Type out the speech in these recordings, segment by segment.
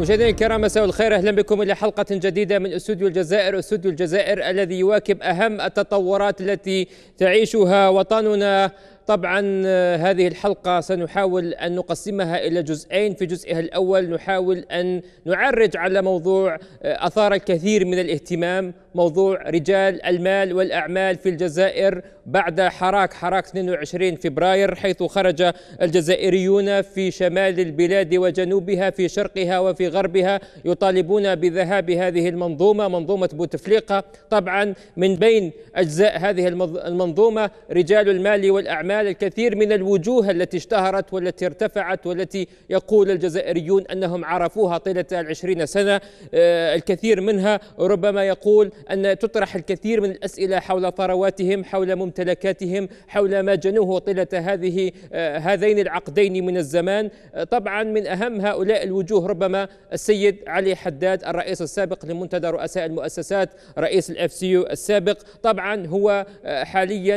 مشاهدينا الكرام مساء الخير اهلا بكم الى حلقه جديده من استوديو الجزائر، استوديو الجزائر الذي يواكب اهم التطورات التي تعيشها وطننا طبعا آه، هذه الحلقة سنحاول أن نقسمها إلى جزئين في جزئها الأول نحاول أن نعرج على موضوع آه، أثار الكثير من الاهتمام موضوع رجال المال والأعمال في الجزائر بعد حراك حراك 22 فبراير حيث خرج الجزائريون في شمال البلاد وجنوبها في شرقها وفي غربها يطالبون بذهاب هذه المنظومة منظومة بوتفليقة طبعا من بين أجزاء هذه المنظومة رجال المال والأعمال خلال الكثير من الوجوه التي اشتهرت والتي ارتفعت والتي يقول الجزائريون أنهم عرفوها طيلة العشرين سنة آه، الكثير منها ربما يقول أن تطرح الكثير من الأسئلة حول ثرواتهم حول ممتلكاتهم حول ما جنوه طيلة هذه آه، هذين العقدين من الزمان آه، طبعا من أهم هؤلاء الوجوه ربما السيد علي حداد الرئيس السابق لمنتدى رؤساء المؤسسات رئيس الاف السابق طبعا هو حاليا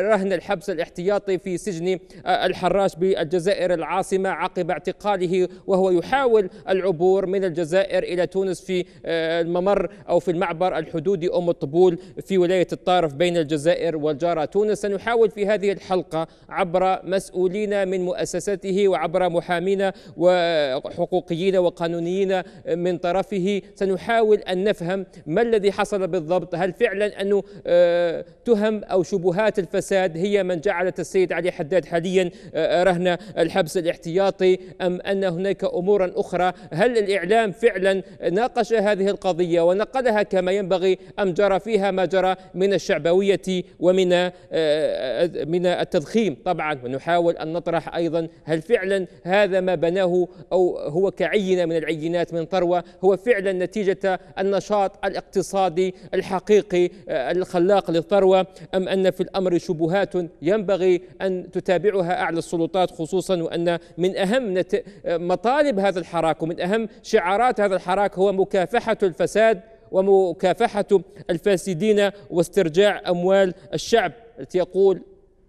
رهن الحبس الاحتياطي الاحتياطي في سجن آه، الحراش بالجزائر العاصمة عقب اعتقاله وهو يحاول العبور من الجزائر إلى تونس في آه، الممر أو في المعبر الحدودي أم الطبول في ولاية الطارف بين الجزائر والجارة تونس سنحاول في هذه الحلقة عبر مسؤولين من مؤسساته وعبر محامين وحقوقيين وقانونيين من طرفه سنحاول أن نفهم ما الذي حصل بالضبط هل فعلا أنه آه، تهم أو شبهات الفساد هي من جعلت السيد علي حداد حاليا آه، آه، رهن الحبس الاحتياطي أم أن هناك أمورا أخرى هل الإعلام فعلا ناقش هذه القضية ونقلها كما ينبغي أم جرى فيها ما جرى من الشعبوية ومن آه، من التضخيم طبعا ونحاول أن نطرح أيضا هل فعلا هذا ما بناه أو هو كعينة من العينات من ثروة هو فعلا نتيجة النشاط الاقتصادي الحقيقي الخلاق للثروة أم أن في الأمر شبهات ينبغي أن تتابعها أعلى السلطات خصوصا وأن من أهم نت... مطالب هذا الحراك ومن أهم شعارات هذا الحراك هو مكافحة الفساد ومكافحة الفاسدين واسترجاع أموال الشعب التي يقول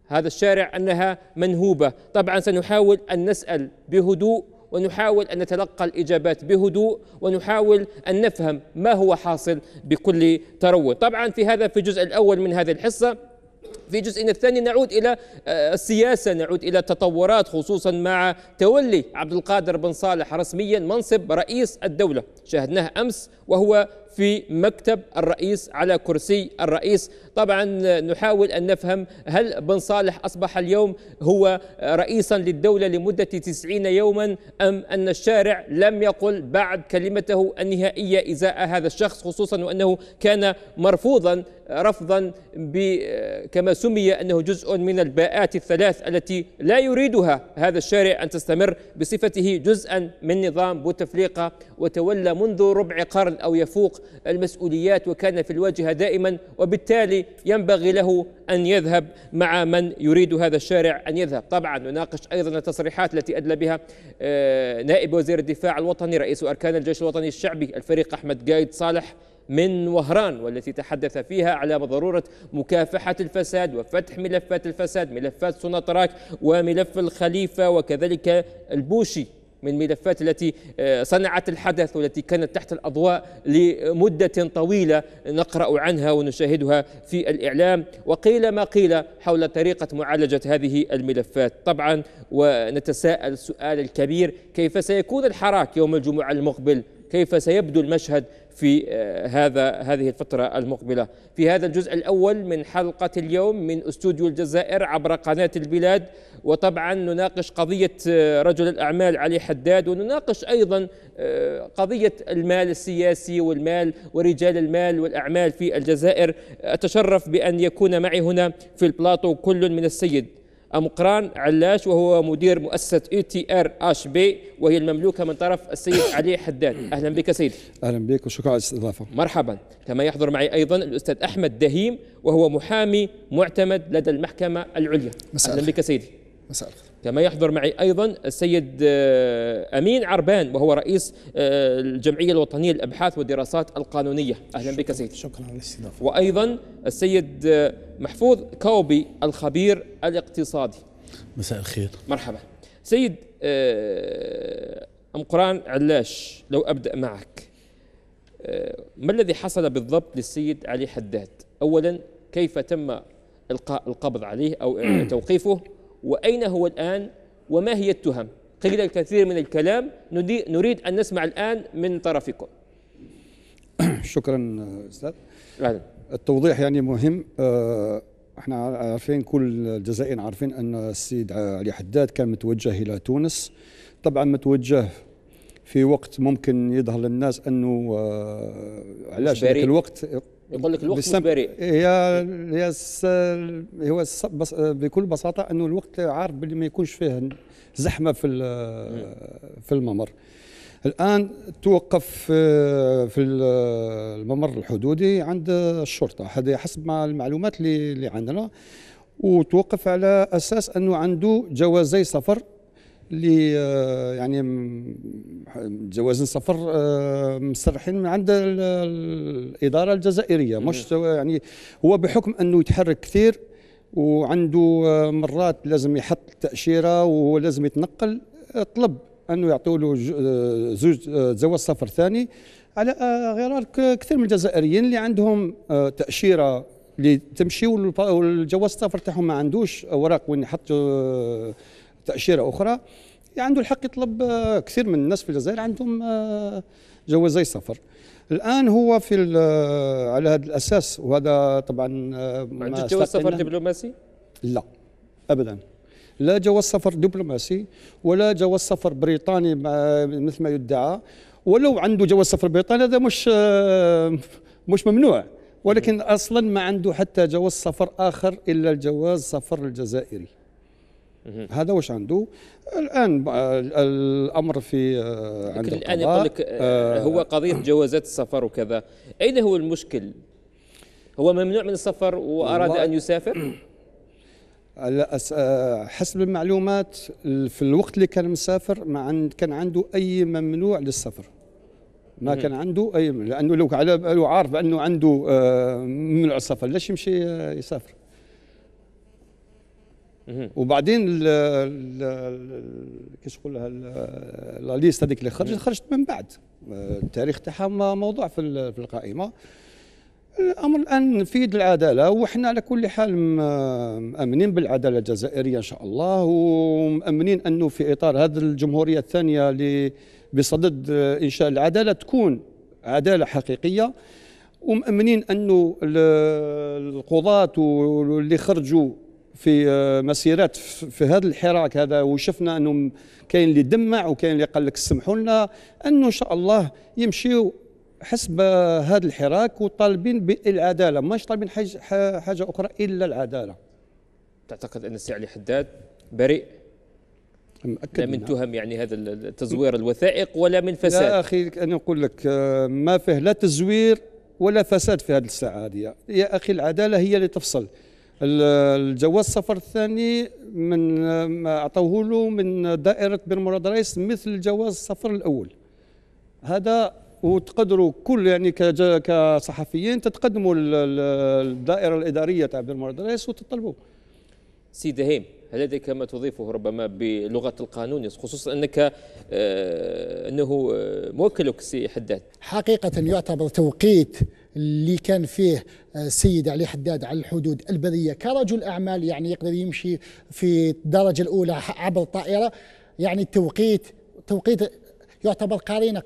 هذا الشارع أنها منهوبة طبعا سنحاول أن نسأل بهدوء ونحاول أن نتلقى الإجابات بهدوء ونحاول أن نفهم ما هو حاصل بكل تروي طبعا في هذا في الجزء الأول من هذه الحصة في جزئنا الثاني نعود إلى آه، السياسة نعود إلى التطورات خصوصا مع تولي عبد القادر بن صالح رسميا منصب رئيس الدولة شاهدناه أمس وهو في مكتب الرئيس على كرسي الرئيس طبعا نحاول أن نفهم هل بن صالح أصبح اليوم هو رئيسا للدولة لمدة 90 يوما أم أن الشارع لم يقل بعد كلمته النهائية إزاء هذا الشخص خصوصا وأنه كان مرفوضا رفضا كما سمي أنه جزء من الباءات الثلاث التي لا يريدها هذا الشارع أن تستمر بصفته جزءا من نظام بوتفليقة وتولى منذ ربع قرن أو يفوق المسؤوليات وكان في الواجهة دائما وبالتالي ينبغي له أن يذهب مع من يريد هذا الشارع أن يذهب طبعا نناقش أيضا التصريحات التي أدلى بها آه، نائب وزير الدفاع الوطني رئيس أركان الجيش الوطني الشعبي الفريق أحمد قايد صالح من وهران والتي تحدث فيها على ضرورة مكافحة الفساد وفتح ملفات الفساد ملفات سوناتراك وملف الخليفة وكذلك البوشي من الملفات التي آه، صنعت الحدث والتي كانت تحت الأضواء لمدة طويلة نقرأ عنها ونشاهدها في الإعلام وقيل ما قيل حول طريقة معالجة هذه الملفات طبعا ونتساءل السؤال الكبير كيف سيكون الحراك يوم الجمعة المقبل كيف سيبدو المشهد في آه، هذا هذه الفترة المقبلة في هذا الجزء الأول من حلقة اليوم من استوديو الجزائر عبر قناة البلاد وطبعا نناقش قضية آه، رجل الأعمال علي حداد ونناقش أيضا آه، قضية المال السياسي والمال ورجال المال والأعمال في الجزائر أتشرف بأن يكون معي هنا في البلاطو كل من السيد أمقران علاش وهو مدير مؤسسة اي تي ار اش بي وهي المملوكة من طرف السيد علي حداد أهلا بك سيدي أهلا بك وشكرا على الاستضافة مرحبا كما يحضر معي أيضا الأستاذ أحمد دهيم وهو محامي معتمد لدى المحكمة العليا أهلا بك سيدي مساء الخير كما يحضر معي أيضا السيد آه، أمين عربان وهو رئيس آه، الجمعية الوطنية للأبحاث والدراسات القانونية أهلا بك سيد شكرا للاستضافة وأيضا السيد آه، محفوظ كوبي الخبير الاقتصادي مساء الخير مرحبا سيد أم قران علاش لو أبدأ معك ما الذي حصل بالضبط للسيد علي حداد أولا كيف تم إلقاء القبض عليه أو توقيفه وأين هو الآن وما هي التهم قيل الكثير من الكلام نريد أن نسمع الآن من طرفكم شكرا أستاذ أهلا التوضيح يعني مهم آه، احنا عارفين كل الجزائريين عارفين ان السيد علي حداد كان متوجه الى تونس طبعا متوجه في وقت ممكن يظهر للناس انه آه، علاش ذاك الوقت يقول لك الوقت مش بريء هي هي هو بس بكل بساطه انه الوقت عارف باللي ما يكونش فيه زحمه في في الممر الان توقف آه، في الممر الحدودي عند الشرطه هذا حسب ما المعلومات اللي عندنا وتوقف على اساس انه عنده جوازي سفر اللي آه، يعني جوازن سفر آه، مسرحين من عند الاداره الجزائريه مش يعني هو بحكم انه يتحرك كثير وعنده آه، مرات لازم يحط تاشيره وهو لازم يتنقل طلب انه يعطوا له زوج جواز سفر ثاني على غرار كثير من الجزائريين اللي عندهم تاشيره اللي تمشي والجواز السفر تاعهم ما عندوش اوراق وين يحط تاشيره اخرى يعني عنده الحق يطلب آه، كثير من الناس في الجزائر عندهم آه، جوازي سفر الان هو في آه، على هذا الاساس وهذا طبعا ما عندك جواز سفر دبلوماسي؟ لا ابدا لا جواز سفر دبلوماسي ولا جواز سفر بريطاني مثل ما يدعى ولو عنده جواز سفر بريطاني هذا مش مش ممنوع ولكن اصلا ما عنده حتى جواز سفر اخر الا الجواز سفر الجزائري هذا واش عنده الان الامر في آه، عند لكن الان يقول لك آه، آه، هو قضيه جوازات السفر وكذا اين هو المشكل هو ممنوع من السفر واراد ان يسافر حسب المعلومات في الوقت اللي كان مسافر ما كان عنده اي ممنوع للسفر ما كان عنده اي لانه لو على باله عارف انه عنده ممنوع السفر ليش يمشي يسافر وبعدين كيش نقول لها لا ليست هذيك اللي خرجت خرجت من بعد التاريخ تاعها موضوع في في القائمه الامر الان نفيد العداله وحنا على كل حال مامنين بالعداله الجزائريه ان شاء الله ومامنين انه في اطار هذه الجمهوريه الثانيه اللي بصدد انشاء العداله تكون عداله حقيقيه ومامنين انه القضاة واللي خرجوا في آه، مسيرات في هذا الحراك هذا وشفنا انه كاين اللي دمع وكاين اللي قال لك سمحوا لنا انه ان شاء الله يمشيوا حسب هذا الحراك وطالبين بالعداله ماش طالبين حاجه حاجه اخرى الا العداله تعتقد ان السي علي حداد بريء مأكد لا من تهم يعني هذا التزوير الوثائق ولا من فساد يا اخي انا اقول لك آه، ما فيه لا تزوير ولا فساد في هذه الساعه هذه يا اخي العداله هي اللي تفصل الجواز السفر الثاني من عطوه له من دائره بن مراد رئيس مثل جواز السفر الاول هذا وتقدروا كل يعني كصحفيين تتقدموا الدائره الاداريه تاع بن مراد رئيس وتطلبوا سيد هيم هل لديك ما تضيفه ربما بلغه القانون خصوصا انك آه، انه آه، موكلك سي حداد حقيقه يعتبر توقيت اللي كان فيه السيد آه، علي حداد على الحدود البريه كرجل اعمال يعني يقدر يمشي في الدرجه الاولى عبر الطائره يعني التوقيت توقيت يعتبر قرينه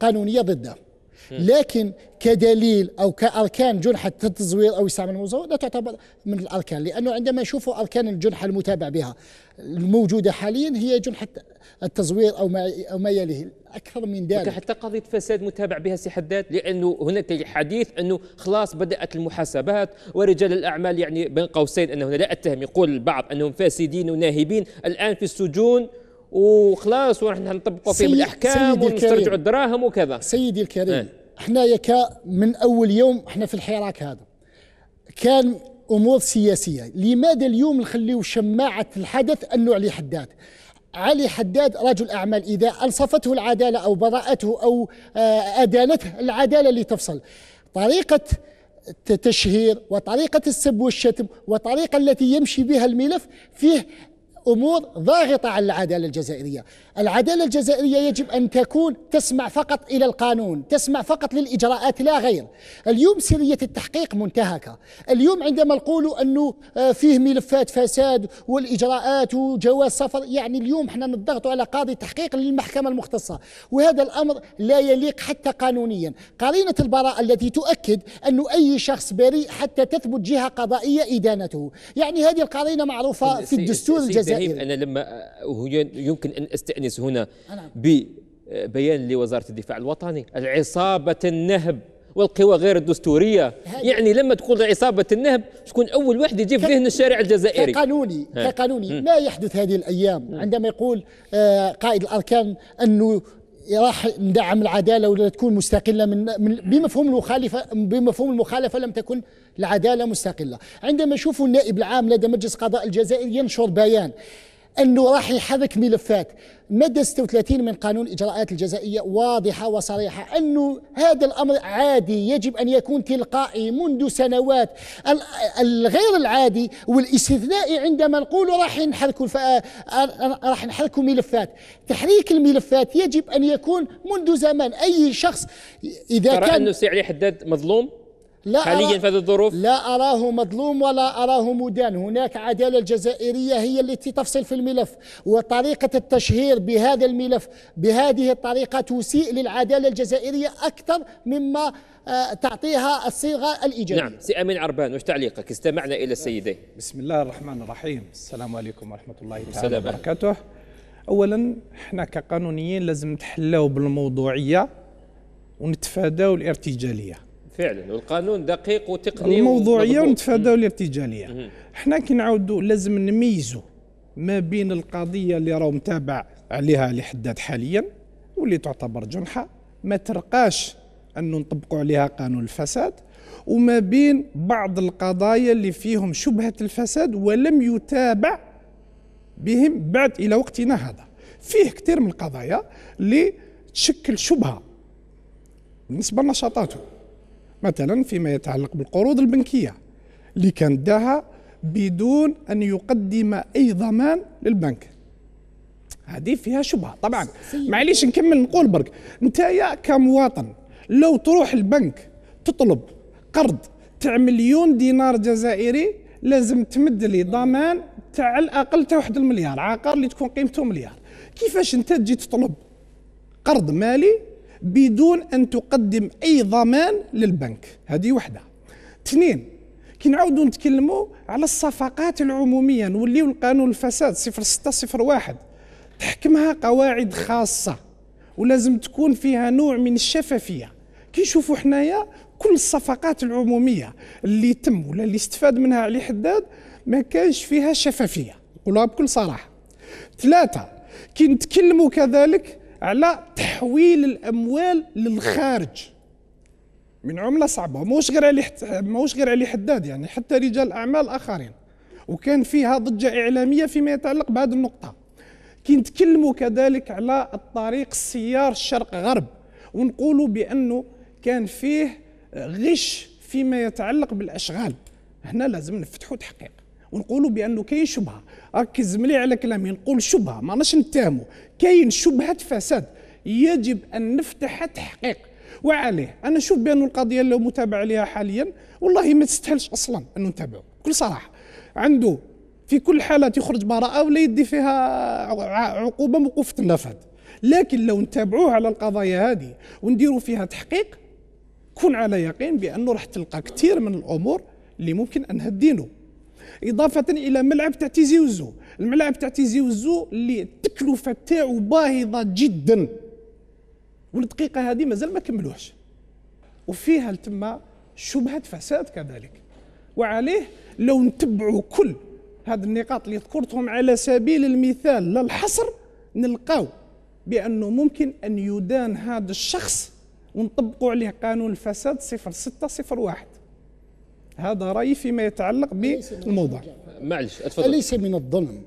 قانونيه ضده لكن كدليل أو كأركان جنحة التزوير أو استعمال المزور لا تعتبر من الأركان لأنه عندما يشوفوا أركان الجنحة المتابع بها الموجودة حاليا هي جنحة التزوير أو ما, أو ما يليه أكثر من ذلك حتى قضية فساد متابع بها سي حداد لأنه هناك حديث أنه خلاص بدأت المحاسبات ورجال الأعمال يعني بين قوسين أنه لا أتهم يقول البعض أنهم فاسدين وناهبين الآن في السجون وخلاص ونحن نطبقوا فيه الاحكام ونسترجعوا الدراهم وكذا سيدي الكريم اه. احنا من اول يوم احنا في الحراك هذا كان امور سياسيه لماذا اليوم نخليو شماعه الحدث انه علي حداد علي حداد رجل اعمال اذا انصفته العداله او براءته او آه، ادانته العداله اللي تفصل طريقه تشهير وطريقة السب والشتم وطريقة التي يمشي بها الملف فيه امور ضاغطه على العداله الجزائريه، العداله الجزائريه يجب ان تكون تسمع فقط الى القانون، تسمع فقط للاجراءات لا غير. اليوم سريه التحقيق منتهكه، اليوم عندما نقولوا انه آه، فيه ملفات فساد والاجراءات وجواز سفر، يعني اليوم احنا نضغط على قاضي تحقيق للمحكمه المختصه، وهذا الامر لا يليق حتى قانونيا، قرينه البراءه التي تؤكد انه اي شخص بريء حتى تثبت جهه قضائيه ادانته، يعني هذه القرينه معروفه في الدستور الجزائري شريف أنا لما آه، يمكن أن أستأنس هنا نعم. ببيان لوزارة الدفاع الوطني العصابة النهب والقوى غير الدستورية يعني لما تقول عصابة النهب شكون أول واحد يجي في ذهن الشارع الجزائري كقانوني كقانوني ما يحدث هذه الأيام عندما يقول آه، قائد الأركان أنه راح ندعم العداله ولا تكون مستقله من بمفهوم المخالفه بمفهوم المخالفه لم تكن العداله مستقله، عندما نشوف النائب العام لدى مجلس قضاء الجزائر ينشر بيان انه راح يحرك ملفات مادة 36 من قانون الإجراءات الجزائية واضحة وصريحة أنه هذا الأمر عادي يجب أن يكون تلقائي منذ سنوات الغير العادي والاستثنائي عندما نقول راح نحركوا آه، راح نحركوا ملفات تحريك الملفات يجب أن يكون منذ زمان أي شخص إذا ترى كان أنه سي علي حداد مظلوم لا حاليا في هذه الظروف لا أراه مظلوم ولا أراه مدان هناك عدالة الجزائرية هي التي تفصل في الملف وطريقة التشهير بهذا الملف بهذه الطريقة تسيء للعدالة الجزائرية أكثر مما آه، تعطيها الصيغة الإيجابية نعم سي أمين عربان وش تعليقك استمعنا إلى السيدين بسم الله الرحمن الرحيم السلام عليكم ورحمة الله تعالى وبركاته أولا احنا كقانونيين لازم نتحلاو بالموضوعية ونتفاداو الارتجالية فعلا والقانون دقيق وتقني الموضوعيه ونتفاداو الارتجاليه حنا كي نعاودوا لازم نميزوا ما بين القضيه اللي راهو متابع عليها لحداد حاليا واللي تعتبر جنحه ما ترقاش انه نطبقوا عليها قانون الفساد وما بين بعض القضايا اللي فيهم شبهه الفساد ولم يتابع بهم بعد الى وقتنا هذا فيه كثير من القضايا اللي تشكل شبهه بالنسبه لنشاطاته مثلا فيما يتعلق بالقروض البنكية اللي كان داها بدون أن يقدم أي ضمان للبنك هذه فيها شبهة طبعا معليش نكمل نقول برك يا كمواطن لو تروح البنك تطلب قرض تاع مليون دينار جزائري لازم تمد لي ضمان تاع على الاقل تاع واحد المليار عقار اللي تكون قيمته مليار كيفاش انت تجي تطلب قرض مالي بدون ان تقدم اي ضمان للبنك هذه وحده اثنين كي نعاودوا نتكلموا على الصفقات العموميه نوليو القانون الفساد 0601 تحكمها قواعد خاصه ولازم تكون فيها نوع من الشفافيه كي نشوفوا حنايا كل الصفقات العموميه اللي تم ولا اللي استفاد منها علي حداد ما كانش فيها شفافيه نقولها بكل صراحه ثلاثه كي نتكلموا كذلك على تحويل الاموال للخارج من عمله صعبه ماهوش غير علي ماهوش غير علي حداد يعني حتى رجال اعمال اخرين وكان فيها ضجه اعلاميه فيما يتعلق بهذه النقطه كي نتكلموا كذلك على الطريق السيار الشرق غرب ونقولوا بانه كان فيه غش فيما يتعلق بالاشغال هنا لازم نفتحوا تحقيق ونقولوا بانه كاين شبهه ركز ملي على كلامي نقول شبهه ما ناش نتهموا كاين شبهه فساد يجب ان نفتح تحقيق وعليه انا نشوف بان القضيه اللي متابع لها حاليا والله ما تستهلش اصلا انه نتابعه بكل صراحه عنده في كل حالة يخرج براءة ولا يدي فيها عقوبة موقوفة النفاذ لكن لو نتابعوه على القضايا هذه ونديروا فيها تحقيق كن على يقين بأنه راح تلقى كثير من الأمور اللي ممكن أن هدينه إضافة إلى ملعب تاع تيزي وزو الملاعب تاع تيزي وزو اللي التكلفه تاعو باهظه جدا والدقيقه هذه مازال ما كملوهش وفيها تما شبهه فساد كذلك وعليه لو نتبعوا كل هذه النقاط اللي ذكرتهم على سبيل المثال للحصر نلقاو بانه ممكن ان يدان هذا الشخص ونطبقوا عليه قانون الفساد 0601 هذا رايي فيما يتعلق بالموضوع معلش اتفضل أليس من الظلم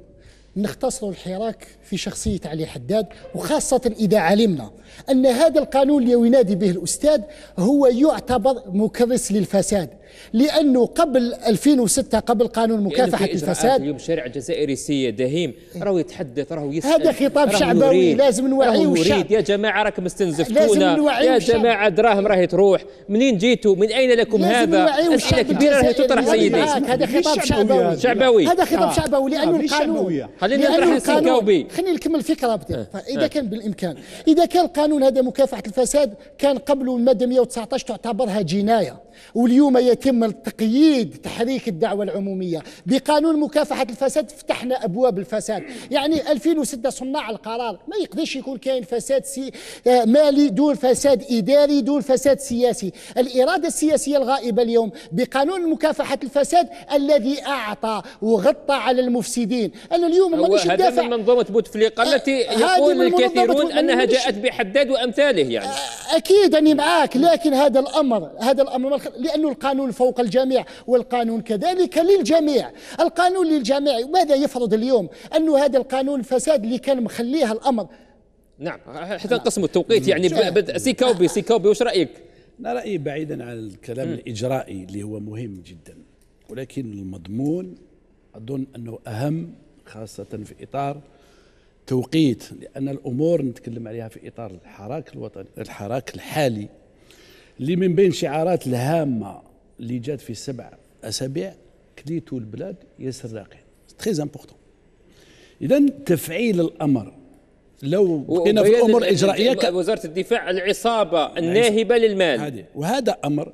نختصر الحراك في شخصية علي حداد وخاصة إذا علمنا أن هذا القانون اللي ينادي به الأستاذ هو يعتبر مكرس للفساد لأنه قبل 2006 قبل قانون مكافحة الفساد اليوم شارع جزائري سي دهيم راهو يتحدث راهو يسأل هذا خطاب شعبوي لازم نوعي الشعب يا جماعة راكم مستنزفتونا يا جماعة دراهم راهي تروح منين جيتوا من أين لكم هذا أسئلة كبيرة راهي تطرح سيدي هذا خطاب شعبوي شعبوي هذا خطاب آه. شعبوي لأنه القانون خلينا نطرح السنكاوبي خليني نكمل الفكرة آه. إذا آه. كان بالإمكان إذا كان القانون هذا مكافحة الفساد كان قبله المادة 119 تعتبرها جناية واليوم يتم تقييد تحريك الدعوة العمومية بقانون مكافحة الفساد فتحنا أبواب الفساد يعني 2006 صناع القرار ما يقدرش يكون كاين فساد سي آه، مالي دون فساد إداري دون فساد سياسي الإرادة السياسية الغائبة اليوم بقانون مكافحة الفساد الذي أعطى وغطى على المفسدين أنا اليوم مانيش هذا من منظومة بوتفليقة التي آه، يقول الكثيرون أنها جاءت بحداد وأمثاله يعني آه، أكيد أني معاك لكن هذا الأمر هذا الأمر لأن القانون فوق الجميع والقانون كذلك للجميع القانون للجميع ماذا يفرض اليوم أن هذا القانون فساد اللي كان مخليها الأمر نعم حتى نقسم التوقيت نعم. يعني سيكاوبي سيكاوبي وش رأيك أنا رأيي بعيدا عن الكلام الإجرائي اللي هو مهم جدا ولكن المضمون أظن أنه أهم خاصة في إطار توقيت لأن الأمور نتكلم عليها في إطار الحراك الوطني الحراك الحالي اللي من بين الشعارات الهامه اللي جات في سبع اسابيع كليتو البلاد ياسر راقي تري امبورطون اذا تفعيل الامر لو بقينا في الامور الإجرائية ك... وزاره الدفاع العصابه الناهبه للمال هادي. وهذا امر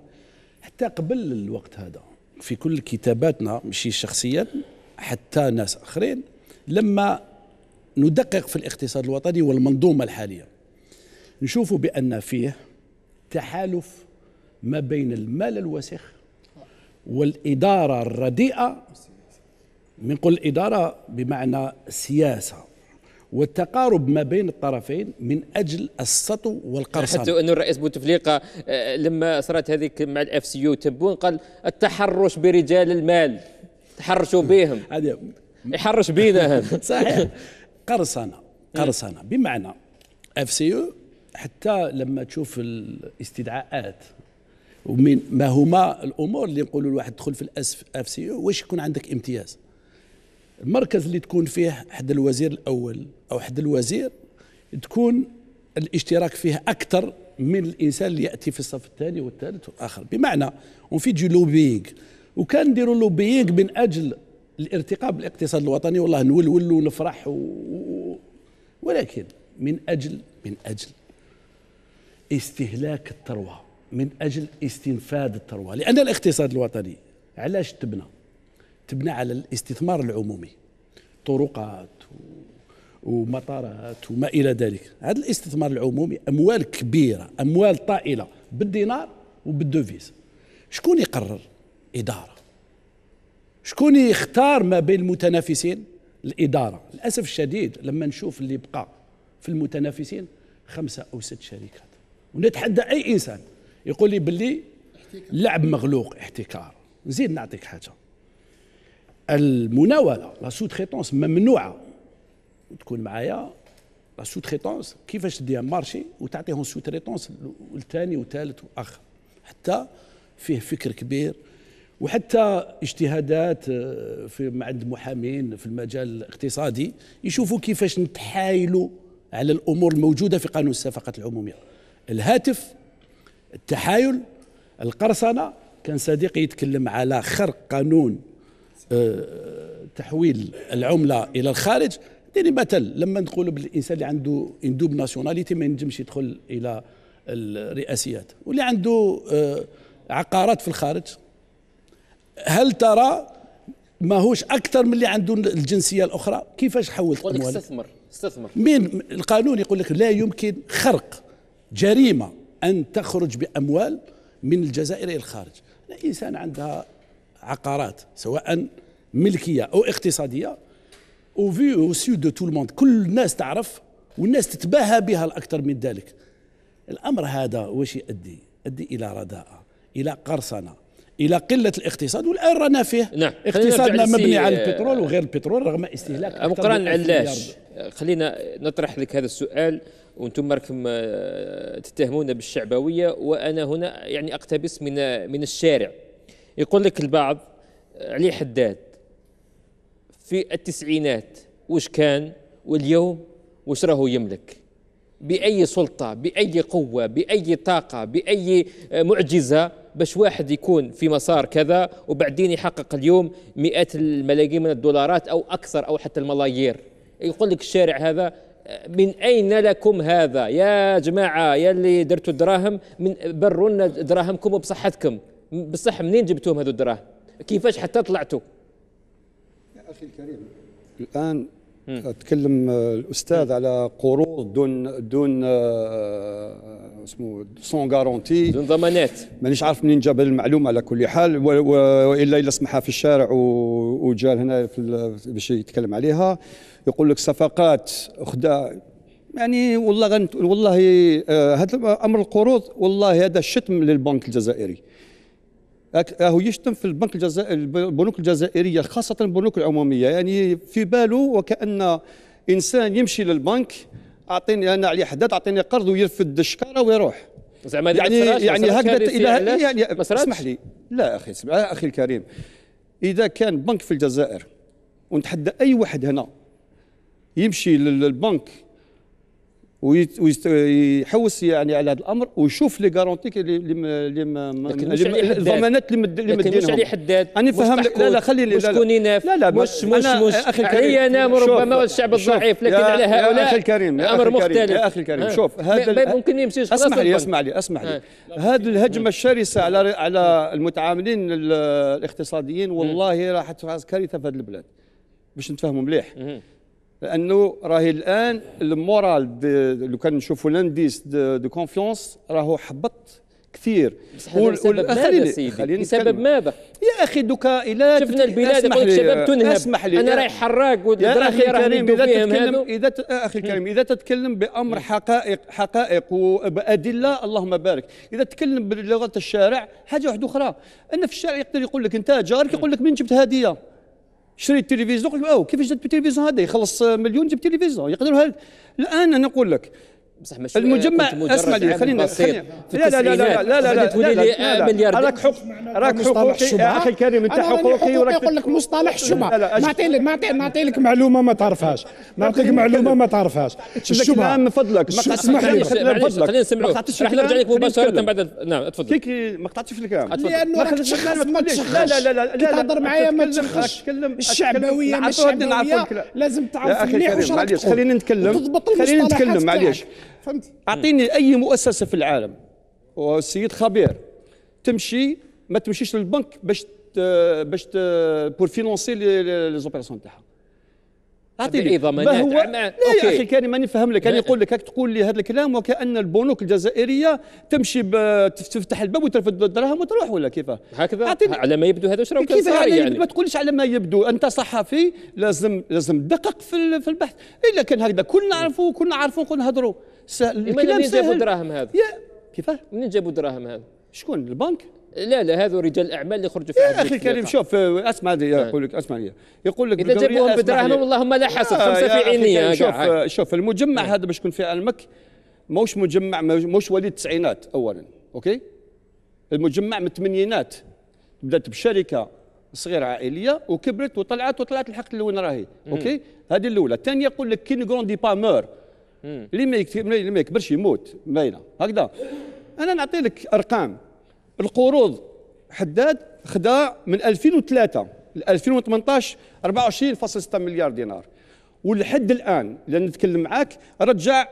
حتى قبل الوقت هذا في كل كتاباتنا مشي شخصيا حتى ناس اخرين لما ندقق في الاقتصاد الوطني والمنظومه الحاليه نشوف بان فيه تحالف ما بين المال الوسخ والإدارة الرديئة من قل إدارة بمعنى سياسة والتقارب ما بين الطرفين من اجل السطو والقرصنه حتى انه الرئيس بوتفليقه آه، لما صارت هذيك مع الاف سي يو تبون قال التحرش برجال المال تحرشوا بهم يحرش بينا صحيح قرصنه قرصنه بمعنى اف سي يو حتى لما تشوف الاستدعاءات ومن ما هما الامور اللي نقولوا الواحد دخل في الاس اف سي واش يكون عندك امتياز المركز اللي تكون فيه حد الوزير الاول او حد الوزير تكون الاشتراك فيه اكثر من الانسان اللي ياتي في الصف الثاني والثالث والاخر بمعنى اون في دي لوبينغ نديروا لوبينغ من اجل الارتقاء بالاقتصاد الوطني والله نولول ونفرح و... ولكن من اجل من اجل استهلاك الثروة من أجل استنفاد الثروة لأن الاقتصاد الوطني علاش تبنى تبنى على الاستثمار العمومي طرقات ومطارات وما إلى ذلك هذا الاستثمار العمومي أموال كبيرة أموال طائلة بالدينار وبالدوفيز شكون يقرر إدارة شكون يختار ما بين المتنافسين الإدارة للأسف الشديد لما نشوف اللي بقى في المتنافسين خمسة أو ست شركات ونتحدى اي انسان يقول لي باللي لعب مغلوق احتكار نزيد نعطيك حاجه المناوله لا سو تريتونس ممنوعه تكون معايا لا سو تريتونس كيفاش تديها مارشي وتعطيهم سو تريتونس الثاني والثالث واخر حتى فيه فكر كبير وحتى اجتهادات آه، في عند محامين في المجال الاقتصادي يشوفوا كيفاش نتحايلوا على الامور الموجوده في قانون الصفقات العموميه الهاتف التحايل القرصنة كان صديقي يتكلم على خرق قانون آه، تحويل العملة إلى الخارج يعني مثل لما نقولوا بالإنسان اللي عنده اندوب ناسيوناليتي ما ينجمش يدخل إلى الرئاسيات واللي عنده آه، عقارات في الخارج هل ترى ماهوش اكثر من اللي عنده الجنسيه الاخرى كيفاش حولت اموالك استثمر استثمر مين القانون يقول لك لا يمكن خرق جريمة أن تخرج بأموال من الجزائر إلى الخارج الإنسان عندها عقارات سواء ملكية أو اقتصادية او في او دو تو الموند كل الناس تعرف والناس تتباهى بها الأكثر من ذلك الأمر هذا واش يؤدي يؤدي إلى رداءة إلى قرصنة الى قله الاقتصاد والان رانا فيه نعم. اقتصادنا مبني على البترول وغير البترول رغم استهلاك ابو قران علاش خلينا نطرح لك هذا السؤال وانتم راكم آه، تتهمون بالشعبويه وانا هنا يعني اقتبس من آه، من الشارع يقول لك البعض علي حداد في التسعينات وش كان واليوم وش راهو يملك باي سلطه باي قوه باي طاقه باي آه، معجزه باش واحد يكون في مسار كذا وبعدين يحقق اليوم مئات الملايين من الدولارات او اكثر او حتى الملايير يقول لك الشارع هذا من اين لكم هذا يا جماعه يا اللي درتوا الدراهم من برونا دراهمكم وبصحتكم بصح منين جبتوهم هذو الدراهم كيفاش حتى طلعتوا يا اخي الكريم الان تكلم الاستاذ على قروض دون دون آه، اسمه سون غارونتي دون ضمانات مانيش عارف منين جاب المعلومه على كل حال والا الا سمحها في الشارع وجا هنا باش يتكلم عليها يقول لك صفقات خدا يعني والله غنت والله آه، هذا امر القروض والله هذا شتم للبنك الجزائري راهو يشتم في البنك الجزائري البنوك الجزائريه خاصه البنوك العموميه يعني في باله وكان انسان يمشي للبنك اعطيني انا عليه حداد اعطيني قرض ويرفد الشكاره ويروح زعما يعني يعني هكذا الى يعني اسمح لي لا اخي اخي الكريم اذا كان بنك في الجزائر ونتحدى اي واحد هنا يمشي للبنك ويحوس يعني على هذا الامر ويشوف لي غارونتي اللي الضمانات اللي مدينهم مش علي حداد انا فاهم لا لا خليني لا لا يناف لا لا مش مش مش اخي الكريم انا ربما الشعب الضعيف لكن على هؤلاء اخي الكريم الامر مختلف يا اخي الكريم شوف هذا ممكن يمشيش اسمح لي اسمع لي اسمح لي هذه الهجمه الشرسه على على المتعاملين الاقتصاديين والله راح تصير كارثه في هذه البلاد باش نتفاهموا مليح لانه راهي الان المورال لو كان نشوفوا لانديس دو كونفيونس راهو حبط كثير بسبب ماذا سيدي بسبب ماذا يا اخي دوكا الى شفنا البلاد يقول الشباب تنهب اسمح لي انا رايح حراق اخي الكريم اذا تتكلم اذا اخي الكريم اذا تتكلم بامر حقائق حقائق وبادله اللهم بارك اذا تتكلم بلغه الشارع حاجه واحده اخرى ان في الشارع يقدر يقول لك انت جارك يقول لك من جبت هديه شريت تلفزيون قلت له كيفاش جبت التلفزيون هذا يخلص مليون جبت تلفزيون يقدروا الان انا نقول لك بصح مش المجمع اسمع لي خلينا خلينا لا لا لا لا لا لا لا لا لا لا راك حق راك حقوقي اخي الكريم انت حقوقي وراك يقول لك مصطلح لا نعطي لك نعطي لك معلومه ما تعرفهاش نعطيك معلومه ما تعرفهاش لا من فضلك اسمح لي من فضلك خلينا نسمعوا راح نرجع لك مباشره بعد نعم تفضل لا ما قطعتش في الكلام لانه راك تشخص ما لا لا لا لا لا لا تهضر معايا ما تشخص الشعبويه مش الشعبويه لازم تعرف مليح لا لا نتكلم لا نتكلم معليش فهمت اعطيني اي مؤسسه في العالم والسيد خبير تمشي ما تمشيش للبنك باش باش بور فينونسي لي زوبيراسيون تاعها اعطيني ما هو لا أوكي. يا اخي كان ماني فاهم لك انا نقول لك تقول لي هذا الكلام وكان البنوك الجزائريه تمشي تفتح الباب وترفد الدراهم وتروح ولا كيف هكذا أعطيني. على ما يبدو هذا شنو كيف على يعني؟, يعني ما تقولش على ما يبدو انت صحفي لازم لازم تدقق في البحث الا كان هكذا كلنا نعرفوا كلنا نعرفوا نقول نهضروا إيه، سهل الكلام منين جابوا الدراهم هذا؟ كيفاه؟ منين جابوا الدراهم هذا؟ شكون البنك؟ لا لا هذو رجال الاعمال اللي خرجوا في يا اخي الكريم شوف اسمع لي نعم. يقول لك اسمع لي يقول لك اذا جابوهم بدراهمهم اللهم لا حسد آه، خمسه في عينيه شوف شوف المجمع نعم. هذا باش يكون في علمك موش مجمع موش وليد التسعينات اولا اوكي المجمع من الثمانينات بدات بشركه صغيره عائليه وكبرت وطلعت وطلعت لحقت لوين راهي اوكي هذه الاولى الثانيه يقول لك كي دي با مور اللي ما اللي ما يكبرش يموت باينه هكذا انا نعطي لك ارقام القروض حداد خدا من 2003 ل 2018 24.6 مليار دينار ولحد الان لان نتكلم معاك رجع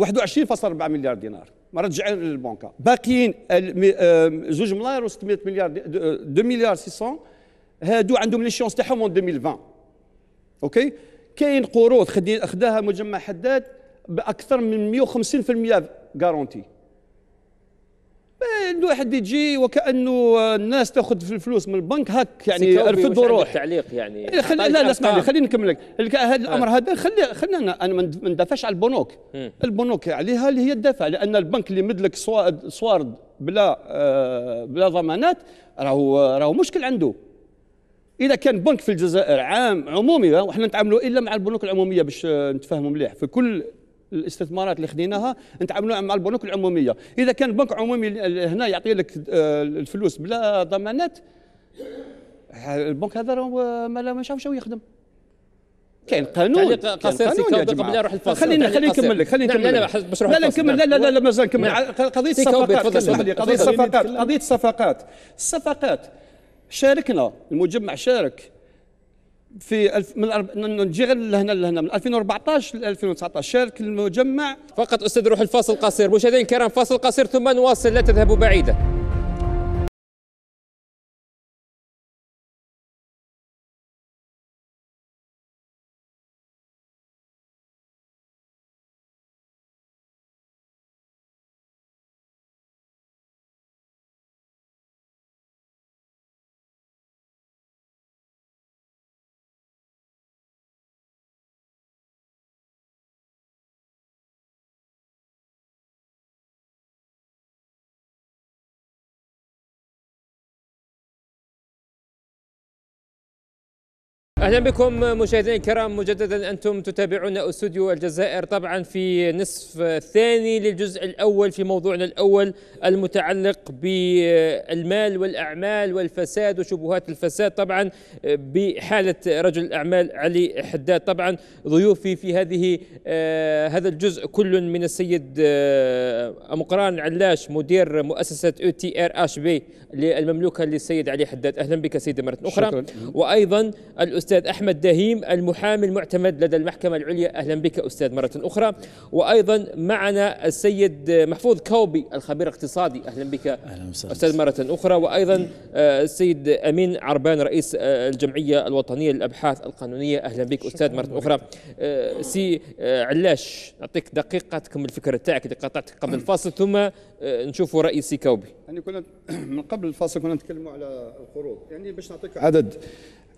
21.4 مليار دينار رجع للبنكة باقيين آه، زوج ملاير و600 مليار 2 مليار 600 هادو عندهم لي شونس تاعهم 2020 اوكي كاين قروض خداها مجمع حداد باكثر من 150% غارونتي الواحد يجي وكانه الناس تاخذ في الفلوس من البنك هك يعني رفض وروح تعليق يعني إيه، خل... لا لا اسمح لي خليني نكمل لك هذا آه. الامر هذا خلي خلينا انا ما ندافعش على البنوك م. البنوك عليها اللي هي الدافع لان البنك اللي يمد لك صوارد, صوارد بلا آه بلا ضمانات راهو راهو مشكل عنده اذا كان بنك في الجزائر عام عمومي وحنا نتعاملوا الا مع البنوك العموميه باش نتفاهموا مليح في كل الاستثمارات اللي خديناها نتعاملوا مع البنوك العموميه اذا كان بنك عمومي هنا يعطي لك آه، الفلوس بلا ضمانات البنك هذا ما ما شافش يخدم كاين قانون قصير سيكا قبل نروح الفاصل خلينا خلينا نكمل لك خلينا نكمل لا لا لا نكمل لا لا لا مازال نكمل قضيه الصفقات قضيه الصفقات قضيه الصفقات الصفقات شاركنا المجمع شارك في الف من نجي غير لهنا لهنا من 2014 ل 2019 شارك المجمع فقط استاذ روح الفاصل القصير مشاهدينا الكرام فاصل قصير ثم نواصل لا تذهبوا بعيدا اهلا بكم مشاهدينا الكرام مجددا انتم تتابعون استوديو الجزائر طبعا في نصف الثاني للجزء الاول في موضوعنا الاول المتعلق بالمال والاعمال والفساد وشبهات الفساد طبعا بحاله رجل الاعمال علي حداد طبعا ضيوفي في هذه آه، هذا الجزء كل من السيد آه، مقران علاش مدير مؤسسه او تي ار اش بي المملوكه للسيد علي حداد اهلا بك سيدي مره اخرى شكرا. وايضا الاستاذ الأستاذ أحمد دهيم المحامي المعتمد لدى المحكمة العليا أهلا بك أستاذ مرة أخرى وأيضا معنا السيد محفوظ كوبي الخبير الاقتصادي أهلا بك أهلا أستاذ مرة أخرى وأيضا آه، السيد أمين عربان رئيس آه، الجمعية الوطنية للأبحاث القانونية أهلا بك أستاذ مرة أخرى آه، سي علاش نعطيك دقيقتكم الفكرة تاعك اللي قطعتك قبل الفاصل ثم نشوفوا رأي سي كوبي يعني كنا من قبل الفاصل كنا نتكلموا على القروض يعني باش نعطيك عدد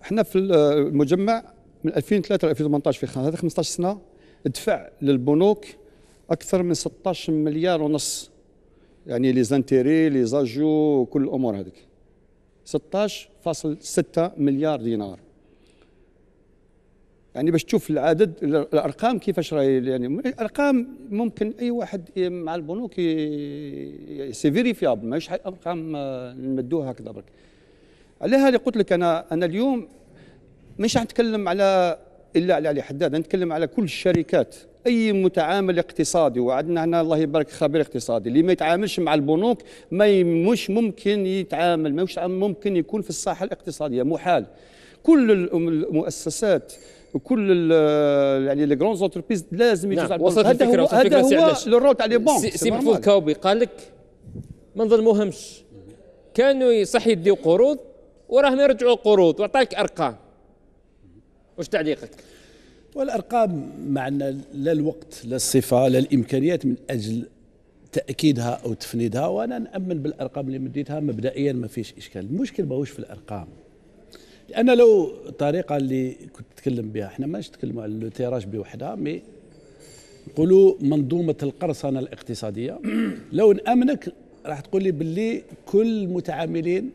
احنا في المجمع من 2003 ل 2018 في هذا 15 سنه دفع للبنوك اكثر من 16 مليار ونص يعني لي زانتيري لي زاجو كل الامور هذيك 16.6 مليار دينار يعني باش تشوف العدد الارقام كيفاش راهي يعني ارقام ممكن اي واحد مع البنوك سي فيريفيابل ماهيش ارقام آه، نمدوها هكذا برك على هذا قلت لك انا انا اليوم مش نتكلم على الا على علي حداد نتكلم على كل الشركات اي متعامل اقتصادي وعندنا هنا الله يبارك خبير اقتصادي اللي ما يتعاملش مع البنوك ما مش ممكن يتعامل مش ممكن يكون في الساحه الاقتصاديه محال كل المؤسسات وكل يعني لي غرونز انتربريز لازم يجوز نعم. وصلت هذا هو هذا هو لو على بونك سي محفوظ كاوبي قال لك ما نظلموهمش كانوا صح يديو قروض وراهم يرجعوا قروض وعطاك ارقام وش تعليقك؟ والارقام معنا لا الوقت لا الصفه لا الامكانيات من اجل تاكيدها او تفنيدها وانا نامن بالارقام اللي مديتها مبدئيا ما فيش اشكال المشكل ماهوش في الارقام لان لو الطريقه اللي كنت تتكلم بها احنا ماش نتكلموا على لوتيراج بوحدها مي نقولوا منظومه القرصنه الاقتصاديه لو نامنك راح تقول لي باللي كل المتعاملين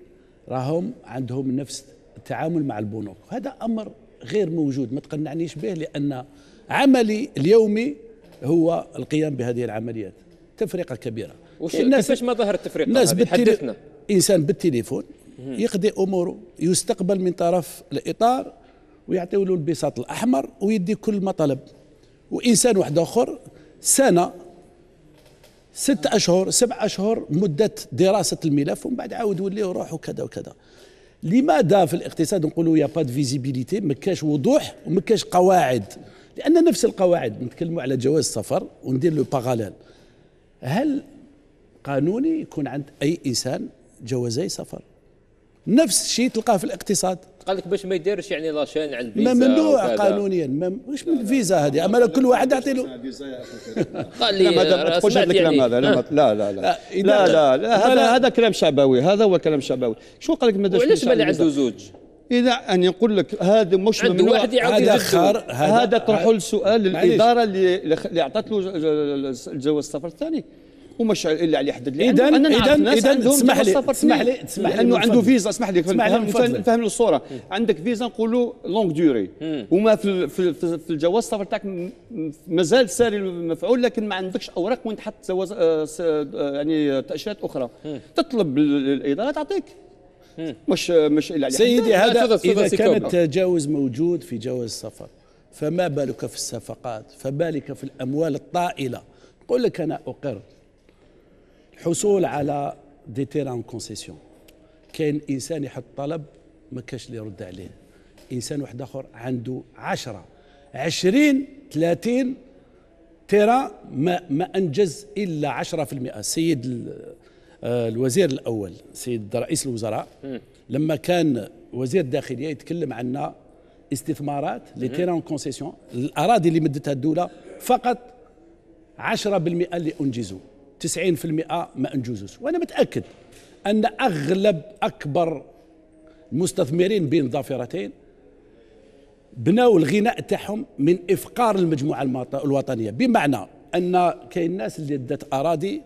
راهم عندهم نفس التعامل مع البنوك هذا امر غير موجود ما تقنعنيش به لان عملي اليومي هو القيام بهذه العمليات تفرقه كبيره وش الناس ما ظهرت التفرقه الناس بالتليفون انسان بالتليفون يقضي اموره يستقبل من طرف الاطار ويعطيه له البساط الاحمر ويدي كل ما طلب وانسان واحد اخر سنه ست اشهر سبع اشهر مده دراسه الملف ومن بعد عاود ولي روح وكذا وكذا لماذا في الاقتصاد نقولوا يا با فيزيبيليتي ما كاش وضوح وما كاش قواعد لان نفس القواعد نتكلموا على جواز السفر وندير لو باراليل هل قانوني يكون عند اي انسان جوازي سفر نفس الشيء تلقاه في الاقتصاد قال لك باش ما يديرش يعني لاشين على الفيزا ممنوع قانونيا واش من الفيزا هذه اما كل واحد اعطي له قال لي ما تقولش هذا الكلام يعني. هذا لا لا آه، لا لا لا لا هذا هذا كلام شعبوي هذا هو كلام شعبوي شو قال لك ما داش وعلاش ما عنده زوج اذا ان يقول لك هذا مش ممنوع واحد يعاود خار هذا طرحوا السؤال للاداره اللي اعطت له الجواز السفر الثاني ومش الا عليه يحدد لي اذا اذا اذا اسمح لي اسمح لي اسمح لي انه عنده فيزا اسمح لي فهم الصوره عندك فيزا نقولوا لونغ ديوري وما في في الجواز السفر تاعك مازال ساري المفعول لكن ما عندكش اوراق وين تحط آه، آه، يعني تاشيرات اخرى تطلب الاداره تعطيك مش مش الا سيدي هذا اذا كان التجاوز موجود في جواز السفر فما بالك في الصفقات فبالك في الاموال الطائله قل لك انا اقر حصول على دي تيران كونسيسيون كاين انسان يحط طلب ما كاش اللي يرد عليه انسان واحد اخر عنده عشرة عشرين ثلاثين تيرا ما, ما انجز الا عشرة في المئة السيد آه، الوزير الاول سيد رئيس الوزراء لما كان وزير الداخليه يتكلم عنا استثمارات لي تيران كونسيسيون الاراضي اللي مدتها الدوله فقط 10% اللي انجزوا 90% ما انجزوش وانا متاكد ان اغلب اكبر المستثمرين بين ظافرتين بناوا الغناء تاعهم من افقار المجموعه الوطنيه بمعنى ان كاين الناس اللي دات اراضي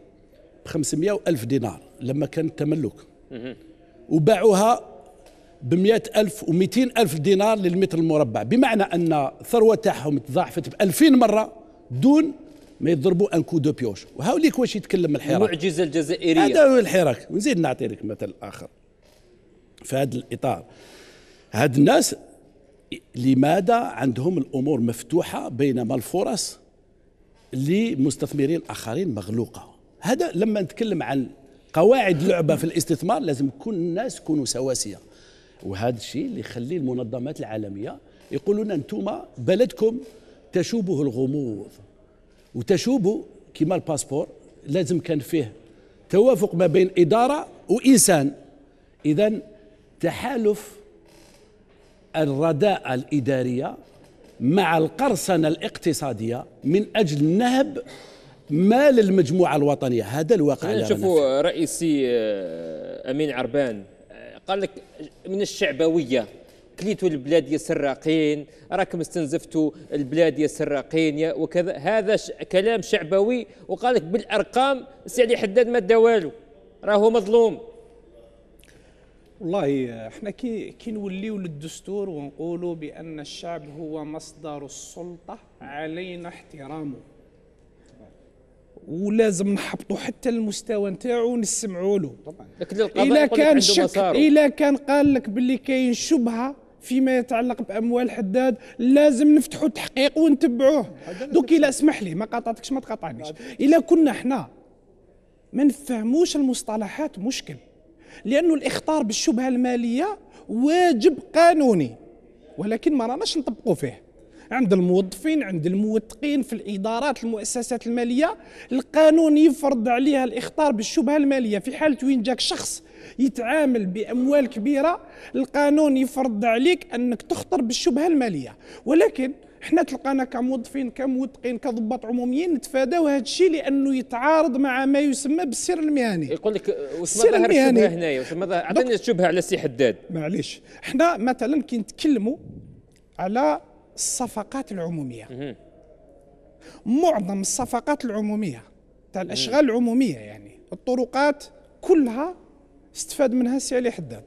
ب 500 الف دينار لما كان التملك وباعوها ب 100 ألف و 200 ألف دينار للمتر المربع بمعنى أن الثروة تاعهم تضاعفت ب 2000 مرة دون ما يضربوا ان كو دو بيوش وهاوليك واش يتكلم الحراك المعجزه الجزائريه هذا هو الحراك ونزيد نعطي لك مثل اخر في هذا الاطار هاد الناس لماذا عندهم الامور مفتوحه بينما الفرص لمستثمرين اخرين مغلوقه هذا لما نتكلم عن قواعد لعبه في الاستثمار لازم كل الناس يكونوا سواسيه وهذا الشيء اللي يخلي المنظمات العالميه يقولون انتم بلدكم تشوبه الغموض وتشوبه كما الباسبور لازم كان فيه توافق ما بين إدارة وإنسان إذا تحالف الرداءة الإدارية مع القرصنة الاقتصادية من أجل نهب مال المجموعة الوطنية هذا الواقع شوفوا رئيسي آه، أمين عربان آه، قال لك من الشعبوية كليتوا البلاد يا سراقين راكم استنزفتوا البلاد يا سراقين وكذا هذا ش... كلام شعبوي وقال لك بالارقام السي علي حداد ما دا والو راهو مظلوم والله احنا كي كي نوليو للدستور ونقولوا بان الشعب هو مصدر السلطه علينا احترامه ولازم نحبطوا حتى المستوى نتاعو ونسمعوا له طبعا اذا كان شك اذا كان قال لك باللي كاين شبهه فيما يتعلق باموال حداد لازم نفتحوا تحقيق ونتبعوه دوك الا اسمح لي ما قاطعتكش ما تقاطعنيش الا كنا احنا ما نفهموش المصطلحات مشكل لانه الاخطار بالشبهه الماليه واجب قانوني ولكن ما راناش نطبقوا فيه عند الموظفين عند الموثقين في الادارات المؤسسات الماليه القانون يفرض عليها الاخطار بالشبهه الماليه في حاله وين جاك شخص يتعامل باموال كبيره القانون يفرض عليك انك تخطر بالشبهه الماليه ولكن حنا تلقانا كموظفين كموثقين كضباط عموميين نتفاداو هذا الشيء لانه يتعارض مع ما يسمى بالسر المهني يقول لك واش السر المهني هنايا واش اعطيني الشبهه على السي حداد معليش حنا مثلا كي نتكلموا على الصفقات العموميه معظم الصفقات العموميه تاع الاشغال العموميه يعني الطرقات كلها استفاد منها السي علي حداد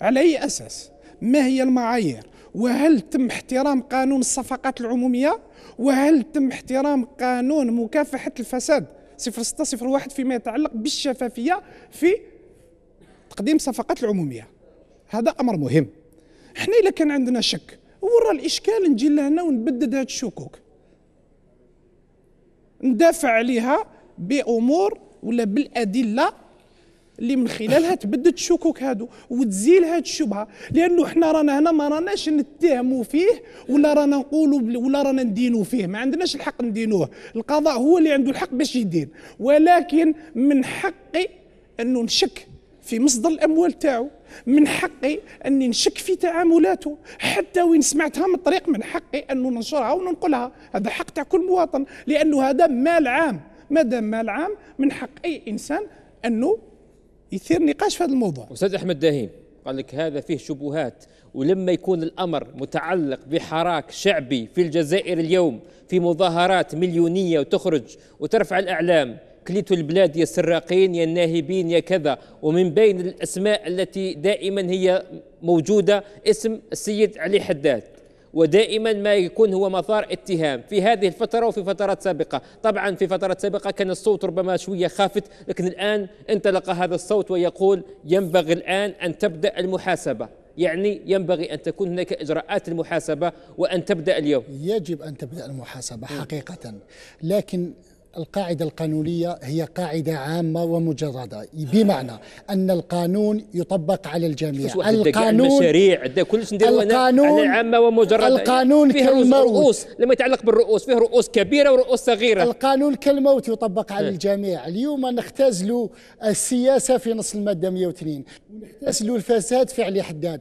على اي اساس ما هي المعايير وهل تم احترام قانون الصفقات العموميه وهل تم احترام قانون مكافحه الفساد 0601 فيما يتعلق بالشفافيه في تقديم الصفقات العموميه هذا امر مهم احنا اذا كان عندنا شك ورا الاشكال نجي لهنا ونبدد هاد الشكوك ندافع عليها بامور ولا بالادله اللي من خلالها تبدد الشكوك هادو وتزيل هاد الشبهه لانه حنا رانا هنا ما راناش نتهموا فيه ولا رانا نقولوا ولا رانا ندينوا فيه ما عندناش الحق ندينوه القضاء هو اللي عنده الحق باش يدين ولكن من حقي انه نشك في مصدر الاموال تاعو من حقي اني نشك في تعاملاته حتى وين سمعتها من الطريق من حقي انه ننشرها وننقلها هذا حق تاع كل مواطن لانه هذا مال عام ما دام مال عام من حق اي انسان انه يثير نقاش في هذا الموضوع استاذ احمد داهيم قال لك هذا فيه شبهات ولما يكون الامر متعلق بحراك شعبي في الجزائر اليوم في مظاهرات مليونيه وتخرج وترفع الاعلام كليت البلاد يا السراقين يا الناهبين يا كذا ومن بين الأسماء التي دائما هي موجودة اسم السيد علي حداد ودائما ما يكون هو مثار اتهام في هذه الفترة وفي فترات سابقة طبعا في فترات سابقة كان الصوت ربما شوية خافت لكن الآن انطلق هذا الصوت ويقول ينبغي الآن أن تبدأ المحاسبة يعني ينبغي أن تكون هناك إجراءات المحاسبة وأن تبدأ اليوم يجب أن تبدأ المحاسبة حقيقة لكن القاعدة القانونية هي قاعدة عامة ومجردة بمعنى أن القانون يطبق على الجميع القانون المشاريع كل القانون على عامة ومجردة القانون فيه كالموت رؤوس لما يتعلق بالرؤوس فيه رؤوس كبيرة ورؤوس صغيرة القانون كالموت يطبق على إيه. الجميع اليوم نختزلوا السياسة في نص المادة 102 نختزلوا الفساد علي حداد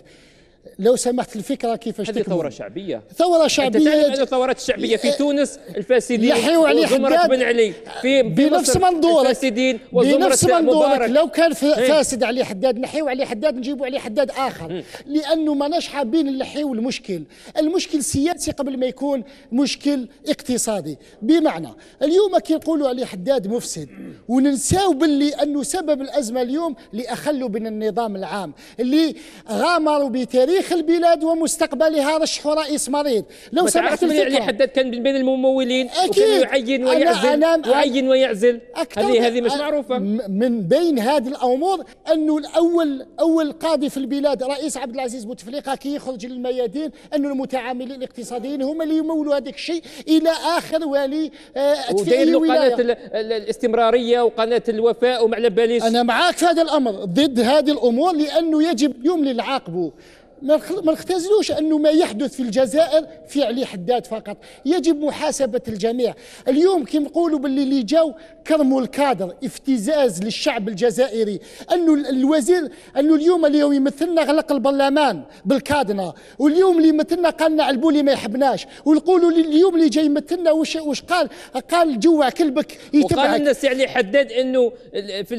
لو سمحت الفكره كيفاش هذه ثوره شعبيه ثوره شعبيه هذه الثورات الشعبيه في إيه. تونس الفاسدين يحيوا علي حداد بن علي في بنفس منظورك الفاسدين بنفس منظورك لو كان إيه. فاسد علي حداد نحيوا علي حداد نجيبوا علي حداد اخر لانه ماناش حابين نحيوا المشكل المشكل سياسي قبل ما يكون مشكل اقتصادي بمعنى اليوم كي نقولوا علي حداد مفسد وننساو باللي انه سبب الازمه اليوم اللي اخلوا بين النظام العام اللي غامروا بتاريخ تاريخ البلاد ومستقبلها رشحوا رئيس مريض لو سمحت لي اللي حدد كان بين الممولين اكيد يعين ويعزل أنا أنا يعين ويعزل هذه هذه مش معروفه من بين هذه الامور انه الاول اول قاضي في البلاد رئيس عبد العزيز بوتفليقه كي يخرج للميادين انه المتعاملين الاقتصاديين هم اللي يمولوا هذاك الشيء الى اخر ولي ادفئي آه، ولايه قناه الاستمراريه وقناه الوفاء وما على باليش انا معاك في هذا الامر ضد هذه الامور لانه يجب يوم العاقبه ما نختزلوش انه ما يحدث في الجزائر علي حداد فقط يجب محاسبه الجميع اليوم كي نقولوا باللي اللي جاو كرموا الكادر افتزاز للشعب الجزائري انه الوزير انه اليوم اللي يمثلنا غلق البرلمان بالكادنا واليوم اللي يمثلنا قالنا على البولي ما يحبناش ونقولوا اليوم اللي جاي يمثلنا وش وش قال قال جوع كلبك يتبعك وقال لنا سي يعني علي حداد انه في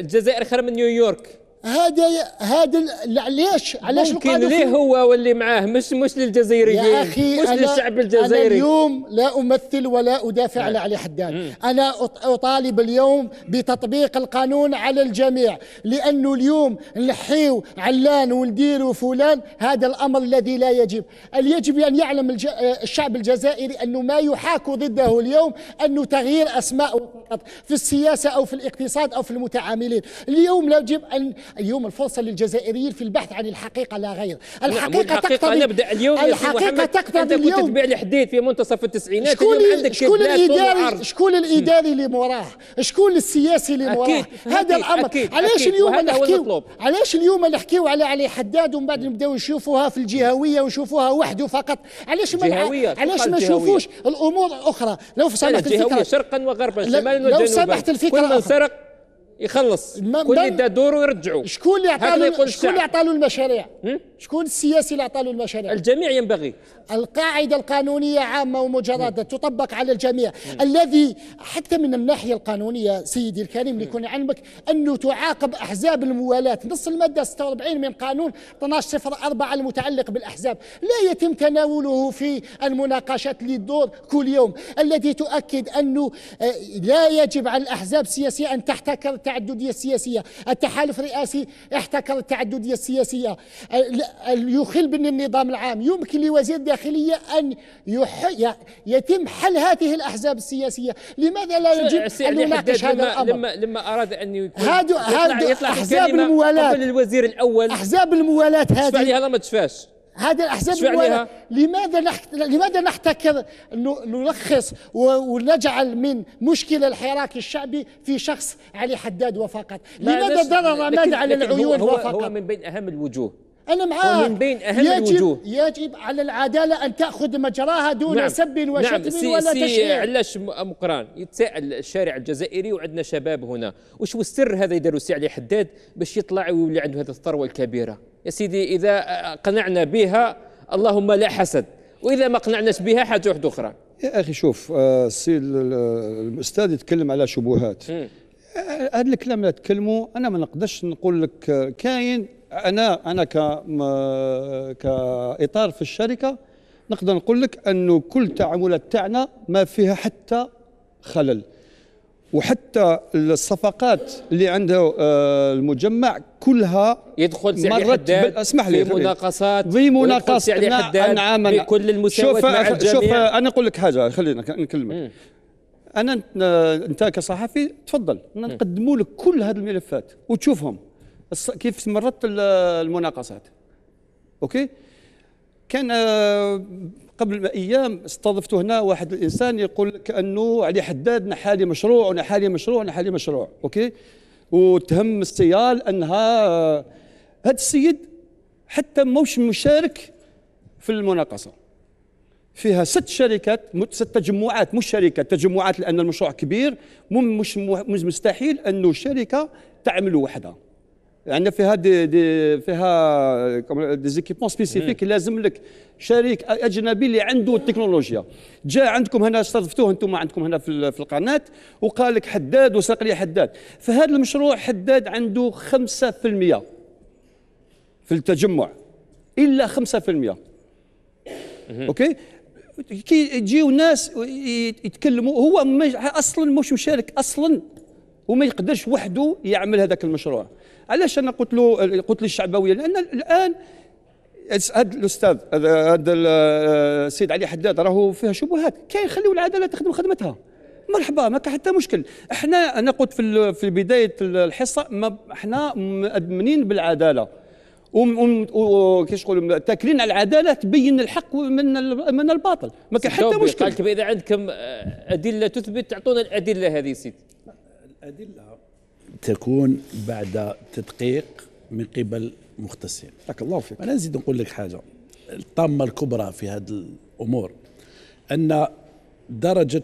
الجزائر خير من نيويورك هذا هذا ليش علاش ممكن ليه هو واللي معاه مش مش للجزائريين يا أخي مش للشعب الجزائري أنا اليوم لا أمثل ولا أدافع على نعم. علي حداد أنا أطالب اليوم بتطبيق القانون على الجميع لأنه اليوم نحيو علان ونديروا فلان هذا الأمر الذي لا يجب يجب أن يعلم الج... آه، الشعب الجزائري أنه ما يحاك ضده اليوم أنه تغيير أسماء فقط في السياسة أو في الاقتصاد أو في المتعاملين اليوم يجب أن اليوم الفرصة للجزائريين في البحث عن الحقيقة لا غير نعم، الحقيقة تقتضي نبدأ اليوم الحقيقة تقتضي اليوم كنت تبيع الحديد في منتصف التسعينات شكون عندك شكون الإداري شكون الإداري اللي موراه شكون السياسي اللي موراه هذا الأمر علاش اليوم نحكيو علاش اليوم نحكيو على علي حداد ومن بعد نبداو نشوفوها في الجهوية ونشوفوها وحده فقط علاش ما علاش ما نشوفوش الأمور الأخرى لو سمحت الفكرة شرقا وغربا شمالا وجنوبا لو سمحت الفكرة كل من سرق يخلص كل ده دوره يرجعوا شكون اللي عطالو شكون اللي عطالو المشاريع شكون السياسي اللي عطالو المشاريع الجميع ينبغي القاعده القانونيه عامه ومجرده مم. تطبق على الجميع مم. الذي حتى من الناحيه القانونيه سيدي الكريم ليكون علمك انه تعاقب احزاب الموالاه نص الماده 46 من قانون 1204 المتعلق بالاحزاب لا يتم تناوله في المناقشات اللي تدور كل يوم الذي تؤكد انه آه، لا يجب على الاحزاب السياسيه ان تحتكر التعددية السياسية التحالف الرئاسي احتكر التعددية السياسية يخل بالنظام العام يمكن لوزير الداخلية أن يتم حل هذه الأحزاب السياسية لماذا لا يجب أن نناقش هذا الأمر لما, لما أراد أن يكون هادو يطلع, يطلع أحزاب الموالاة قبل الوزير الأول أحزاب الموالاة هذه تشفى هذا ما تشفاش هذه الاحزاب الوالده لماذا نحت... لماذا نحتكر نلخص ونجعل من مشكله الحراك الشعبي في شخص علي حداد وفقط لماذا ضرر ماذا على العيون هو فقط هو من بين اهم الوجوه أنا معاه ومن بين أهم يجب الوجوه يجب على العدالة أن تأخذ مجراها دون نعم سب نعم. وشتم نعم سي ولا سي تشريع علاش مقران يتساءل الشارع الجزائري وعندنا شباب هنا وش السر هذا يديروا سي علي حداد باش يطلع ويولي عنده هذه الثروة الكبيرة يا سيدي إذا قنعنا بها اللهم لا حسد وإذا ما قنعناش بها حاجة واحدة أخرى يا أخي شوف السي آه، الأستاذ يتكلم على شبهات آه، هذا الكلام اللي تكلموا أنا ما نقدرش نقول لك آه، كاين انا انا ك كاطار في الشركه نقدر نقول لك انه كل التعاملات تاعنا ما فيها حتى خلل وحتى الصفقات اللي عنده آه، المجمع كلها يدخل سعدي مرت حداد اسمح لي في مناقصات في مناقصات نعم في المساواة شوف مع الجميع شوف انا اقول لك حاجه خلينا نكلمك انا آه، انت كصحفي تفضل نقدموا لك كل هذه الملفات وتشوفهم كيف استمرت المناقصات اوكي كان آه، قبل ايام استضفت هنا واحد الانسان يقول لك انه علي حداد نحالي مشروع ونحالي مشروع ونحالي مشروع اوكي وتهم السيال انها هذا آه، السيد حتى موش مشارك في المناقصه فيها ست شركات ست تجمعات مش شركات تجمعات لان المشروع كبير مش مستحيل انه شركه تعمل وحدها عندنا فيها دي دي فيها ديزيكيبمون سبيسيفيك لازم لك شريك اجنبي اللي عنده التكنولوجيا جاء عندكم هنا استضفتوه انتم عندكم هنا في, في القناه وقال لك حداد وسرق لي حداد فهذا المشروع حداد عنده 5% في التجمع الا 5% اوكي كي يجيو ناس يتكلموا هو مش اصلا مش مشارك اصلا وما يقدرش وحده يعمل هذاك المشروع علاش انا قلت له قلت للشعبويه لان الان هذا الاستاذ هذا السيد علي حداد راهو فيها شبهات كاين خليو العداله تخدم خدمتها مرحبا ما كان حتى مشكل احنا انا قلت في في بدايه الحصه ما احنا مؤمنين بالعداله وكيش يقولوا تاكلين على العداله تبين الحق من من الباطل ما كان حتى مشكل اذا عندكم ادله تثبت تعطونا الادله هذه سيدي الأدلة تكون بعد تدقيق من قبل مختصين بارك الله فيك أنا نزيد نقول لك حاجة الطامة الكبرى في هذه الأمور أن درجة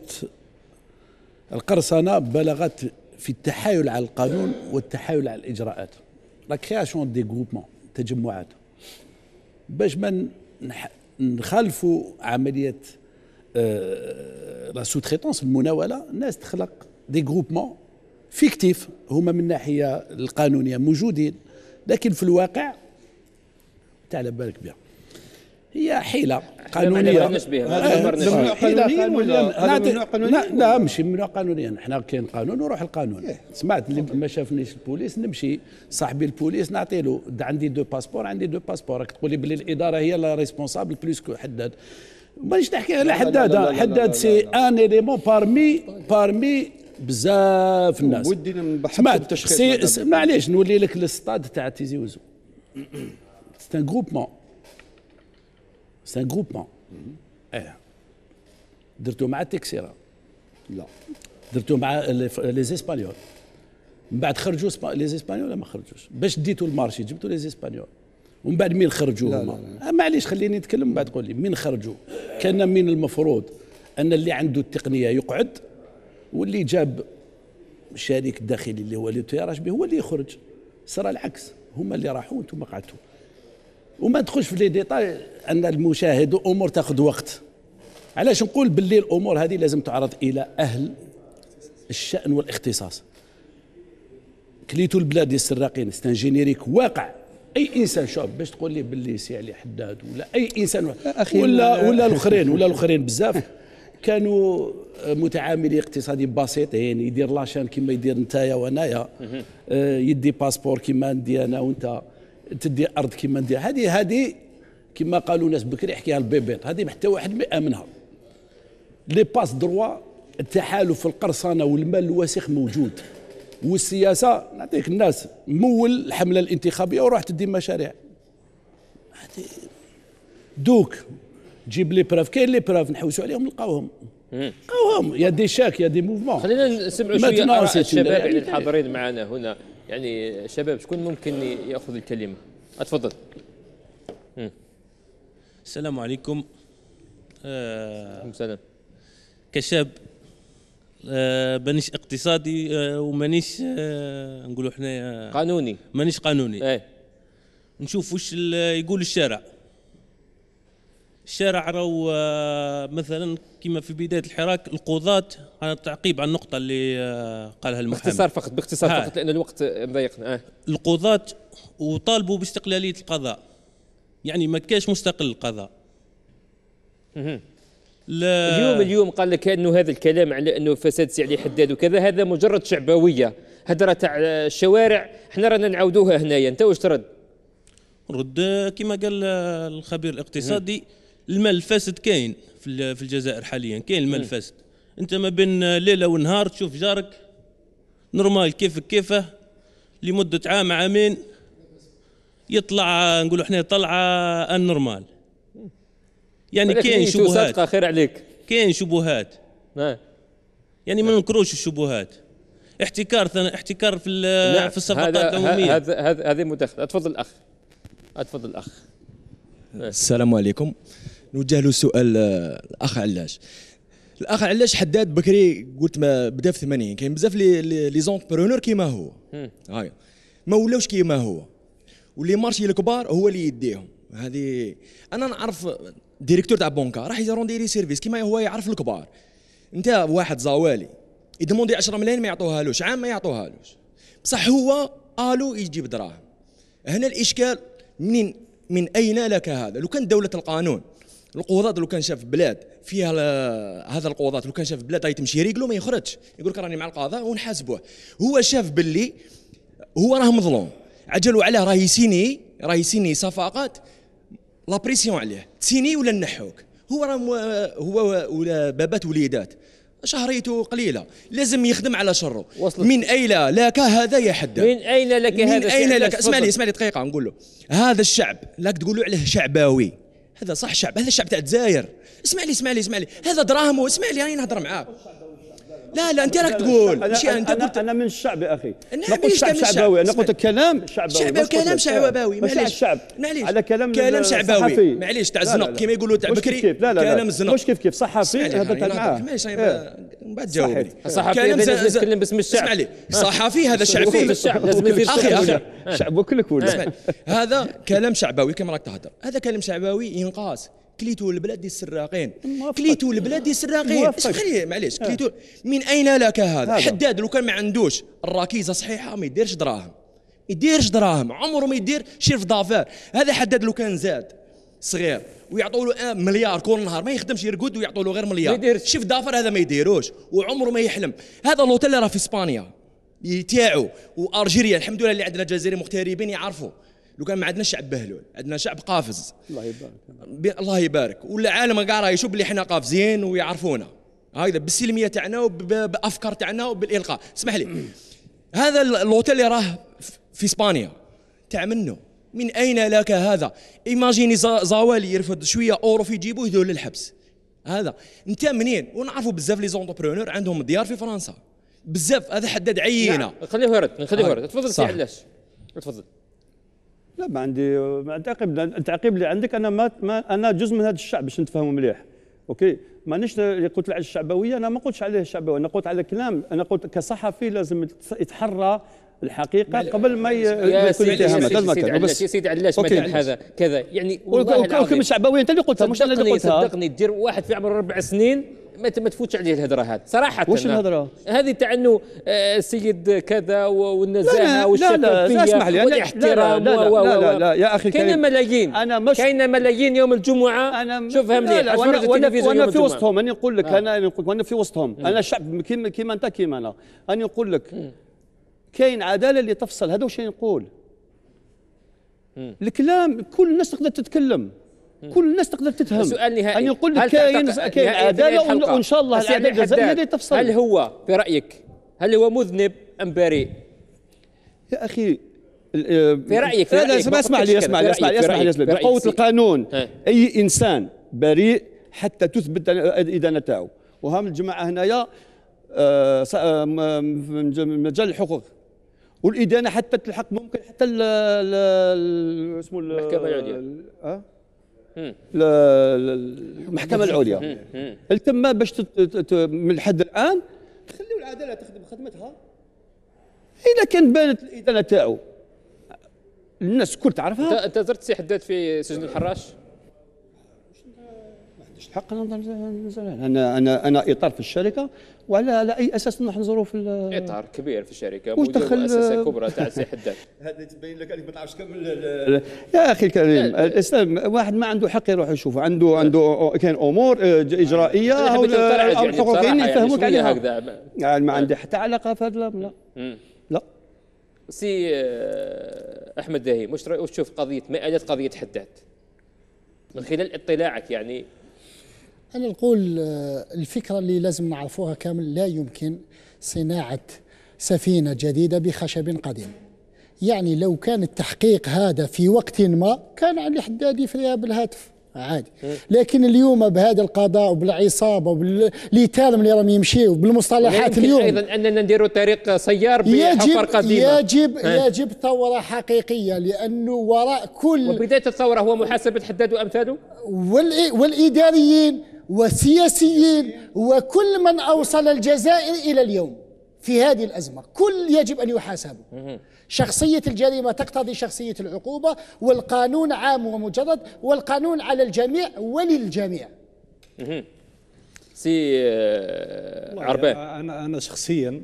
القرصنة بلغت في التحايل على القانون والتحايل على الإجراءات لا كرياسيون دي جروبمون تجمعات باش ما نخالفوا عملية لا سو تريتونس المناولة الناس تخلق دي جروبمون فيكتيف هما من الناحيه القانونيه موجودين لكن في الواقع تعال بالك بها هي حيله قانونيه آه، ممنوع قانونيا لا ماشي ممنوع قانونيا حنا كاين قانون وروح القانون إيه. سمعت اللي ما شافنيش البوليس نمشي صاحبي البوليس نعطي له عندي دو باسبور عندي دو باسبور راك تقول لي بلي الاداره هي لا ريسبونسابل بلوس كو حداد مانيش نحكي على حداد حداد سي ان اليمون بارمي بارمي بزاف الناس ودي سمعت التشخيص معليش نولي لك الستاد تاع تيزي وزو سي ان جروبمون سي ان جروبمون اه درتو مع التكسيرا لا درتو مع لي اسبانيول من بعد خرجوا لي اسبانيول ما خرجوش باش ديتو المارشي جبتو لي اسبانيول ومن بعد مين خرجوا هما آه، معليش خليني نتكلم من بعد قول لي مين خرجوا كان من المفروض ان اللي عنده التقنيه يقعد واللي جاب شريك داخلي اللي هو اللي تيراش به هو اللي يخرج صرا العكس هما اللي راحوا وانتم قعدتوا وما ندخلش في لي ديتاي ان المشاهد امور تاخذ وقت علاش نقول باللي الامور هذه لازم تعرض الى اهل الشان والاختصاص كليتو البلاد السراقين ستانجينيريك واقع اي انسان شوف باش تقول لي باللي سي علي حداد ولا اي انسان ولا ولا الاخرين ولا الاخرين بزاف كانوا متعاملي اقتصادي بسيطين يعني يدير لاشان كما يدير نتايا وانايا آه، يدي باسبور كما ندي انا وانت تدي ارض كما ندير هذه هذه كما قالوا ناس بكري يحكيها البيبيط هذه حتى واحد ما امنها لي باس دروا التحالف القرصنه والمال الوسخ موجود والسياسه نعطيك الناس مول الحمله الانتخابيه وروح تدي مشاريع دوك جيب لي براف كاين لي براف نحوسوا عليهم نلقاوهم نلقاوهم يا دي شاك يا دي موفمون خلينا نسمعوا شويه الشباب اللي الحاضرين معنا هنا يعني شباب شكون ممكن ياخذ الكلمه اتفضل السلام عليكم آه، السلام كشاب آه مانيش اقتصادي آه ومانيش آه، نقولوا حنايا قانوني مانيش قانوني ايه نشوف واش يقول الشارع الشارع راهو مثلا كما في بدايه الحراك القضاة على التعقيب على النقطه اللي آه، قالها المحامي باختصار فقط باختصار فقط لان الوقت مضايقنا آه. القضاة وطالبوا باستقلاليه القضاء يعني ما كاش مستقل القضاء اها لا اليوم اليوم قال لك انه هذا الكلام على انه فساد سي علي حداد وكذا هذا مجرد شعبويه هدره تاع آه، الشوارع احنا رانا نعاودوها هنايا انت واش ترد؟ رد آه، كما قال الخبير الاقتصادي مه. المال الفاسد كاين في الجزائر حاليا كاين المال الفاسد انت ما بين ليله ونهار تشوف جارك نورمال كيفك كيفه لمده عام عامين يطلع نقولوا احنا طلعه ان نورمال يعني كاين شبهات خير عليك كاين شبهات يعني ما ننكروش الشبهات احتكار احتكار في نعم، في الصفقات العموميه هذا هذه مداخله تفضل الاخ تفضل الاخ السلام عليكم نوجه له سؤال آه، الاخ علاش الاخ علاش حداد بكري قلت ما بدا في 80 كاين بزاف لي لي زونتربرونور كيما هو هاي ما ولاوش كيما هو واللي مارشي الكبار هو اللي يديهم هذه انا نعرف ديريكتور تاع بونكا راح يزارون ديري سيرفيس كيما هو يعرف الكبار انت واحد زوالي يدموندي 10 ملايين ما يعطوهالوش عام ما يعطوهالوش بصح هو الو يجيب دراهم هنا الاشكال منين من أين لك هذا لو كان دولة القانون القضاة لو كان شاف بلاد فيها هذا القضاة لو كان شاف بلاد تمشي يريقلو ما يخرجش يقول لك راني مع القضاء ونحاسبوه هو شاف باللي هو راه مظلوم عجلوا عليه راه يسيني راه يسيني صفقات لا بريسيون عليه تسيني ولا نحوك هو راه هو ولا بابات وليدات شهريته قليلة لازم يخدم على شره وصلت. من أين لك هذا يا حدا من أين لك هذا من أين لك اسمعني اسمعني دقيقة نقول له هذا الشعب لك تقول له عليه شعباوي هذا صح شعب هذا الشعب تاع الجزائر اسمع لي اسمع لي اسمع لي هذا دراهمه اسمع لي راني نهضر معاه لا لا انت راك تقول ماشي انت قلت انا من الشعب اخي انا نعم، قلت الشعب شعباوي انا قلت كلام شعباوي كلام شعباوي معليش الشعب معليش على كلام كلام شعباوي معليش تاع الزنق كيما يقولوا تاع بكري كلام الزنق مش كيف كيف صحفي هذا معاه معليش من بعد جاوبني صحفي يتكلم باسم الشعب اسمع لي آه. صحفي هذا شعبي الشعب لازم يدير اخي شعب وكلك ولا هذا كلام شعباوي كما راك تهضر هذا كلام شعباوي ينقاس كليتو البلاد السراقين كليتو البلاد السراقين شخري معليش آه. كليتو من اين لك هذا حداد لو كان ما عندوش الركيزه صحيحه ما يديرش دراهم يديرش دراهم عمره ما يدير شيف دافير هذا حداد لو كان زاد صغير ويعطوا له آه، مليار كل نهار ما يخدمش يرقد ويعطوا له غير مليار شيف دافر هذا ما يديروش وعمره ما يحلم هذا لوتيل راه في اسبانيا تاعو وارجيريا الحمد لله اللي عندنا جزائري مغتربين يعرفوا لو كان ما عندنا شعب بهلول عندنا شعب قافز الله يبارك الله يبارك والعالم كاع راه يشوف اللي حنا قافزين ويعرفونا هكذا بالسلميه تاعنا وبافكار تاعنا وبالالقاء اسمح لي هذا اللوتيل اللي راه في اسبانيا تاع منه من اين لك هذا ايماجيني زوالي يرفض شويه اورو في جيبو يدوه للحبس هذا انت منين ونعرفوا بزاف لي زونتربرونور عندهم ديار في فرنسا بزاف هذا حدد عينه نعم. خليه يرد خليه يرد تفضل سي علاش تفضل لا ما عندي ما تعقيب التعقيب اللي عندك انا ما, ما انا جزء من هذا الشعب باش نتفاهموا مليح اوكي مانيش قلت على الشعبويه انا ما قلتش عليه الشعبويه انا قلت على كلام انا قلت كصحفي لازم يتحرى الحقيقه قبل ما يكون اتهامات لازم بس يا سيدي علاش مثلا هذا كذا يعني والله العظيم الشعبويه انت اللي قلتها مش انا اللي قلتها صدقني دير واحد في عمر اربع سنين ما تفوتش عليه الهدره هذه صراحه واش الهدره؟ هذه تاع انه آه، السيد كذا والنزاهه والشفافيه والاحترام لا لا, لا, لا, لا, لا يا اخي كاين ملايين انا مش كاين ملايين يوم الجمعه انا شوفها مليح وانا, وانا, وانا آه. في وسطهم انا نقول لك انا نقول وانا في وسطهم انا الشعب كيما كيما انت كيما انا انا نقول لك كاين عداله اللي تفصل هذا واش نقول الكلام كل الناس تقدر تتكلم كل الناس تقدر تفهم سؤال نهائي يعني يقول لك كاين كاين عدالة وإن شاء الله العدالة تفصل هل هو في رأيك هل هو مذنب أم بريء؟ يا أخي في رأيك في رأيك اسمع اسمع لي اسمع لي اسمع لي اسمع لي بقوة القانون أي إنسان بريء حتى تثبت الإدانة تاعو وهم الجماعة هنايا آه، آه، من مجال الحقوق والإدانة حتى تلحق ممكن حتى اسمه المحكمة العليا المحكمه العليا تما باش من لحد الان تخليو العداله تخدم خدمتها الا إيه، كان بانت الادانه تاعو الناس الكل تعرفها انت زرت سي حداد في سجن الحراش ما عنديش الحق انا انا انا اطار في الشركه وعلى على اي اساس نزوروا في اطار كبير في الشركه واش دخل مؤسسه كبرى تاع سي حداد هذا تبين لك انك ما تعرفش كم يا اخي الكريم الاسلام واحد ما عنده حق يروح يشوفه عنده عنده كان امور آه، اجرائيه او الحقوقيين يعني يعني يفهموك عليها هكذا يعني ما عندي حتى علاقه في هذا لا لا سي آه، احمد دهيم واش تشوف قضيه مائده قضيه حداد من خلال اطلاعك يعني أنا نقول آه، الفكرة اللي لازم نعرفوها كامل لا يمكن صناعة سفينة جديدة بخشب قديم يعني لو كان التحقيق هذا في وقت ما كان علي حداد يفريها بالهاتف عادي إيه. لكن اليوم بهذا القضاء وبالعصابه وبالليتالم اللي راهم يمشي وبالمصطلحات اليوم ايضا اننا نديروا طريق سيار بحفر قديمه يجب إيه. يجب ثوره حقيقيه لانه وراء كل وبدايه الثوره هو محاسبه حداد وامثاله والاداريين وسياسيين وكل من أوصل الجزائر إلى اليوم في هذه الأزمة كل يجب أن يحاسبوا شخصية الجريمة تقتضي شخصية العقوبة والقانون عام ومجرد والقانون على الجميع وللجميع سي آه، عربان أنا أنا شخصيا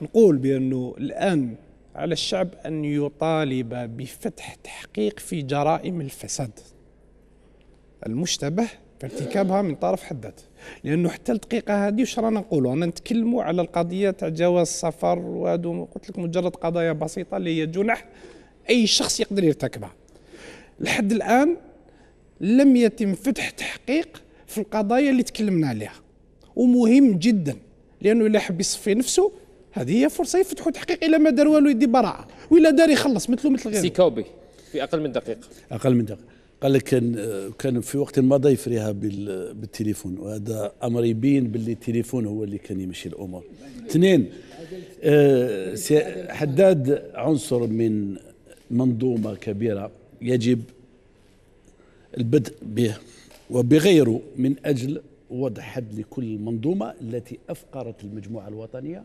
نقول بأنه الآن على الشعب أن يطالب بفتح تحقيق في جرائم الفساد المشتبه فارتكابها من طرف حدات لانه حتى الدقيقه هذه واش رانا نقولوا انا نتكلموا على القضيه تاع جواز السفر وهذو قلت لك مجرد قضايا بسيطه اللي هي جنح اي شخص يقدر يرتكبها لحد الان لم يتم فتح تحقيق في القضايا اللي تكلمنا عليها ومهم جدا لانه الا حب يصفي نفسه هذه هي فرصه يفتحوا تحقيق الى ما دار والو يدي براءه والا دار يخلص مثله مثل غيره كوبي في اقل من دقيقه اقل من دقيقه قال لك كان كان في وقت ما ضيفريها بالتليفون وهذا امر يبين باللي التليفون هو اللي كان يمشي الامور اثنين آه، حداد عنصر من منظومه كبيره يجب البدء به وبغيره من اجل وضع حد لكل منظومه التي افقرت المجموعه الوطنيه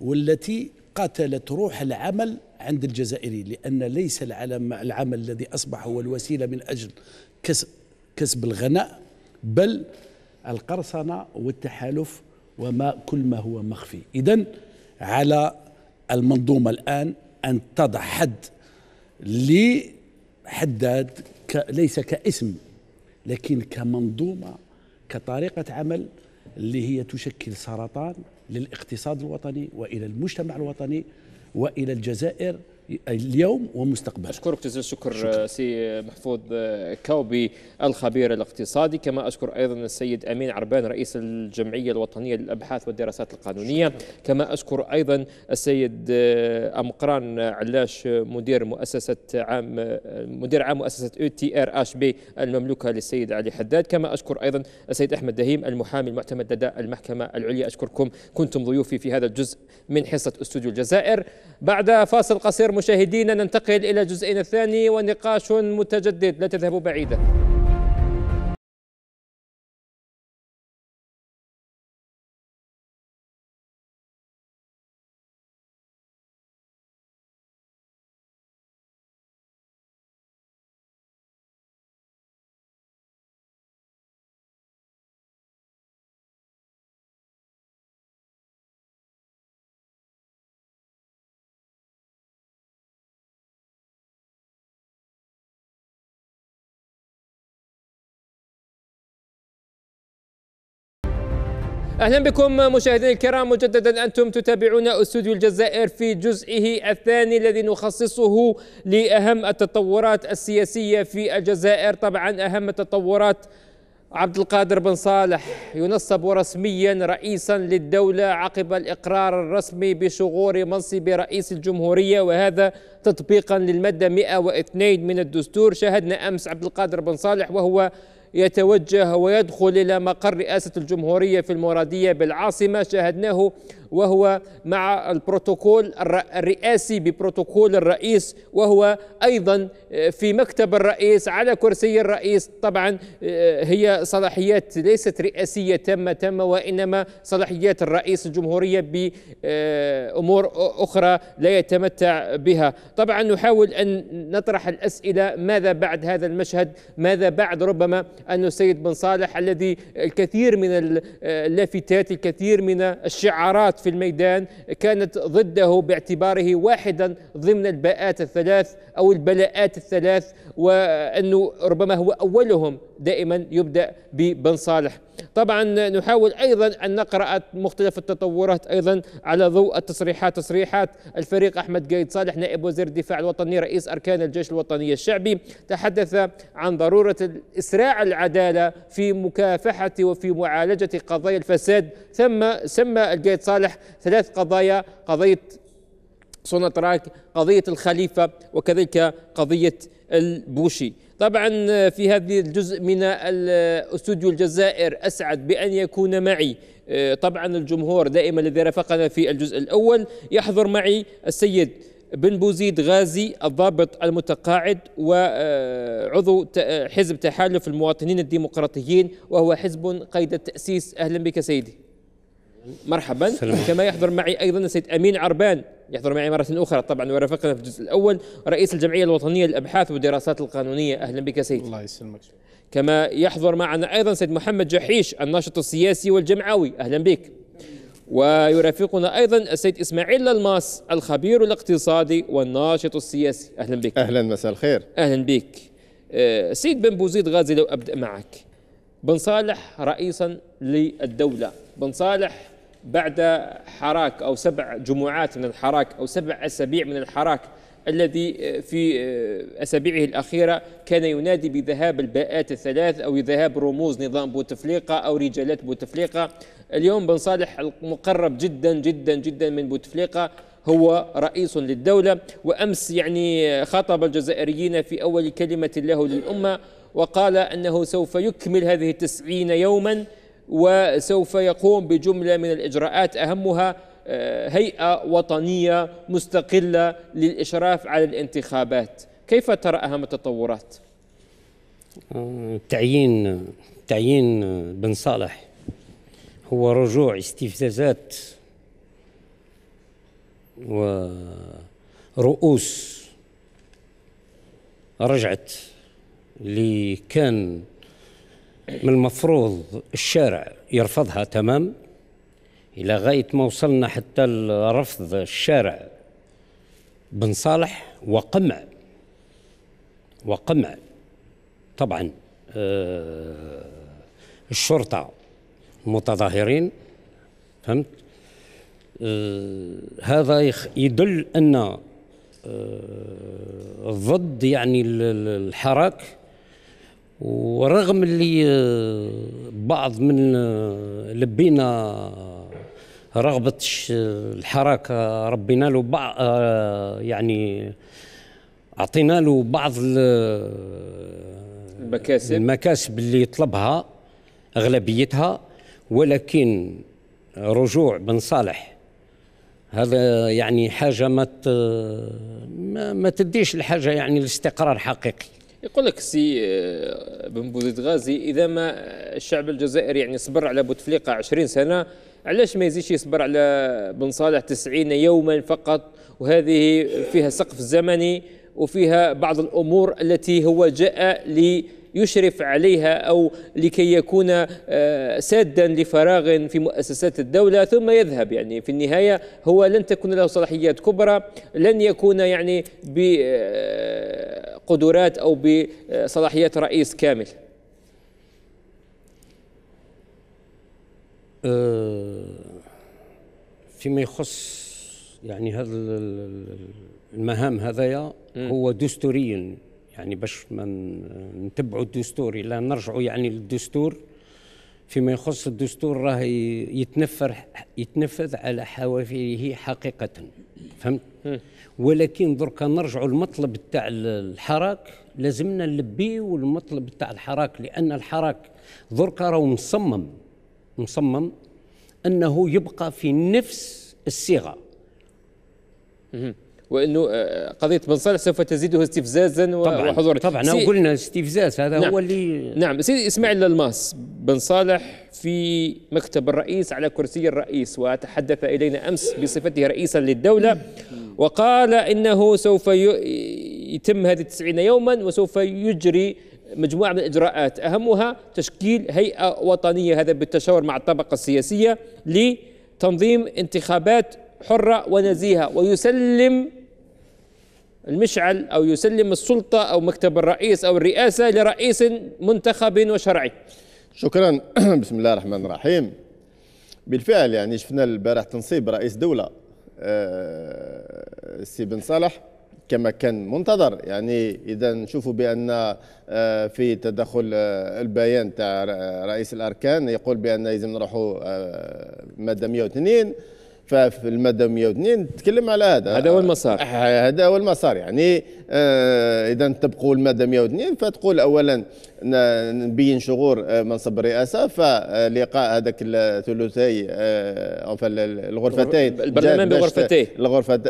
والتي قاتلت روح العمل عند الجزائري لأن ليس العلم العمل الذي أصبح هو الوسيلة من أجل كسب, كسب الغناء بل القرصنة والتحالف وما كل ما هو مخفي إذا على المنظومة الآن أن تضع حد لحداد ليس كاسم لكن كمنظومة كطريقة عمل اللي هي تشكل سرطان للاقتصاد الوطني والى المجتمع الوطني والى الجزائر اليوم ومستقبلا أشكرك جزيل الشكر آه، سي آه، محفوظ آه، كوبي الخبير الاقتصادي كما أشكر أيضا السيد أمين عربان رئيس الجمعية الوطنية للأبحاث والدراسات القانونية شكرا. كما أشكر أيضا السيد أمقران علاش مدير مؤسسة عام مدير عام مؤسسة او تي ار اش بي المملوكة للسيد علي حداد كما أشكر أيضا السيد أحمد دهيم المحامي المعتمد لدى المحكمة العليا أشكركم كنتم ضيوفي في هذا الجزء من حصة استوديو الجزائر بعد فاصل قصير مشاهدينا ننتقل إلى جزئنا الثاني ونقاش متجدد لا تذهبوا بعيدا اهلا بكم مشاهدينا الكرام مجددا انتم تتابعون استوديو الجزائر في جزئه الثاني الذي نخصصه لاهم التطورات السياسيه في الجزائر طبعا اهم التطورات عبد القادر بن صالح ينصب رسميا رئيسا للدولة عقب الإقرار الرسمي بشغور منصب رئيس الجمهورية وهذا تطبيقا للمادة 102 من الدستور شاهدنا أمس عبد القادر بن صالح وهو يتوجه ويدخل إلى مقر رئاسة الجمهورية في المرادية بالعاصمة شاهدناه وهو مع البروتوكول الرئاسي ببروتوكول الرئيس وهو أيضا آه، في مكتب الرئيس على كرسي الرئيس طبعا آه، هي صلاحيات ليست رئاسية تامة تامة وإنما صلاحيات الرئيس الجمهورية بأمور آه، أخرى لا يتمتع بها طبعا نحاول أن نطرح الأسئلة ماذا بعد هذا المشهد ماذا بعد ربما أن السيد بن صالح الذي الكثير من اللافتات الكثير من الشعارات في الميدان كانت ضده باعتباره واحدا ضمن الباءات الثلاث أو البلاءات الثلاث وأنه ربما هو أولهم دائما يبدأ ببن صالح طبعا نحاول أيضا أن نقرأ مختلف التطورات أيضا على ضوء التصريحات تصريحات الفريق أحمد قايد صالح نائب وزير الدفاع الوطني رئيس أركان الجيش الوطني الشعبي تحدث عن ضرورة إسراع العدالة في مكافحة وفي معالجة قضايا الفساد ثم سمى القايد صالح ثلاث قضايا قضية سونطراك قضية الخليفة وكذلك قضية البوشي طبعا آه، في هذا الجزء من آه، استوديو الجزائر اسعد بان يكون معي آه، طبعا الجمهور دائما الذي رافقنا في الجزء الاول يحضر معي السيد بن بوزيد غازي الضابط المتقاعد وعضو حزب تحالف المواطنين الديمقراطيين وهو حزب قيد التأسيس أهلا بك سيدي مرحبا سلام. كما يحضر معي ايضا السيد امين عربان يحضر معي مره اخرى طبعا ورافقنا في الجزء الاول رئيس الجمعيه الوطنيه للابحاث والدراسات القانونيه اهلا بك سيد الله يسلمك كما يحضر معنا ايضا سيد محمد جحيش الناشط السياسي والجمعوي اهلا بك ويرافقنا ايضا السيد اسماعيل الماس الخبير الاقتصادي والناشط السياسي اهلا بك اهلا مساء الخير اهلا بك آه، سيد بن بوزيد غازي لو ابدا معك بن صالح رئيسا للدوله بن صالح بعد حراك أو سبع جمعات من الحراك أو سبع أسابيع من الحراك الذي آه، في آه، أسابيعه الأخيرة كان ينادي بذهاب الباءات الثلاث أو ذهاب رموز نظام بوتفليقة أو رجالات بوتفليقة اليوم بن صالح المقرب جدا جدا جدا من بوتفليقة هو رئيس للدولة وأمس يعني خاطب الجزائريين في أول كلمة له للأمة وقال أنه سوف يكمل هذه التسعين يوماً وسوف يقوم بجملة من الإجراءات أهمها آه، هيئة وطنية مستقلة للإشراف على الانتخابات كيف ترى أهم التطورات؟ تعيين تعيين بن صالح هو رجوع استفزازات ورؤوس رجعت اللي كان من المفروض الشارع يرفضها تمام إلى غاية ما وصلنا حتى رفض الشارع بن صالح وقمع وقمع طبعا آه، الشرطة المتظاهرين فهمت آه، هذا يدل أن آه، ضد يعني الحراك ورغم اللي آه، بعض من آه، لبينا رغبة آه، الحركة ربينا له بعض يعني أعطينا له بعض المكاسب المكاسب اللي طلبها أغلبيتها ولكن رجوع بن صالح هذا يعني حاجة ما ما تديش الحاجة يعني الاستقرار حقيقي يقول لك سي آه، بن بوزيد غازي اذا ما الشعب الجزائري يعني صبر على بوتفليقه 20 سنه علاش ما يزيدش يصبر على بن صالح 90 يوما فقط وهذه فيها سقف زمني وفيها بعض الامور التي هو جاء لي يشرف عليها أو لكي يكون آه، سادا لفراغ في مؤسسات الدولة ثم يذهب يعني في النهاية هو لن تكون له صلاحيات كبرى لن يكون يعني بقدرات آه، أو بصلاحيات آه، رئيس كامل فيما يخص يعني هذا المهام هذايا هو دستوريا يعني باش ما نتبعوا الدستور الا نرجعوا يعني للدستور فيما يخص الدستور راه يتنفر يتنفذ على حوافره حقيقة فهمت ولكن دركا نرجعوا المطلب تاع الحراك لازمنا نلبي المطلب تاع الحراك لأن الحراك دركا راهو مصمم مصمم أنه يبقى في نفس الصيغة وانه آه، قضيه بن صالح سوف تزيده استفزازا وحضورا طبعا طبعا قلنا استفزاز هذا نعم هو اللي نعم سيدي اسماعيل الماس بن صالح في مكتب الرئيس على كرسي الرئيس وتحدث الينا امس بصفته رئيسا للدوله وقال انه سوف يتم هذه 90 يوما وسوف يجري مجموعه من الاجراءات اهمها تشكيل هيئه وطنيه هذا بالتشاور مع الطبقه السياسيه لتنظيم انتخابات حره ونزيهه ويسلم المشعل أو يسلم السلطة أو مكتب الرئيس أو الرئاسة لرئيس منتخب وشرعي شكرا بسم الله الرحمن الرحيم بالفعل يعني شفنا البارح تنصيب رئيس دولة آه، السي بن صالح كما كان منتظر يعني اذا نشوفوا بان آه، في تدخل آه، البيان تاع رئيس الاركان يقول بان لازم نروحوا ماده 102 الكفاف المادة 102 نتكلم على هذا هذا هو المسار أه، هذا هو المسار يعني آه اذا تبقوا المادة 102 فتقول اولا نبين شغور أه، منصب الرئاسه فلقاء هذاك الثلثي أه، او الغرفتين البرلمان بغرفتين الغرفه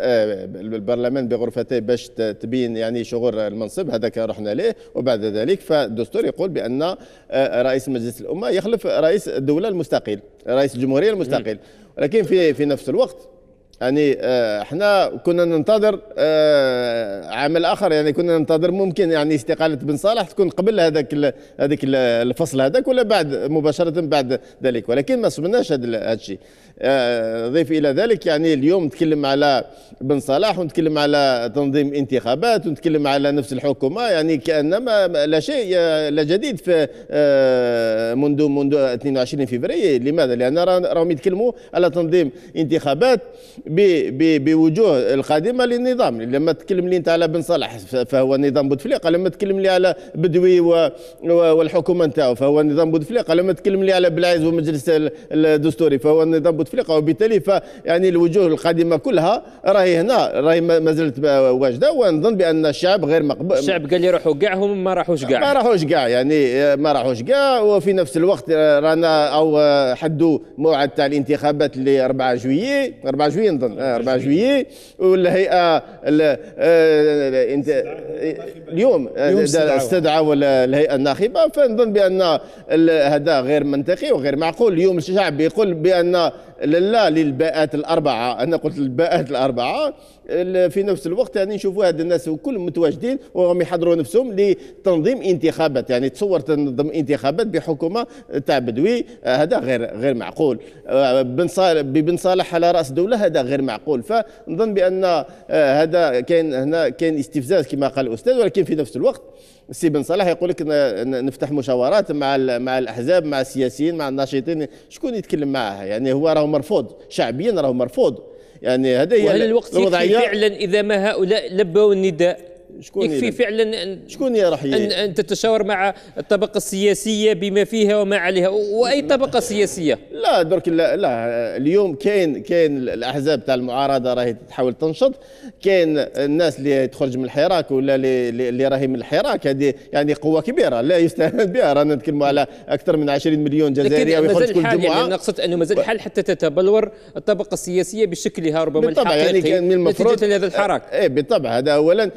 البرلمان بغرفتين باش تبين يعني شغور المنصب هذاك رحنا ليه وبعد ذلك فالدستور يقول بان رئيس مجلس الامه يخلف رئيس الدوله المستقيل رئيس الجمهوريه المستقيل م. لكن في في نفس الوقت يعني آه، احنا كنا ننتظر آه، عمل اخر يعني كنا ننتظر ممكن يعني استقاله بن صالح تكون قبل هذاك هذاك الفصل هذاك ولا بعد مباشره بعد ذلك ولكن ما صبناش هذا الشيء ضيف إلى ذلك يعني اليوم نتكلم على بن صلاح ونتكلم على تنظيم انتخابات ونتكلم على نفس الحكومة يعني كأنما لا شيء لا جديد في آه، منذ منذ 22 فبراير لماذا؟ لأن راهم يتكلموا على تنظيم انتخابات بوجوه القادمة للنظام لما تتكلم لي أنت على بن صلاح فهو نظام بوتفليقة لما تتكلم لي على بدوي والحكومة نتاعو فهو نظام بوتفليقة لما تتكلم لي على بلعيز والمجلس الدستوري فهو نظام بوتفليقه وبالتالي فيعني الوجوه القادمه كلها راهي هنا راهي ما زالت واجده ونظن بان الشعب غير مقبول الشعب قال لي روحوا كاع هم ما راحوش كاع ما راحوش كاع يعني ما راحوش كاع وفي نفس الوقت رانا او حدوا موعد تاع الانتخابات اللي 4 جويي 4 جويي نظن 4 آه، جويي والهيئه آه، اليوم آه، استدعوا الهيئه الناخبه فنظن بان هذا غير منطقي وغير معقول اليوم الشعب يقول بان لا للباءات الاربعه انا قلت الباءات الاربعه في نفس الوقت يعني نشوفوا هاد الناس الكل متواجدين وهم يحضروا نفسهم لتنظيم انتخابات يعني تصور تنظم انتخابات بحكومه تاع بدوي هذا غير غير معقول آه، بن صالح بن صالح على راس دوله هذا غير معقول فنظن بان آه، هذا كاين هنا كاين استفزاز كما قال الاستاذ ولكن في نفس الوقت سي بن صالح يقول لك نفتح مشاورات مع مع الاحزاب مع السياسيين مع الناشطين شكون يتكلم معها يعني هو راه مرفوض شعبيا راه مرفوض يعني هذا هي الوضعيه فعلا اذا ما هؤلاء لبوا النداء شكون يكفي يلم. فعلا شكون راح أن, أن تتشاور مع الطبقة السياسية بما فيها وما عليها وأي طبقة سياسية لا درك لا, لا اليوم كاين كاين الأحزاب تاع المعارضة راهي تحاول تنشط كاين الناس اللي تخرج من الحراك ولا اللي اللي راهي من الحراك هذه يعني قوة كبيرة لا يستهان بها رانا نتكلموا على أكثر من 20 مليون جزائري ويخرج كل يعني جمعة يعني نقصد أنه مازال الحال حتى تتبلور الطبقة السياسية بشكلها ربما بالطبع يعني الحقيقي يعني كان من المفروض نتيجة لهذا الحراك اي بالطبع هذا أولا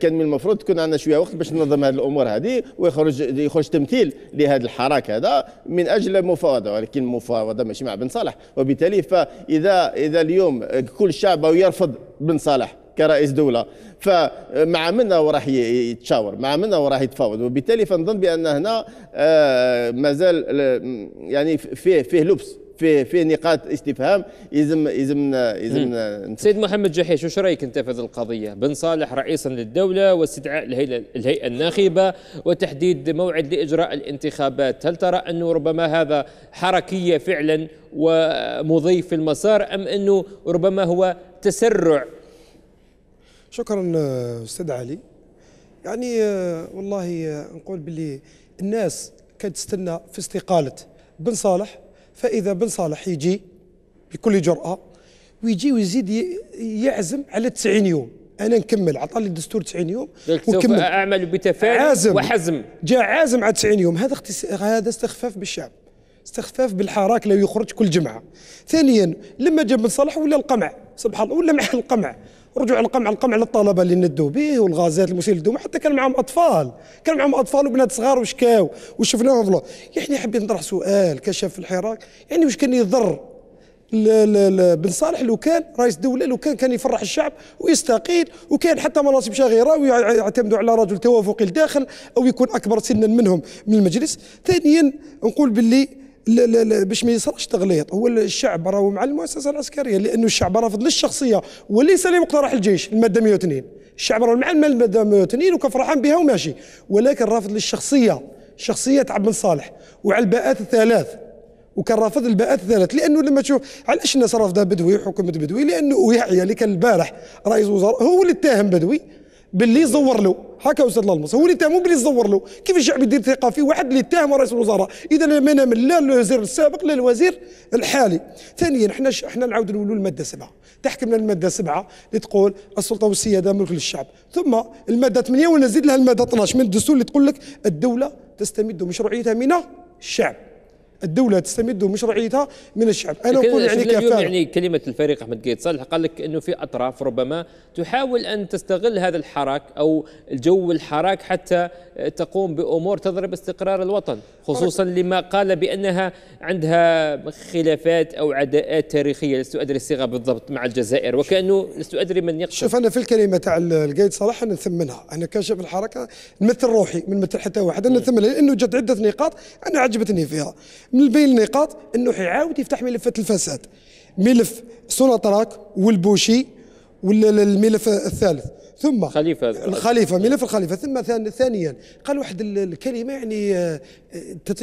كان من المفروض تكون عندنا شويه وقت باش ننظم هذه الامور هذه ويخرج يخرج تمثيل لهذا الحراك هذا من اجل مفاوضه ولكن المفاوضه ماشي مع بن صالح وبالتالي فاذا اذا اليوم كل الشعب يرفض بن صالح كرئيس دوله فمع من وراح يتشاور مع من وراح يتفاوض وبالتالي فنظن بان هنا آه، مازال يعني فيه فيه لبس فيه فيه نقاط استفهام يلزم يلزم يلزم سيد محمد جحيش وش رايك انت في هذه القضيه؟ بن صالح رئيسا للدوله واستدعاء الهيئه الناخبه وتحديد موعد لاجراء الانتخابات، هل ترى انه ربما هذا حركيه فعلا ومضي في المسار ام انه ربما هو تسرع؟ شكرا استاذ علي. يعني والله نقول باللي الناس كانت تستنى في استقاله بن صالح فاذا بن صالح يجي بكل جراه ويجي ويزيد يعزم على 90 يوم انا نكمل عطى لي الدستور 90 يوم وكمل اعمل بتفاعل عازم وحزم جاء عازم على 90 يوم هذا اختس... هذا استخفاف بالشعب استخفاف بالحراك لا يخرج كل جمعه ثانيا لما جاء بن صالح ولا القمع سبحان الله ولا مع القمع رجوع القمع القمع للطلبه اللي ندوا به والغازات المسيل للدوم حتى كان معهم اطفال كان معهم اطفال وبنات صغار وشكاو وشفناهم يعني حبيت نطرح سؤال كشف في الحراك يعني واش كان يضر لا لا لا بن صالح لو كان رئيس دوله لو كان كان يفرح الشعب ويستقيل وكان حتى مناصب شاغره ويعتمدوا على رجل توافقي الداخل او يكون اكبر سنا منهم من المجلس ثانيا نقول باللي لا لا لا باش ما يصيرش تغليط هو الشعب راهو مع المؤسسه العسكريه لانه الشعب رافض للشخصيه وليس لمقترح الجيش الماده 102 الشعب راهو مع الماده 102 وكفرحان بها وماشي ولكن رافض للشخصيه شخصيه عبد بن صالح وعلى الباءات الثلاث وكان رافض الباءات الثلاث لانه لما تشوف علاش الناس رافضه بدوي وحكومه بدوي لانه يحيى اللي كان البارح رئيس وزراء هو اللي اتهم بدوي باللي زور له هكا استاذ لالمص هو اللي تهمو باللي زور له كيف الشعب يدير ثقه في واحد اللي اتهم رئيس الوزراء اذا لا من لا الوزير السابق لا الوزير الحالي ثانيا حنا ش... حنا نعاود نقولوا الماده سبعه تحكمنا الماده سبعه اللي تقول السلطه والسياده ملك للشعب ثم الماده 8 ونزيد لها الماده 12 من الدستور اللي تقول لك الدوله تستمد مشروعيتها من الشعب الدوله تستمد مشروعيتها من الشعب انا اقول يعني كفاءه يعني كلمه الفريق احمد قيد صالح قال لك انه في اطراف ربما تحاول ان تستغل هذا الحراك او الجو الحراك حتى تقوم بامور تضرب استقرار الوطن خصوصا لما قال بانها عندها خلافات او عداءات تاريخيه لست ادري الصيغه بالضبط مع الجزائر وكانه لست ادري من يقصد شوف انا في الكلمه تاع القيد صالح انا نثمنها انا كشف الحركه نمثل روحي من مثل حتى واحد انا نثمنها لانه جات عده نقاط انا عجبتني فيها من بين النقاط انه حيعاود يفتح ملفات الفساد ملف سوناطراك والبوشي والملف الثالث ثم خليفة الخليفة ملف الخليفة ثم ثانيا قال واحد الكلمة يعني آه،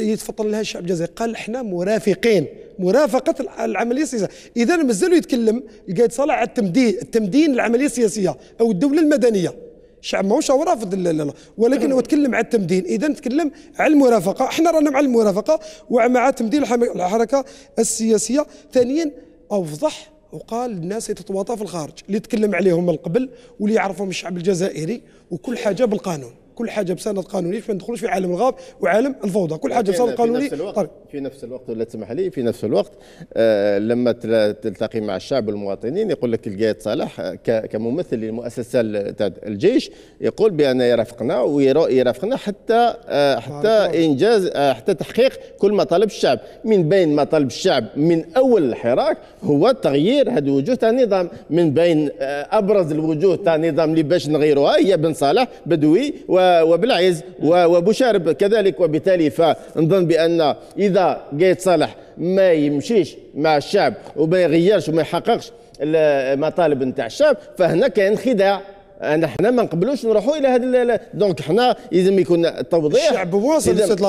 يتفطن لها الشعب الجزائري قال احنا مرافقين مرافقة العملية السياسية إذا مازالوا يتكلم القايد صلاح على التمدين التمدين العملية السياسية أو الدولة المدنية الشعب ماهوش هو رافض لا ولكن هو تكلم على التمدين اذا تكلم على المرافقه احنا رانا مع المرافقه ومع تمدين الحركه السياسيه ثانيا اوضح وقال الناس يتطوطى في الخارج اللي تكلم عليهم من قبل واللي يعرفهم الشعب الجزائري وكل حاجه بالقانون كل حاجه بسند قانوني فما ندخلوش في عالم الغاب وعالم الفوضى كل حاجه بسند قانوني طيب. في نفس الوقت في نفس الوقت ولا تسمح لي في نفس الوقت آه لما تلتقي مع الشعب والمواطنين يقول لك القايد صالح آه، كممثل للمؤسسه الجيش يقول بان يرافقنا ويرافقنا حتى آه حتى طيب. انجاز آه حتى تحقيق كل ما طلب الشعب من بين ما طلب الشعب من اول الحراك هو تغيير هذا الوجوه تاع النظام من بين آه، ابرز الوجوه تاع النظام اللي باش نغيروها هي بن صالح بدوي و وبالعز وبوشارب كذلك وبالتالي فنظن بان اذا قايد صالح ما يمشيش مع الشعب وما يغيرش وما يحققش المطالب نتاع الشعب فهنا كاين خداع انا آه، حنا ما نقبلوش نروحوا الى هذا دونك حنا لازم يكون التوضيح الشعب واصل استاذ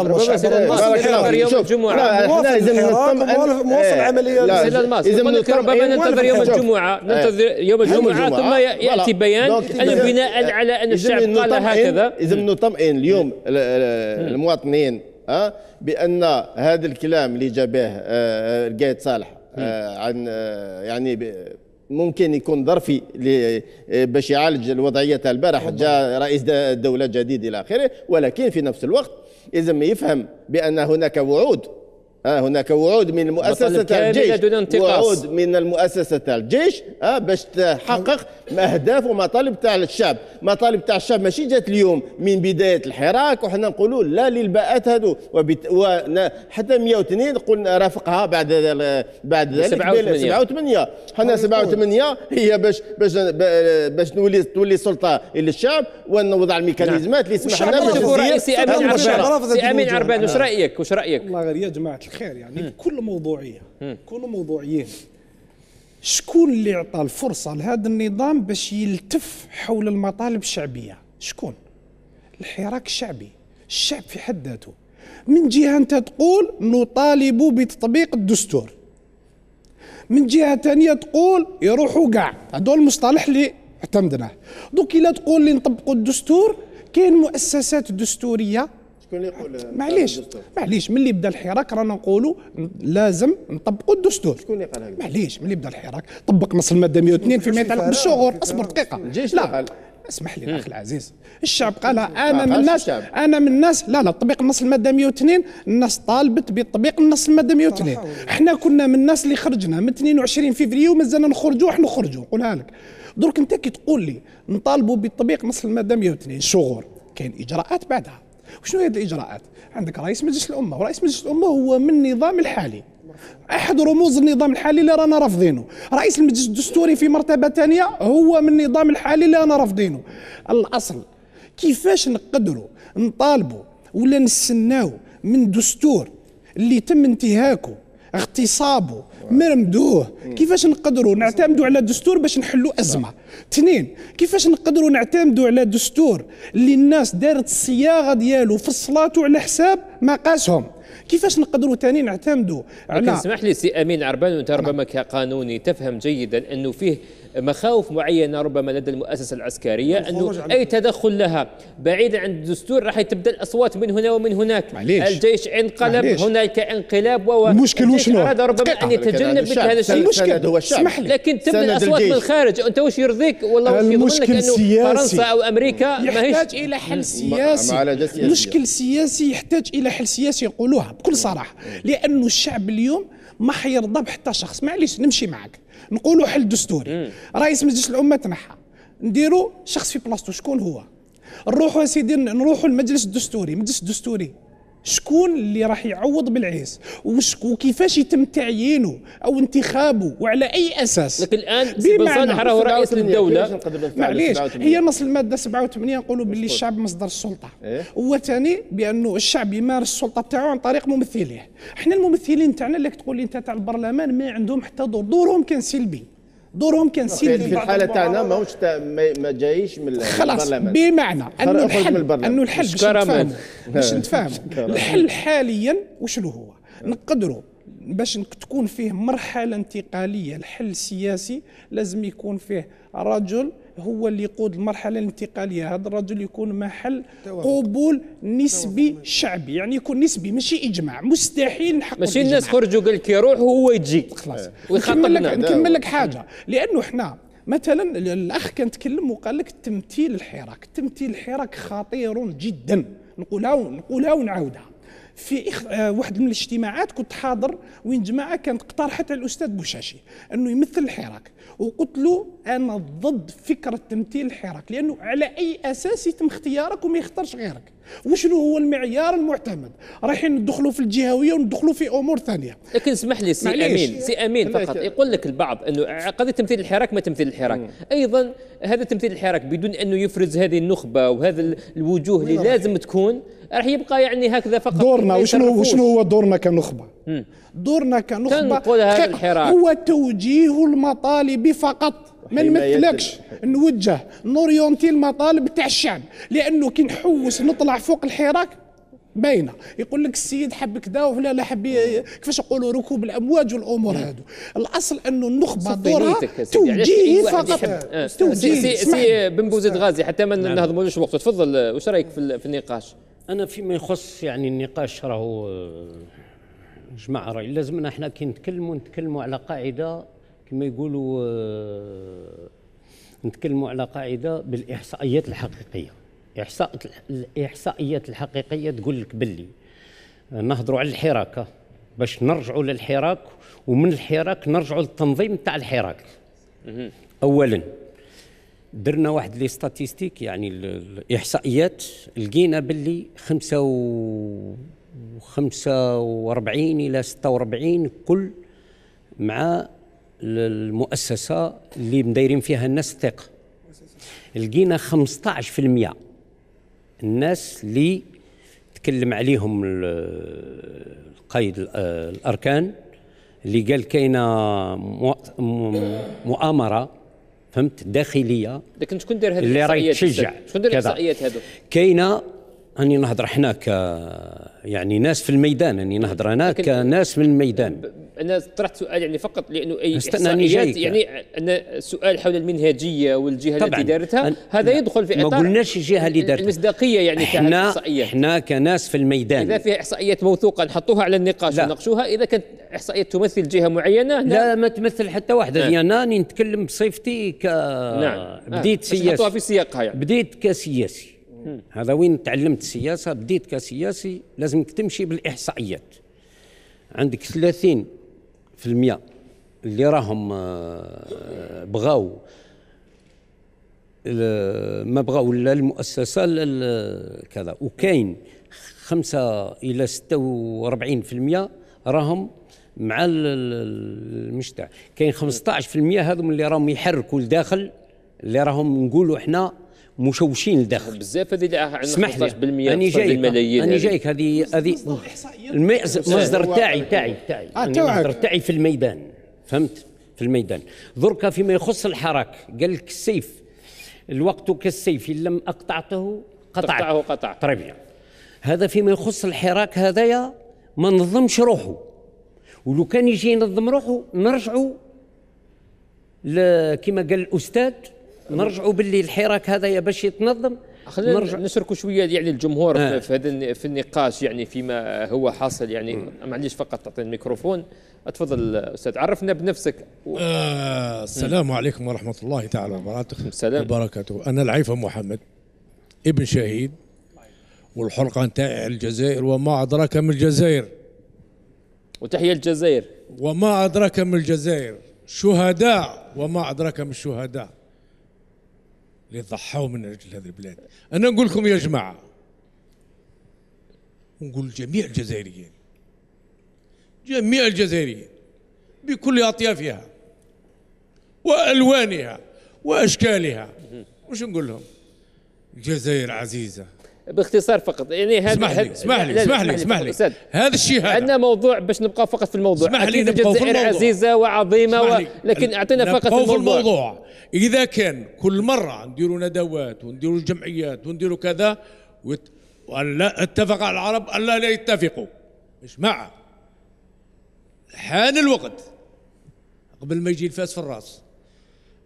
الماس يوم الجمعه حنا لازم مواصل عمليه استاذ الماس ربما ننتظر يوم الجمعه ننتظر يوم الجمعه ثم طيب، ياتي بيان ان بناء على ان الشعب قال هكذا اذا نطمئن اليوم المواطنين بان هذا الكلام اللي جابه آه، آه، القايد صالح عن يعني ممكن يكون ظرفي آه، باش يعالج الوضعيه تاع البارح جاء رئيس دوله جديد الى اخره ولكن في نفس الوقت لازم يفهم بان هناك وعود آه هناك وعود من مؤسسة الجيش وعود من المؤسسة الجيش آه باش تحقق أهداف ومطالب تاع الشعب مطالب تاع الشعب ماشي جات اليوم من بداية الحراك وحنا نقولوا لا للباءات هذو وبت... و... حتى 102 قلنا رافقها بعد دل... بعد ذلك 7 و8 حنا 7 و8 هي باش باش باش نولي تولي سلطة للشعب ونوضع الميكانيزمات نعم. اللي تسمح لنا باش سي امين عربان واش رايك واش رايك والله غير يا جماعه الخير يعني بكل موضوعيه كونوا موضوعيين شكون اللي عطى الفرصه لهذا النظام باش يلتف حول المطالب الشعبيه شكون الحراك الشعبي الشعب في حد ذاته من جهه انت تقول نطالب بتطبيق الدستور من جهه ثانيه تقول يروحوا كاع هذول المصطلح اللي اعتمدناه دوك الا تقول لي نطبقوا الدستور كاين مؤسسات دستوريه شكون اللي يقول معليش معليش ملي بدا الحراك رانا نقولوا لازم نطبقوا الدستور شكون اللي قال هكذا معليش ملي بدا الحراك طبق نص الماده 102 فيما يتعلق بالشغور اصبر دقيقه الجيش لا قال اسمح لي الاخ العزيز الشعب قال انا من الناس انا من الناس لا لا تطبيق النص الماده 102 الناس طالبت بتطبيق النص الماده 102 احنا كنا من الناس اللي خرجنا من 22 فيفريو ومازلنا نخرجوا احنا نخرجوا نقولها لك درك انت كي تقول لي نطالبوا بتطبيق نص الماده 102 شغور كاين اجراءات بعدها وشنو هي الاجراءات عندك رئيس مجلس الامه ورئيس مجلس الامه هو من النظام الحالي احد رموز النظام الحالي اللي رانا رافضينه رئيس المجلس الدستوري في مرتبه ثانيه هو من النظام الحالي اللي رانا رافضينه الاصل كيفاش نقدروا نطالبوا ولا نستناو من دستور اللي تم انتهاكه اغتصابه مرمدوه كيفاش نقدروا نعتمدوا على دستور باش نحلوا ازمه اثنين كيفاش نقدروا نعتمدوا على دستور اللي الناس دارت الصياغه ديالو فصلاته على حساب مقاسهم كيفاش نقدروا ثاني نعتمدوا على لكن اسمح لي سي امين عربان وانت نعم. ربما كقانوني تفهم جيدا انه فيه مخاوف معينه ربما لدى المؤسسه العسكريه انه اي تدخل لها بعيدا عن الدستور راح تبدا الاصوات من هنا ومن هناك معليش. الجيش انقلب معليش. هناك انقلاب و المشكل وشنو؟ هذا ربما ان يتجنب مثل هذا الشيء المشكل هو اسمح لي لكن تبدا الاصوات من الخارج انت واش يرضيك والله في يظنك انه فرنسا او امريكا يحتاج الى حل سياسي مشكل سياسي يحتاج الى حل سياسي يقولوها بكل صراحه لانه الشعب اليوم ما حيرضى بحتى شخص معليش نمشي معك نقولوا حل دستوري رئيس مجلس الامه تنحى نديروا شخص في بلاصتو شكون هو نروحوا سيدي نروحوا المجلس الدستوري مجلس الدستوري شكون اللي راح يعوض بالعيس وكيفاش يتم تعيينه او انتخابه وعلى اي اساس لكن الان بمعنى راه رئيس للدوله معليش هي نص الماده 87 نقولوا باللي الشعب مصدر السلطه إيه؟ وثاني بانه الشعب يمارس السلطه تاعو عن طريق ممثليه احنا الممثلين تاعنا اللي تقول لي انت تاع البرلمان ما عندهم حتى دور دورهم كان سلبي دورهم كان سلبي في الحاله تاعنا ماهوش ما جايش من البرلمان خلاص بمعنى انه الحل انه الحل باش نتفاهم باش نتفاهم الحل حاليا وشنو هو؟ نقدروا باش تكون فيه مرحله انتقاليه الحل السياسي لازم يكون فيه رجل هو اللي يقود المرحله الانتقاليه هذا الرجل يكون محل قبول نسبي شعبي يعني يكون نسبي ماشي اجماع مستحيل نحقق ماشي الناس خرجوا قال لك يروح وهو يجي خلاص إيه. نكمل لك نكمل لك حاجه لانه احنا مثلا الاخ كان تكلم وقال لك تمثيل الحراك تمثيل الحراك خطير جدا نقولها ونقولها ونعاودها في إخ... آه واحد من الاجتماعات كنت حاضر وين جماعه كانت اقترحت على الاستاذ بوشاشي انه يمثل الحراك وقلت له انا ضد فكره تمثيل الحراك لانه على اي اساس يتم اختيارك وما يختارش غيرك وشنو هو المعيار المعتمد رايحين ندخلوا في الجهويه وندخلوا في امور ثانيه لكن اسمح لي سي امين سي امين فقط يقول لك البعض انه قضيه تمثيل الحراك ما تمثيل الحراك مم. ايضا هذا تمثيل الحراك بدون انه يفرز هذه النخبه وهذا الوجوه اللي لازم تكون راح يبقى يعني هكذا فقط دورنا وشنو وشنو هو دورنا كنخبه دورنا كنخبه الحراك هو توجيه المطالب فقط ما نمثلكش نوجه نوريونتي المطالب تاع الشعب لانه كي نحوس نطلع فوق الحراك باينه يقول لك السيد حب كذا ولا لا حب كيفاش نقولوا ركوب الامواج والامور هادو الاصل انه النخبه دورها توجيه إيه، فقط آه، توجيه سي, سي بن بوزيد غازي حتى ما نعم. نهضموش وقت تفضل آه، واش رايك في النقاش انا فيما يخص يعني النقاش راهو آه، جماعه راي لازمنا احنا كي نتكلموا نتكلموا على قاعده كما يقولوا آه، نتكلموا على قاعده بالاحصائيات الحقيقيه احصاء الاحصائيات الحقيقيه تقول لك باللي نهضروا على الحراكه باش نرجعوا للحراك ومن الحراك نرجعوا للتنظيم تاع الحراك اولا درنا واحد لي ستاتيستيك يعني الاحصائيات لقينا باللي و 45 الى 46 كل مع المؤسسه اللي مدايرين فيها الناس الثقه لقينا 15% الناس اللي تكلم عليهم القايد الاركان اللي قال كاينه مؤامره فهمت داخليه لكن شكون دار هذه الاحصائيات تشجع شكون دار الاحصائيات هذو كاينه راني نهضر حنا ك يعني ناس في الميدان راني نهضر انا كناس من الميدان انا طرحت سؤال يعني فقط لانه اي احصائيات يعني ان سؤال حول المنهجيه والجهه التي دارتها هذا يدخل في اطار ما قلناش الجهه اللي دارتها المصداقيه يعني احنا احنا كناس في الميدان اذا فيها احصائيات موثوقه نحطوها على النقاش لا. ونقشوها اذا كانت احصائيات تمثل جهه معينه لا ما تمثل حتى واحده يعني انا نتكلم بصفتي ك نعم. بديت سياسي في سياقها يعني. بديت كسياسي هذا وين تعلمت السياسه بديت كسياسي لازمك تمشي بالاحصائيات عندك 30 في المية اللي راهم آه، بغاو ما بغاو لا المؤسسة لا كذا وكاين خمسة إلى ستة وربعين في المية راهم مع المجتمع كاين 15% هذو اللي راهم يحركوا لداخل اللي راهم نقولوا احنا مشوشين الدخل أه، بزاف هذه عندنا 15% انا جايك الملايين انا جايك هذه هذه المصدر تاعي تاعي تاعي المصدر آه، تاعي في الميدان فهمت في الميدان دركا فيما يخص الحراك قال لك السيف الوقت كالسيف ان لم اقطعته قطعت. قطعه قطع طريبيا هذا فيما يخص الحراك هذايا ما نظمش روحه ولو كان يجي ينظم روحه نرجعوا كما قال الاستاذ نرجعوا باللي الحراك هذا يا باش يتنظم خلينا نرجع نشركوا شويه يعني الجمهور آه. في هذا في النقاش يعني فيما هو حاصل يعني معليش فقط تعطي الميكروفون تفضل استاذ عرفنا بنفسك و... آه السلام م. عليكم ورحمه الله تعالى وبركاته السلام وبركاته انا العيفه محمد ابن شهيد والحلقه نتاع الجزائر وما ادراك ما الجزائر وتحيا الجزائر وما ادراك ما الجزائر شهداء وما ادراك ما الشهداء اللي ضحوا من اجل هذه البلاد انا نقول لكم يا جماعه نقول جميع الجزائريين جميع الجزائريين بكل اطيافها والوانها واشكالها وش نقول لهم الجزائر عزيزه باختصار فقط يعني هذا اسمح لي اسمح لي اسمح لي اسمح لي هذا الشيء هذا عندنا موضوع باش نبقى فقط في الموضوع اسمح لي نبقى في الموضوع عزيزه وعظيمه و... لكن اعطينا فقط في الموضوع. في الموضوع اذا كان كل مره نديروا ندوات ونديروا جمعيات ونديروا كذا وت... ولا اتفق العرب الا لا يتفقوا مش مع حان الوقت قبل ما يجي الفاس في الراس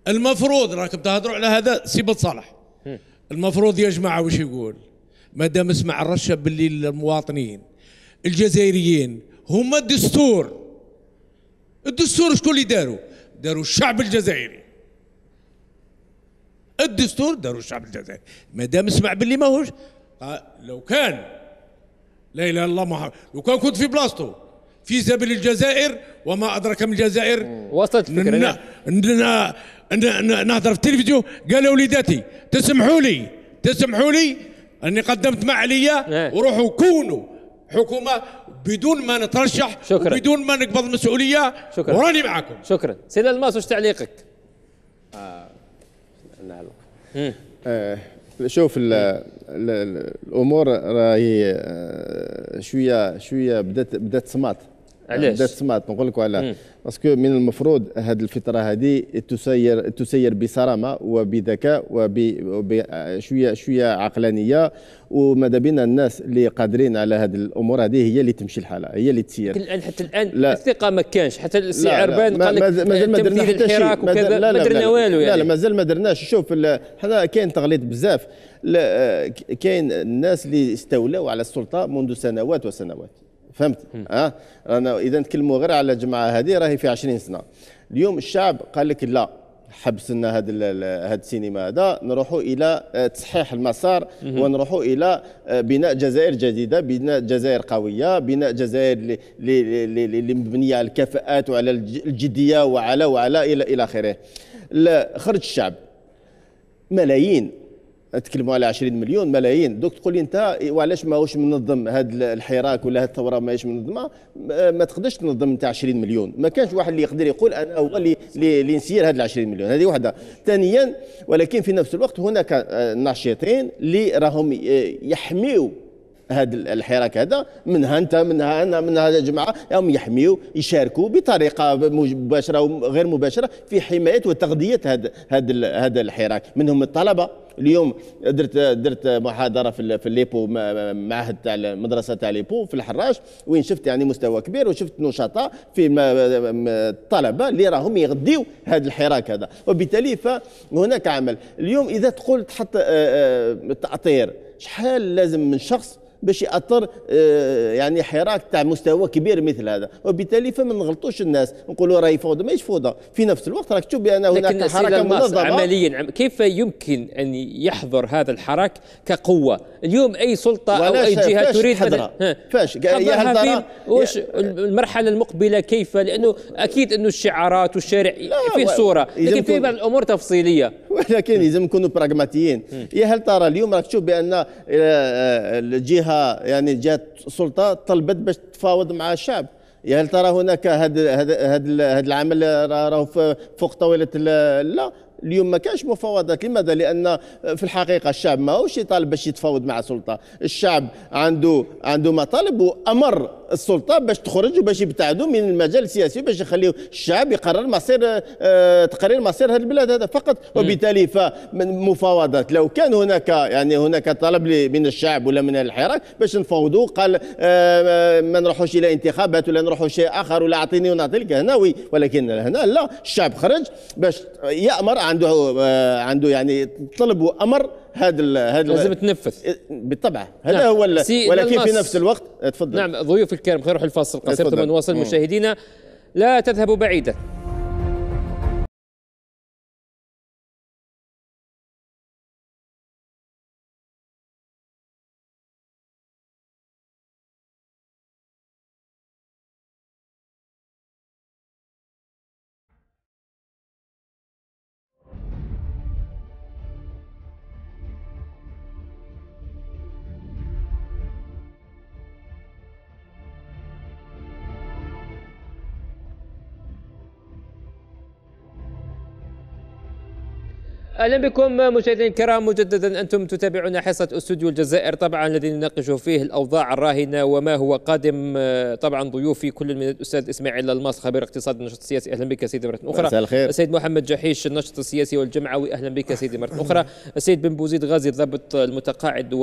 المفروض راكم تهضروا على هذا سي صالح المفروض يا جماعه واش يقول ما دام اسمع الرشه باللي المواطنين الجزائريين هما الدستور الدستور شكون اللي داروا داروا الشعب الجزائري الدستور داروا الشعب الجزائري ما دام اسمع باللي ماهوش لو كان لا اله الا الله محمد لو كان كنت في بلاصته في سبيل الجزائر وما ادرك من الجزائر وصلت الفكره نهضر في التلفزيون قالوا وليداتي تسمحوا لي تسمحوا لي اني قدمت ما عليا إيه. وروحوا كونوا حكومه بدون ما نترشح شكرا بدون ما نقبض مسؤوليه شكرا وراني معكم شكرا سيد الماس وش تعليقك؟ آه. آه. شوف الامور راهي آه، شويه شويه بدات بدات صمات علاش سمعت نقول لك على باسكو من المفروض هذه الفتره هذه تسير تسير بصرامه وبذكاء وبشويه شويه عقلانيه وماذا بينا الناس اللي قادرين على هذه الامور هذه هي اللي تمشي الحاله هي اللي تسير حتى الان لا. الثقه ما كانش حتى السي عربان قال لك مازال ما درنا حتى شيء ما درنا والو يعني لا لا يعني. مازال ما درناش شوف حنا كاين تغليط بزاف آه، كاين الناس اللي استولوا على السلطه منذ سنوات وسنوات فهمت اه رانا اذا نتكلموا غير على الجماعه هذه راهي في 20 سنه اليوم الشعب قال لك لا حبس لنا هذا هذا السينما هذا نروحوا الى آه، تصحيح المسار ونروحوا الى آه، بناء جزائر جديده بناء جزائر قويه بناء جزائر اللي مبنيه على الكفاءات وعلى الجديه وعلى وعلى الى الى اخره خرج الشعب ملايين تكلموا على 20 مليون ملايين دوك تقول لي انت إيه، وعلاش ماهوش منظم هذا الحراك ولا هذه الثوره ماهيش منظمه ما تقدرش تنظم انت 20 مليون ما كانش واحد اللي يقدر يقول انا هو اللي اللي نسير هذا 20 مليون هذه وحده ثانيا ولكن في نفس الوقت هناك آه، ناشطين اللي راهم آه، يحميوا هذا الحراك هذا منها انت منها انا منها الجماعه هم يحميوا يشاركوا بطريقه مباشره وغير مباشره في حمايه وتغذيه هذا هذا الحراك منهم الطلبه اليوم درت درت محاضره في في الليبو معهد تاع المدرسه تاع ليبو في الحراج وين شفت يعني مستوى كبير وشفت نشطاء في الطلبه اللي راهم يغديو هذا الحراك هذا وبالتالي فهناك عمل اليوم اذا تقول تحط آه، آه، تاطير شحال لازم من شخص باش ياثر آه، يعني حراك تاع مستوى كبير مثل هذا وبالتالي فما نغلطوش الناس نقولوا راهي فوضى ماهيش فوضى في نفس الوقت راك تشوف بان هناك حركه منظمه عمليا كيف يمكن ان يحضر هذا الحراك كقوه اليوم اي سلطه او اي جهه تريد فاش يا وش المرحله المقبله كيف لانه اكيد انه الشعارات والشارع فيه صوره لكن في بعض الامور تفصيليه ولكن لازم نكونوا براغماتيين يا هل ترى اليوم راك تشوف بان آه، آه، الجهه يعني جات سلطه طلبت باش تفاوض مع الشعب يا هل ترى هناك هذا هذا العمل راه فوق طاوله لا اليوم ما كانش مفاوضات لماذا لان في الحقيقه الشعب ماهوش يطالب باش يتفاوض مع السلطه الشعب عنده عنده مطالب وامر السلطه باش تخرج وباش يبتعدوا من المجال السياسي باش يخليوا الشعب يقرر مصير آه تقرير مصير هذه البلاد هذا فقط وبالتالي فمن مفاوضات لو كان هناك يعني هناك طلب من الشعب ولا من الحراك باش نفاوضوا قال آه،, آه ما نروحوش الى انتخابات ولا نروحوا شيء اخر ولا اعطيني ونعطيك هنا ولكن هنا لا الشعب خرج باش يامر عنده آه، عنده يعني طلب وامر هذا هذا لازم تنفذ إيه، بالطبع هذا نعم. هو ولكن في نفس الوقت تفضل نعم ضيوف الكرام خير الفاصل قصير ثم نواصل مشاهدينا لا تذهبوا بعيدا اهلا بكم مشاهدينا الكرام مجددا انتم تتابعون حصه استوديو الجزائر طبعا الذي نناقش فيه الاوضاع الراهنه وما هو قادم طبعا ضيوفي كل من الاستاذ اسماعيل الماس خبير اقتصاد النشاط السياسي اهلا بك سيدي مره اخرى مساء الخير السيد محمد جحيش النشط السياسي والجمعوي اهلا بك سيدي مره اخرى السيد بن بوزيد غازي الضابط المتقاعد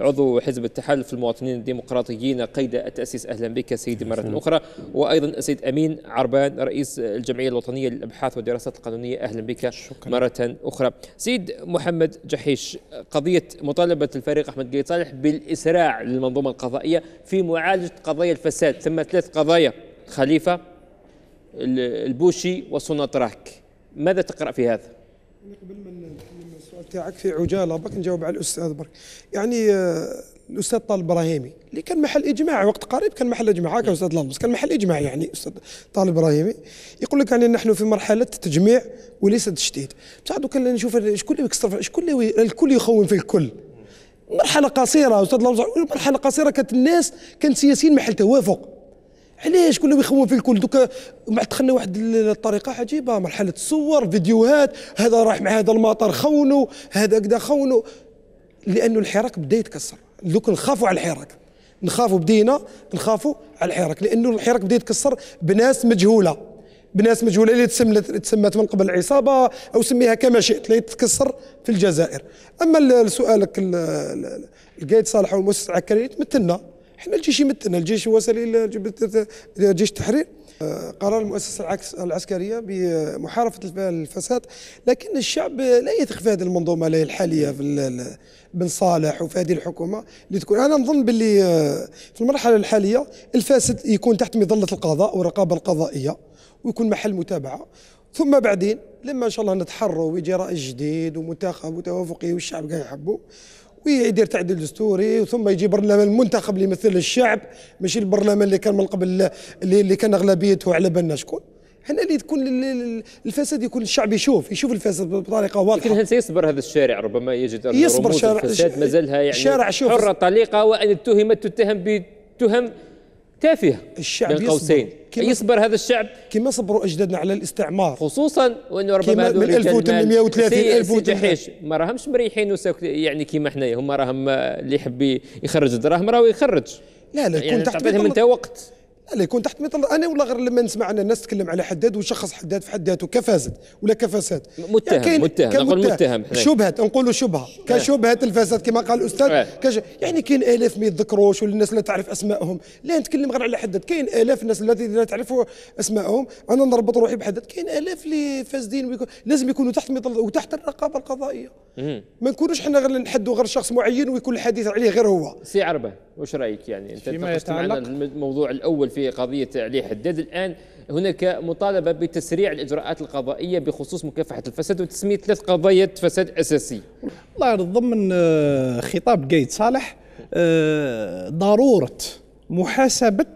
وعضو حزب التحالف المواطنين الديمقراطيين قيد التاسيس اهلا بك سيدي مره اخرى وايضا السيد امين عربان رئيس الجمعيه الوطنيه للابحاث والدراسات القانونيه اهلا بك شكرا. مره اخرى سيد محمد جحيش قضية مطالبة الفريق أحمد قيد صالح بالإسراع للمنظومة القضائية في معالجة قضايا الفساد ثم ثلاث قضايا خليفة البوشي وسوناتراك ماذا تقرأ في هذا؟ قبل ما نتكلم السؤال تاعك في عجاله برك نجاوب على الاستاذ برك يعني آه، الاستاذ طالب ابراهيمي اللي كان محل اجماع وقت قريب كان محل اجماع هكا استاذ لامبس كان محل اجماع يعني استاذ طالب ابراهيمي يقول لك يعني نحن في مرحله تجميع وليس تشتيت بصح كان نشوف شكون اللي يكسر شكون اللي الكل يخون في الكل مرحله قصيره استاذ لامبس مرحله قصيره كانت الناس كانت سياسيين محل توافق علاش كنا بيخون في الكل دوكا مع دخلنا واحد الطريقه عجيبه مرحله صور فيديوهات هذا راح مع هذا المطر خونوا هذا كذا خونوا لانه الحراك بدا يتكسر دوك نخافوا على الحراك نخافوا بدينا نخافوا على الحراك لانه الحراك بدا يتكسر بناس مجهوله بناس مجهوله اللي تسمت تسمت من قبل عصابه او سميها كما شئت اللي تتكسر في الجزائر اما سؤالك القايد صالح والمؤسسه العسكريه تمثلنا احنا الجيش يمثلنا الجيش هو سليل جيش التحرير آه، قرار المؤسسة العسكرية بمحاربة الفساد لكن الشعب لا يثق في هذه المنظومة الحالية في بن صالح وفي هذه الحكومه اللي تكون انا نظن باللي آه، في المرحله الحاليه الفاسد يكون تحت مظله القضاء والرقابه القضائيه ويكون محل متابعه ثم بعدين لما ان شاء الله نتحروا ويجي رئيس جديد ومنتخب وتوافقي والشعب كان يحبه ويدير تعديل دستوري وثم يجي برلمان منتخب لمثل يمثل الشعب ماشي البرلمان اللي كان من قبل اللي كان اغلبيته على بالنا شكون هنا اللي تكون الفساد يكون الشعب يشوف يشوف الفساد بطريقه واضحه لكن هل سيصبر هذا الشارع ربما يجد ان يصبر شارع الفساد ما زالها يعني شارع شوف حره طليقه وان اتهمت تتهم بتهم تافهه الشعب بين قوسين يصبر. يصبر هذا الشعب كما صبروا اجدادنا على الاستعمار خصوصا وانه ربما هذول من 1830 1830 ما راهمش مريحين يعني كيما حنايا هما راهم اللي يحب يخرج الدراهم راهو يخرج لا لا يعني تعطيهم انت وقت لا يكون تحت مطل انا والله غير لما نسمع ان الناس تتكلم على حداد وشخص حداد في حد ذاته كفاسد ولا كفساد متهم يعني متهم نقول متهم إيه. شبهه نقولوا شبهه إيه. كشبهه الفساد كما قال الاستاذ إيه. كش... يعني كاين الاف ما يتذكروش ولا الناس لا تعرف اسمائهم لا نتكلم غير على حداد كاين الاف الناس التي لا تعرف اسمائهم انا نربط روحي بحداد كاين الاف اللي فاسدين ويكون... لازم يكونوا تحت مطل وتحت الرقابه القضائيه ما نكونوش حنا غير نحدوا غير شخص معين ويكون الحديث عليه غير هو سي عربه واش رايك يعني انت فيما يتعلق الموضوع الاول في في قضية علي حداد الآن هناك مطالبة بتسريع الإجراءات القضائية بخصوص مكافحة الفساد وتسمية ثلاث قضايا فساد أساسي الله ضمن آه، خطاب قايد صالح آه، ضرورة محاسبة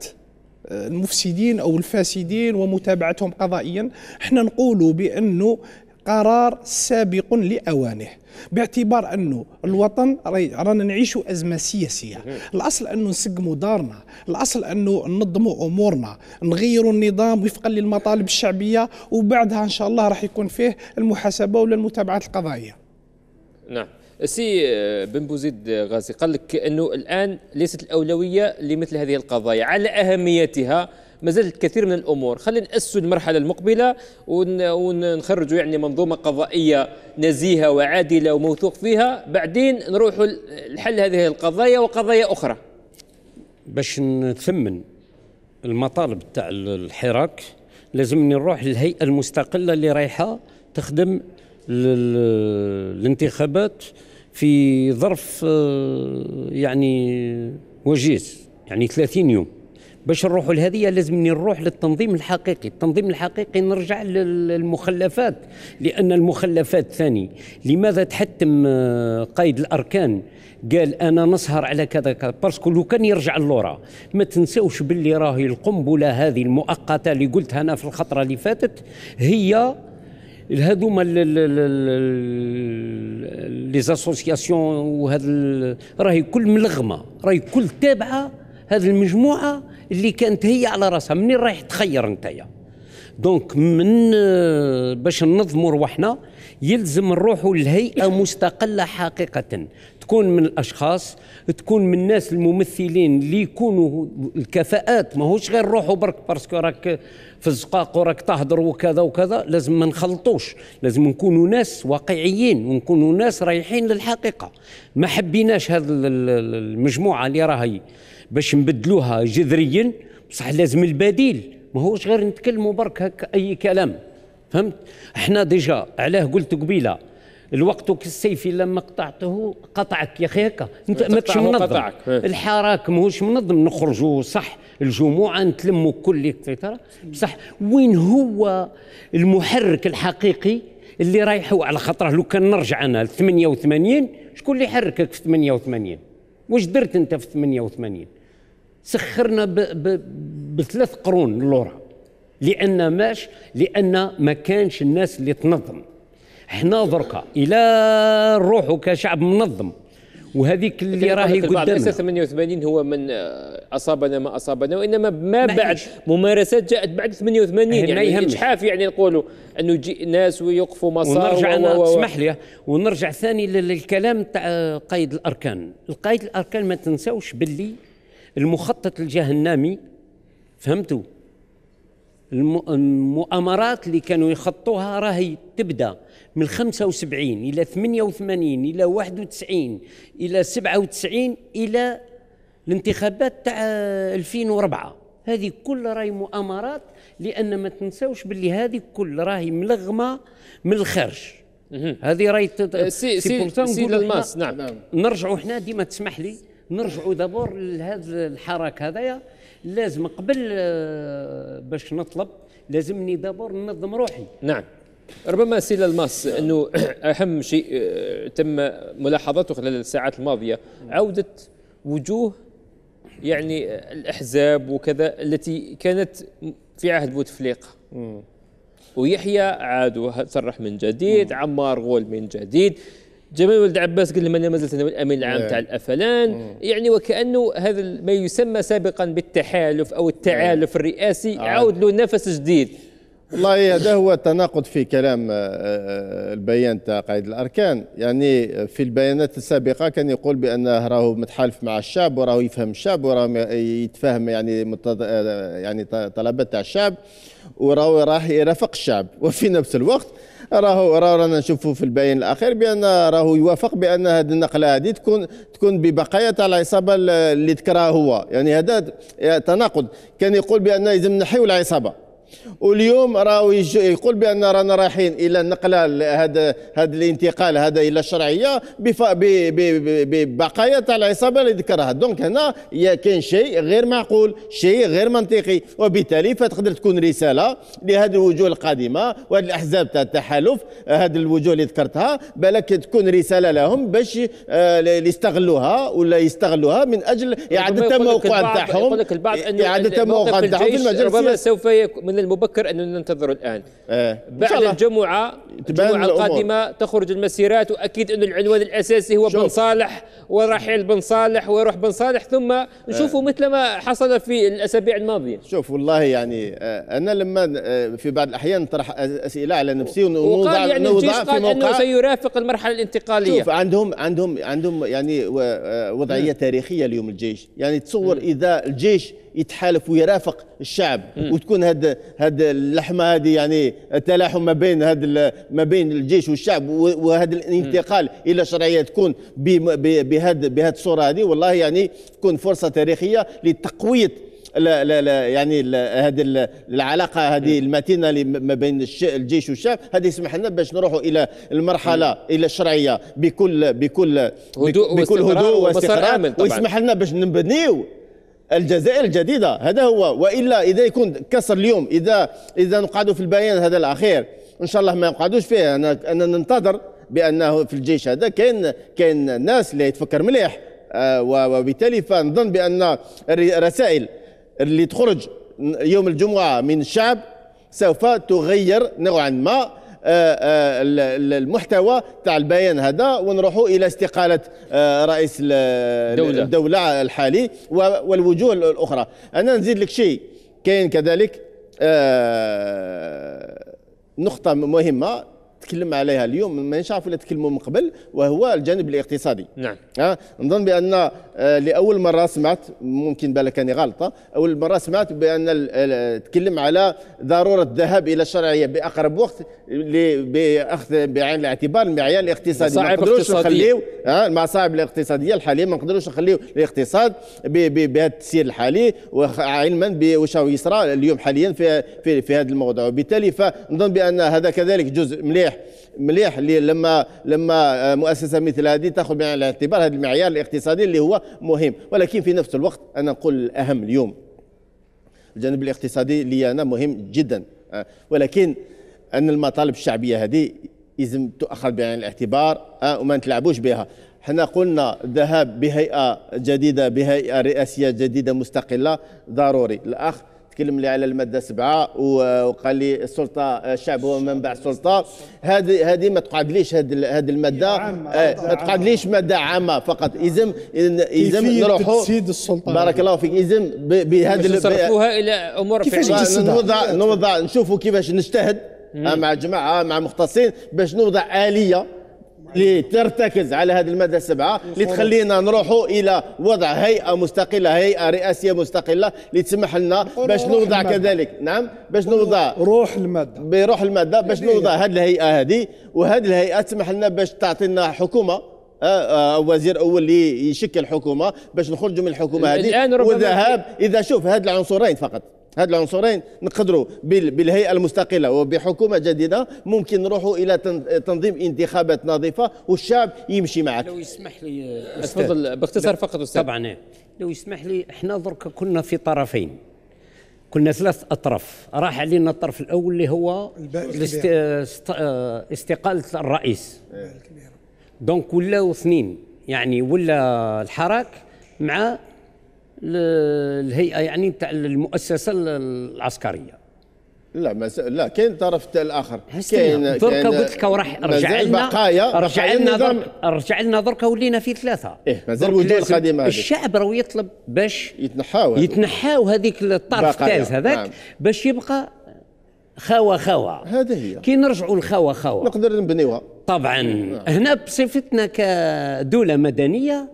آه، المفسدين أو الفاسدين ومتابعتهم قضائيا احنا نقولوا بأنه قرار سابق لأوانه باعتبار انه الوطن رانا نعيشوا ازمه سياسيه الاصل انه نسقموا دارنا الاصل انه ننظموا امورنا نغيروا النظام وفقا للمطالب الشعبيه وبعدها ان شاء الله راح يكون فيه المحاسبه ولا المتابعات القضائيه نعم سي آه، بن بوزيد آه، غازي قال لك انه الان ليست الاولويه لمثل هذه القضايا على اهميتها ما زالت كثير من الامور خلينا ناسوا المرحله المقبله ونخرجوا يعني منظومه قضائيه نزيهه وعادله وموثوق فيها بعدين نروحوا لحل هذه القضايا وقضايا اخرى باش نثمن المطالب تاع الحراك لازم نروح للهيئه المستقله اللي رايحه تخدم الانتخابات في ظرف آه، يعني وجيز يعني 30 يوم باش نروحوا لهذه لازمني نروح للتنظيم الحقيقي التنظيم الحقيقي نرجع للمخلفات لان المخلفات ثاني لماذا تحتم آه، قائد الاركان قال انا نسهر على كذا كذا باسكو لو كان يرجع اللورا ما تنساوش باللي راهي القنبله هذه المؤقته اللي قلتها انا في الخطره اللي فاتت هي هذوما لي زاسوسياسيون وهذا راهي كل ملغمه راهي كل تابعه هذه المجموعه اللي كانت هي على راسها منين رايح تخير يا دونك من آه، باش ننظموا روحنا يلزم نروحوا لهيئه مستقله حقيقه تكون من الاشخاص تكون من الناس الممثلين اللي يكونوا الكفاءات ماهوش غير روحوا برك باسكو راك في الزقاق وراك تهضر وكذا وكذا لازم ما نخلطوش لازم نكونوا ناس واقعيين ونكونوا ناس رايحين للحقيقه ما حبيناش هذه المجموعه اللي راهي باش نبدلوها جذريا بصح لازم البديل ما هوش غير نتكلموا برك هكا اي كلام فهمت احنا ديجا علاه قلت قبيله الوقت كالسيف لما قطعته قطعك يا اخي هكا انت ماكش منظم الحراك ماهوش منظم نخرجوا صح الجموعه نتلموا كل اكسترا بصح وين هو المحرك الحقيقي اللي رايحوا على خطره لو كان نرجع انا ل 88 شكون اللي حركك في 88 واش درت انت في 88 سخرنا ب ب بثلاث قرون لورا لان ماش لان ما كانش الناس اللي تنظم حنا دركا الى نروحوا كشعب منظم وهذيك اللي راهي قدامنا ليس 88 هو من آه، اصابنا ما اصابنا وانما ما, ما بعد ممارسات جاءت بعد 88 يعني الجحاف يعني نقولوا انه جي ناس ويوقفوا مسار ونرجع انا اسمح لي ونرجع ثاني للكلام تاع قايد الاركان قائد الاركان ما تنساوش باللي المخطط الجهنمي فهمتوا المؤامرات اللي كانوا يخطوها راهي تبدا من 75 الى 88 الى 91 الى 97 الى الانتخابات تاع 2004 هذه كل راهي مؤامرات لان ما تنساوش باللي هذه كل راهي ملغمه من الخارج هذه راهي أه، سي سي سي, سي, سي, نعم نرجعوا احنا ديما تسمح لي نرجعوا دابور لهذا الحراك هذايا لازم قبل آه، باش نطلب لازمني دابور ننظم روحي نعم ربما سيل الماس انه اهم شيء آه، تم ملاحظته خلال الساعات الماضيه عوده وجوه يعني آه، الاحزاب وكذا التي كانت في عهد بوتفليقه ويحيى عاد صرح من جديد عمار غول من جديد جمال ولد عباس قال لما انا ما زلت الامين العام تاع الافلان يعني وكانه هذا ما يسمى سابقا بالتحالف او التعالف الرئاسي عاود له نفس جديد والله هذا هو التناقض في كلام آه، آه، البيان تاع قائد الاركان يعني في البيانات السابقه كان يقول بانه راهو متحالف مع الشعب وراه يفهم الشعب وراه يتفاهم يعني آه، يعني طلبات تاع الشعب وراهو راح يرافق الشعب وفي نفس الوقت راهو رانا نشوفوا في البيان الاخير بان راهو يوافق بان هذه النقله هذه تكون تكون ببقايا تاع العصابه اللي ذكرها هو يعني هذا تناقض كان يقول بان لازم نحيو العصابه واليوم راهو يقول بان رانا رايحين الى نقله هذا هذا الانتقال هذا الى الشرعيه ببقايا تاع العصابه اللي ذكرها دونك هنا كاين شيء غير معقول شيء غير منطقي وبالتالي فتقدر تكون رساله لهذه الوجوه القادمه وهذه الاحزاب تاع التحالف هذه الوجوه اللي ذكرتها بالك تكون رساله لهم باش آه، يستغلوها ولا يستغلوها من اجل اعاده الموقع تاعهم اعاده الموقع تاعهم في المجال ربما سوف يكون من المبكر أن ننتظر الآن آه. بعد الجمعة الجمعة القادمة تخرج المسيرات وأكيد أن العنوان الأساسي هو شوف. بن صالح ورحيل بن صالح ويروح بن صالح ثم نشوفه آه. مثل ما حصل في الأسابيع الماضية شوف والله يعني آه، أنا لما آه، في بعض الأحيان نطرح أسئلة على نفسي ونوضع وقال يعني الجيش قال أنه سيرافق المرحلة الانتقالية شوف عندهم عندهم عندهم يعني آه، وضعية م. تاريخية اليوم الجيش يعني تصور م. إذا الجيش يتحالف ويرافق الشعب م. وتكون هذا هاد اللحمه هذه يعني التلاحم ما بين هاد ما بين الجيش والشعب وهذا الانتقال الى شرعيه تكون بهذا بهذه الصوره هذه والله يعني تكون فرصه تاريخيه لتقويه لا لا لا يعني هذه العلاقه هذه المتينه ما بين الجيش والشعب هذه يسمح لنا باش نروحوا الى المرحله م. الى الشرعيه بكل بكل هدوء بكل هدوء واستقرار ويسمح لنا باش نبنيو الجزائر الجديده هذا هو والا اذا يكون كسر اليوم اذا اذا نقعدوا في البيان هذا الاخير ان شاء الله ما نقعدوش فيه انا انا ننتظر بانه في الجيش هذا كاين كاين ناس اللي يتفكر مليح آه، وبالتالي فنظن بان الرسائل اللي تخرج يوم الجمعه من الشعب سوف تغير نوعا ما آه، آه، المحتوى تاع البيان هذا ونروحوا الى استقاله آه، رئيس الدوله, الدولة الحالي والوجوه الاخرى انا نزيد لك شيء كاين كذلك نقطه مهمه تكلم عليها اليوم ما نعرف ولا تكلموا من قبل وهو الجانب الاقتصادي نعم أه؟ نظن بان آه، لاول مره سمعت ممكن بالك اني غلطه آه، اول مره سمعت بان تكلم على ضروره الذهاب الى الشرعيه باقرب وقت باخذ بعين الاعتبار المعيار الاقتصادي ما نقدروش نخليو المصاعب آه، الاقتصاديه الحاليه ما نقدروش نخليو الاقتصاد بهذا التسيير الحالي علما واش هو يصرى اليوم حاليا في في, في هذا الموضوع وبالتالي فنظن بان هذا كذلك جزء مليح مليح لما لما مؤسسه مثل هذه تاخذ بعين الاعتبار هذا المعيار الاقتصادي اللي هو مهم ولكن في نفس الوقت أنا نقول الأهم اليوم الجانب الاقتصادي لي أنا مهم جدا آه، ولكن أن المطالب الشعبية هذه لازم تؤخذ بعين الاعتبار آه، وما نتلعبوش بها حنا قلنا ذهاب بهيئة جديدة بهيئة رئاسية جديدة مستقلة ضروري الأخ تكلم لي على الماده سبعه وقال لي السلطه الشعب هو منبع السلطه هذه هذه ما تقعدليش هذه هذه الماده آه، ما تقعدليش ماده عامه فقط اذا اذا نروحوا تجسيد السلطه بارك الله فيك اذا بهذه نصرفوها الى امور فعليه نوضع نوضع نشوفوا كيفاش نجتهد آه، مع جماعه آه، مع مختصين باش نوضع اليه اللي ترتكز على هذه الماده السبعه اللي تخلينا نروحوا الى وضع هيئه مستقله هيئه رئاسيه مستقله اللي تسمح لنا باش نوضع كذلك نعم باش نوضع روح الماده بروح الماده باش نوضع هذه الهيئه هذه وهذه الهيئه تسمح لنا باش تعطينا حكومه آه، وزير اول اللي يشكل حكومه باش نخرجوا من الحكومه هذه الان ربما والذهاب اذا شوف هاد العنصرين فقط هاد العنصرين نقدروا بالهيئه المستقله وبحكومه جديده ممكن نروحوا الى تنظيم انتخابات نظيفه والشعب يمشي معك لو يسمح لي تفضل باختصار فقط استاذ طبعا إيه. لو يسمح لي احنا درك كنا في طرفين كنا ثلاث اطراف راح علينا الطرف الاول اللي هو الاست... است... آه، استقاله الرئيس دونك ولاو اثنين يعني ولا الحراك مع الهيئه يعني تاع المؤسسه العسكريه لا س... لا كاين طرف الاخر كاين درك قلت لك وراح رجع لنا بقايا رجع لنا رجع لنا درك ولينا في ثلاثه إيه مازال وجود القديمه هذيك الشعب راه يطلب باش يتنحاو يتنحاو هذيك الطرف تاز هذاك نعم. باش يبقى خوا خوا هذه هي كي نرجعوا لخوا خوا نقدر نبنيوها طبعا نعم. هنا بصفتنا كدوله مدنيه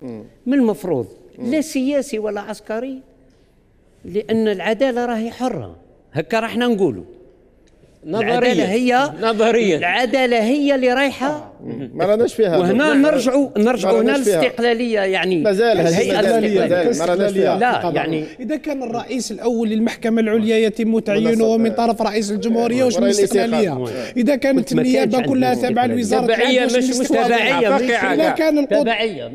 من المفروض لا سياسي ولا عسكري لان العداله راهي حره هكا راح نقولوا نظريا هي نظريا العداله هي اللي رايحه ما راناش فيها وهنا نرجعوا نرجعوا هنا للاستقلاليه يعني مازال الاستقلاليه ما راناش فيها لا يعني اذا كان الرئيس الاول للمحكمه العليا يتم تعيينه من طرف رئيس الجمهوريه واش من الاستقلاليه اذا كانت النيابه كلها تابعه لوزاره تبعيه مش مش تبعيه اذا كان القضاء تبعيه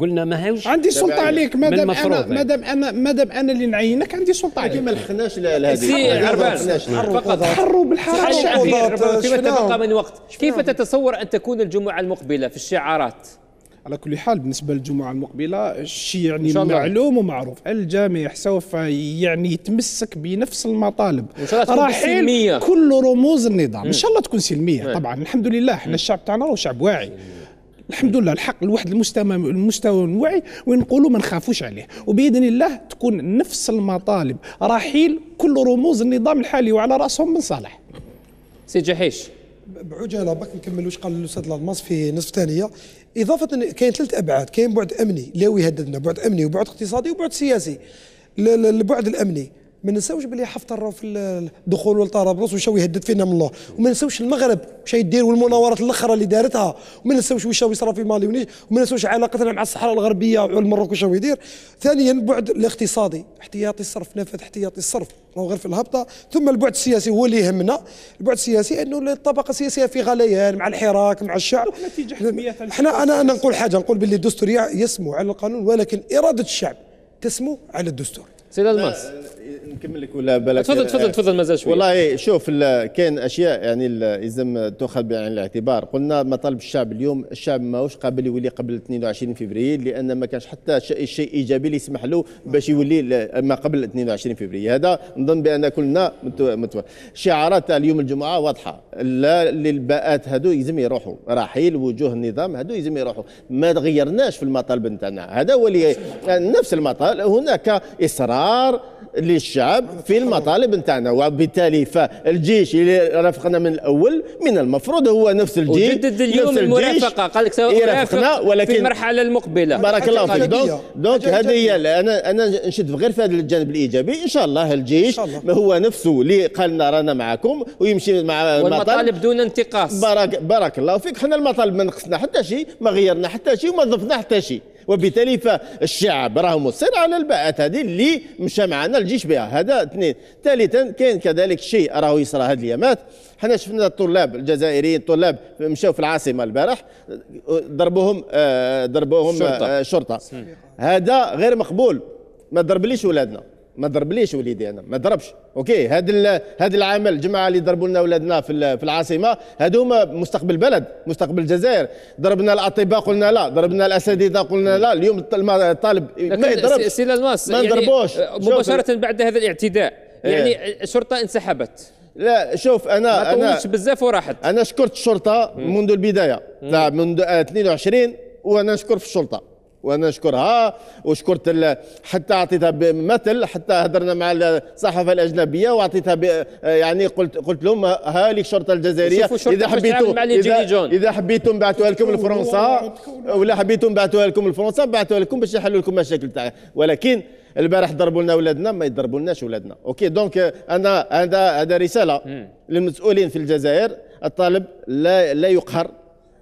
قلنا ماهوش عندي سلطه عليك مادام انا مادام انا مادام انا اللي نعينك عندي سلطه عليك ما لحقناش لهذه فقط حروا بالحراره كيف تبقى من وقت كيف تتصور ان تكون تكون الجمعة المقبلة في الشعارات على كل حال بالنسبه للجمعه المقبله الشيء يعني معلوم ومعروف الجميع سوف يعني يتمسك بنفس المطالب رحيل كل رموز النظام ان شاء الله تكون سلميه طبعا الحمد لله احنا الشعب تاعنا هو شعب واعي الحمد لله الحق لواحد المستوى المستوى الوعي ونقولوا ما نخافوش عليه وباذن الله تكون نفس المطالب رحيل كل رموز النظام الحالي وعلى راسهم من صالح سي جحيش بعجاله باك نكمل واش قال الاستاذ الالماس في نصف ثانيه اضافه كاين ثلاث ابعاد كاين بعد امني لا يهددنا بعد امني وبعد اقتصادي وبعد سياسي البعد الامني ما نساوش بلي حفتر في الدخول لطرابلس وشاو يهدد فينا من الله وما نساوش المغرب واش يدير والمناورات الاخرى اللي دارتها وما نساوش واش يصرى في مالي ونيش وما نساوش علاقتنا مع الصحراء الغربيه والمروك واش يدير ثانيا البعد الاقتصادي احتياطي الصرف نفذ احتياطي الصرف راهو غير في الهبطه ثم البعد السياسي هو اللي يهمنا البعد السياسي انه الطبقه السياسيه في غليان مع الحراك مع الشعب احنا انا انا نقول حاجه نقول باللي الدستور يسمو على القانون ولكن اراده الشعب تسمو على الدستور سيد الماس آه، نكمل لك ولا بالك تفضل تفضل آه، تفضل مازال شويه والله شوف كاين اشياء يعني لازم تؤخذ بعين الاعتبار قلنا مطالب الشعب اليوم الشعب ماهوش قابل يولي قبل 22 فبراير لان ما كانش حتى شيء ايجابي اللي يسمح له باش يولي ما قبل 22 فبراير هذا نظن بان كلنا متوافق شعارات تاع اليوم الجمعه واضحه لا للباءات هذو يلزم يروحوا رحيل وجوه النظام هذو يلزم يروحوا ما تغيرناش في المطالب نتاعنا هذا هو نفس المطالب هناك اصرار للشعب في المطالب نتاعنا وبالتالي فالجيش اللي رافقنا من الاول من المفروض هو نفس الجيش وجدد اليوم نفس المرافقه قال لك سواء يرافقنا ولكن في المرحله المقبله بارك الله فيك دونك دونك هذه هي انا انا نشد غير في هذا الجانب الايجابي ان شاء الله الجيش ما هو نفسه اللي قال لنا رانا معكم ويمشي مع المطالب دون انتقاص بارك بارك الله فيك حنا المطالب ما نقصنا حتى شيء ما غيرنا حتى شيء وما ضفنا حتى شيء وبالتالي فالشعب راه مصر على الباءات هذه اللي مشى معنا تجيش بها هذا اثنين ثالثا كاين كذلك شيء راه يصرى هذه الايامات حنا شفنا الطلاب الجزائريين الطلاب مشاو في العاصمه البارح ضربوهم آه، ضربوهم الشرطه آه، هذا غير مقبول ما تضربليش ولادنا ما ضربليش وليدي انا ما ضربش اوكي هذا هذا العمل الجماعه اللي ضربوا لنا ولادنا في في العاصمه هما مستقبل البلد مستقبل الجزائر ضربنا الاطباء قلنا لا ضربنا الاساتذه قلنا لا اليوم الطالب ما يضرب سي الماس ما يعني نضربوش يعني مباشره بعد هذا الاعتداء إيه. يعني الشرطه انسحبت لا شوف انا ما انا بزاف وراحت انا شكرت الشرطه منذ البدايه منذ 22 آه، وانا نشكر في الشرطه وانا نشكرها وشكرت حتى اعطيتها بمثل حتى هدرنا مع الصحافه الاجنبيه واعطيتها يعني قلت قلت لهم ها لك الشرطه الجزائريه اذا حبيتوا إذا, اذا حبيتوا نبعثوها لكم لفرنسا ولا حبيتوا نبعثوها لكم لفرنسا بعثوها لكم باش يحلوا لكم مشاكل تاعها ولكن البارح ضربوا لنا ولادنا ما يضربوا لناش ولادنا اوكي دونك انا هذا هذا رساله للمسؤولين في الجزائر الطالب لا لا يقهر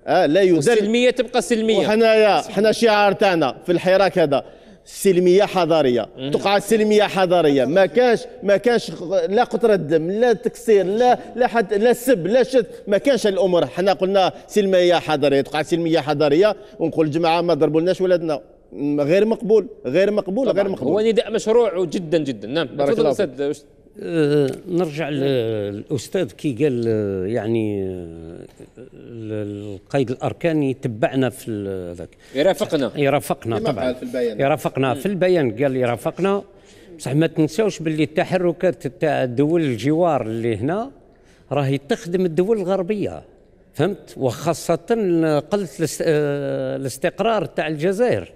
اه لا يدل السلميه تبقى سلميه وحنايا حنا شعار تاعنا في الحراك هذا السلميه حضاريه تقع سلمية حضاريه ما كانش ما كانش لا قطره دم لا تكسير لا لا حد لا سب لا شد ما كانش الامور حنا قلنا سلميه حضاريه تقع سلميه حضاريه ونقول الجماعه ما ضربوا لناش ولادنا غير مقبول غير مقبول غير مقبول هو نداء مشروع جدا جدا نعم الله فيك آه، نرجع للاستاذ كي قال آه، يعني آه، القيد الاركاني يتبعنا في ذاك يرافقنا يرافقنا طبعا في البيان يرافقنا في البيان قال يرافقنا بصح ما تنساوش باللي التحركات تاع دول الجوار اللي هنا راهي تخدم الدول الغربيه فهمت وخاصه قله الاستقرار تاع الجزائر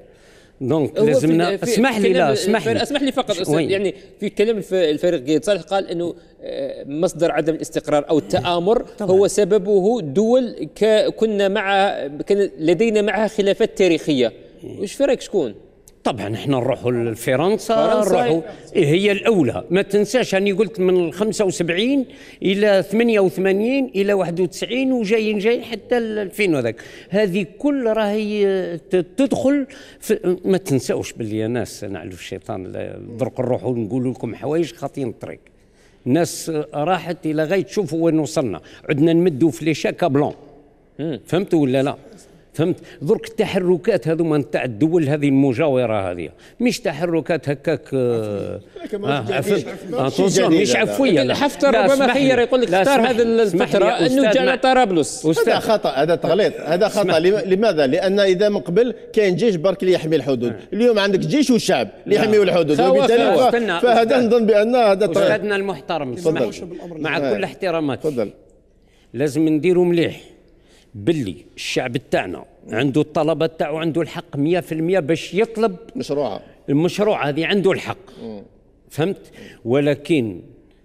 دونك لازمنا اسمح لي لا اسمح لي اسمح لي فقط أستاذ يعني في كلام الفريق قيد صالح قال انه آه، مصدر عدم الاستقرار او التامر طبعا. هو سببه دول كنا مع كان لدينا معها خلافات تاريخيه واش في رايك شكون؟ طبعا احنا نروحوا لفرنسا نروحوا إيه، هي الاولى ما تنساش اني قلت من 75 الى 88 الى 91 وجايين جايين حتى 2000 وذاك هذه كل راهي تدخل في ما تنساوش باللي ناس نعرف الشيطان درك نروحوا نقول لكم حوايج خاطين الطريق الناس راحت الى غايه تشوفوا وين وصلنا عدنا نمدوا في لي شاكا بلون فهمتوا ولا لا فهمت درك التحركات هذوما نتاع الدول هذه المجاوره هذه مش تحركات هكاك آه آه, آه، مش عفويه حفتر ربما خير يقول لك اختار هذه الفتره انه جاء طرابلس هذا خطا هذا تغليط هذا خطا لماذا؟ لان اذا من قبل كاين جيش برك اللي يحمي الحدود نعم. اليوم عندك جيش والشعب اللي نعم. يحمي الحدود وبالتالي فهذا نظن بان هذا استاذنا المحترم مع كل احتراماتي لازم نديروا مليح باللي الشعب تاعنا عنده الطلبه تاعو عنده الحق 100% باش يطلب مشروعه المشروع هذه عنده الحق م. فهمت ولكن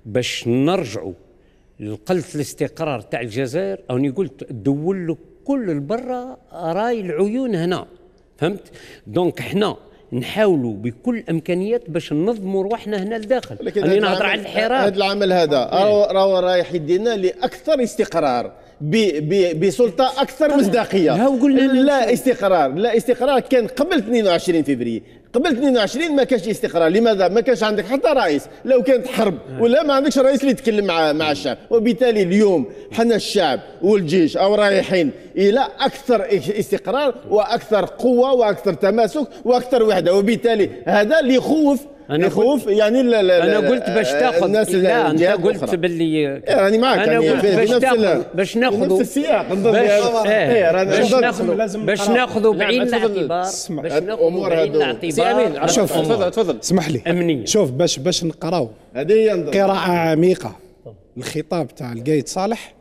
باش نرجعوا لقلت الاستقرار تاع الجزائر او قلت دول له كل البرة راي العيون هنا فهمت دونك احنا نحاولوا بكل امكانيات باش ننظموا روحنا هنا لداخل لكن نهضر على الحراك هذا العمل هذا إيه. راهو رايح يدينا لاكثر استقرار بسلطه اكثر مصداقيه لا استقرار لا استقرار كان قبل 22 فبراير قبل 22 ما كانش استقرار لماذا ما كانش عندك حتى رئيس لو كانت حرب ولا ما عندكش رئيس اللي يتكلم مع مع الشعب وبالتالي اليوم حنا الشعب والجيش او رايحين الى اكثر استقرار واكثر قوه واكثر تماسك واكثر وحده وبالتالي هذا اللي يخوف انا يخوف يعني لا لا انا قلت باش تاخذ الناس لا انت قلت باللي إيه، يعني معك انا قلت باش ناخذ باش يعني. إيه، إيه، ناخذ نفس السياق باش ناخذ نعم، باش ناخذ بعين الاعتبار باش ناخذ بعين الاعتبار شوف تفضل تفضل اسمح لي امنيه شوف باش باش نقراو هذه هي قراءه عميقه الخطاب تاع القايد صالح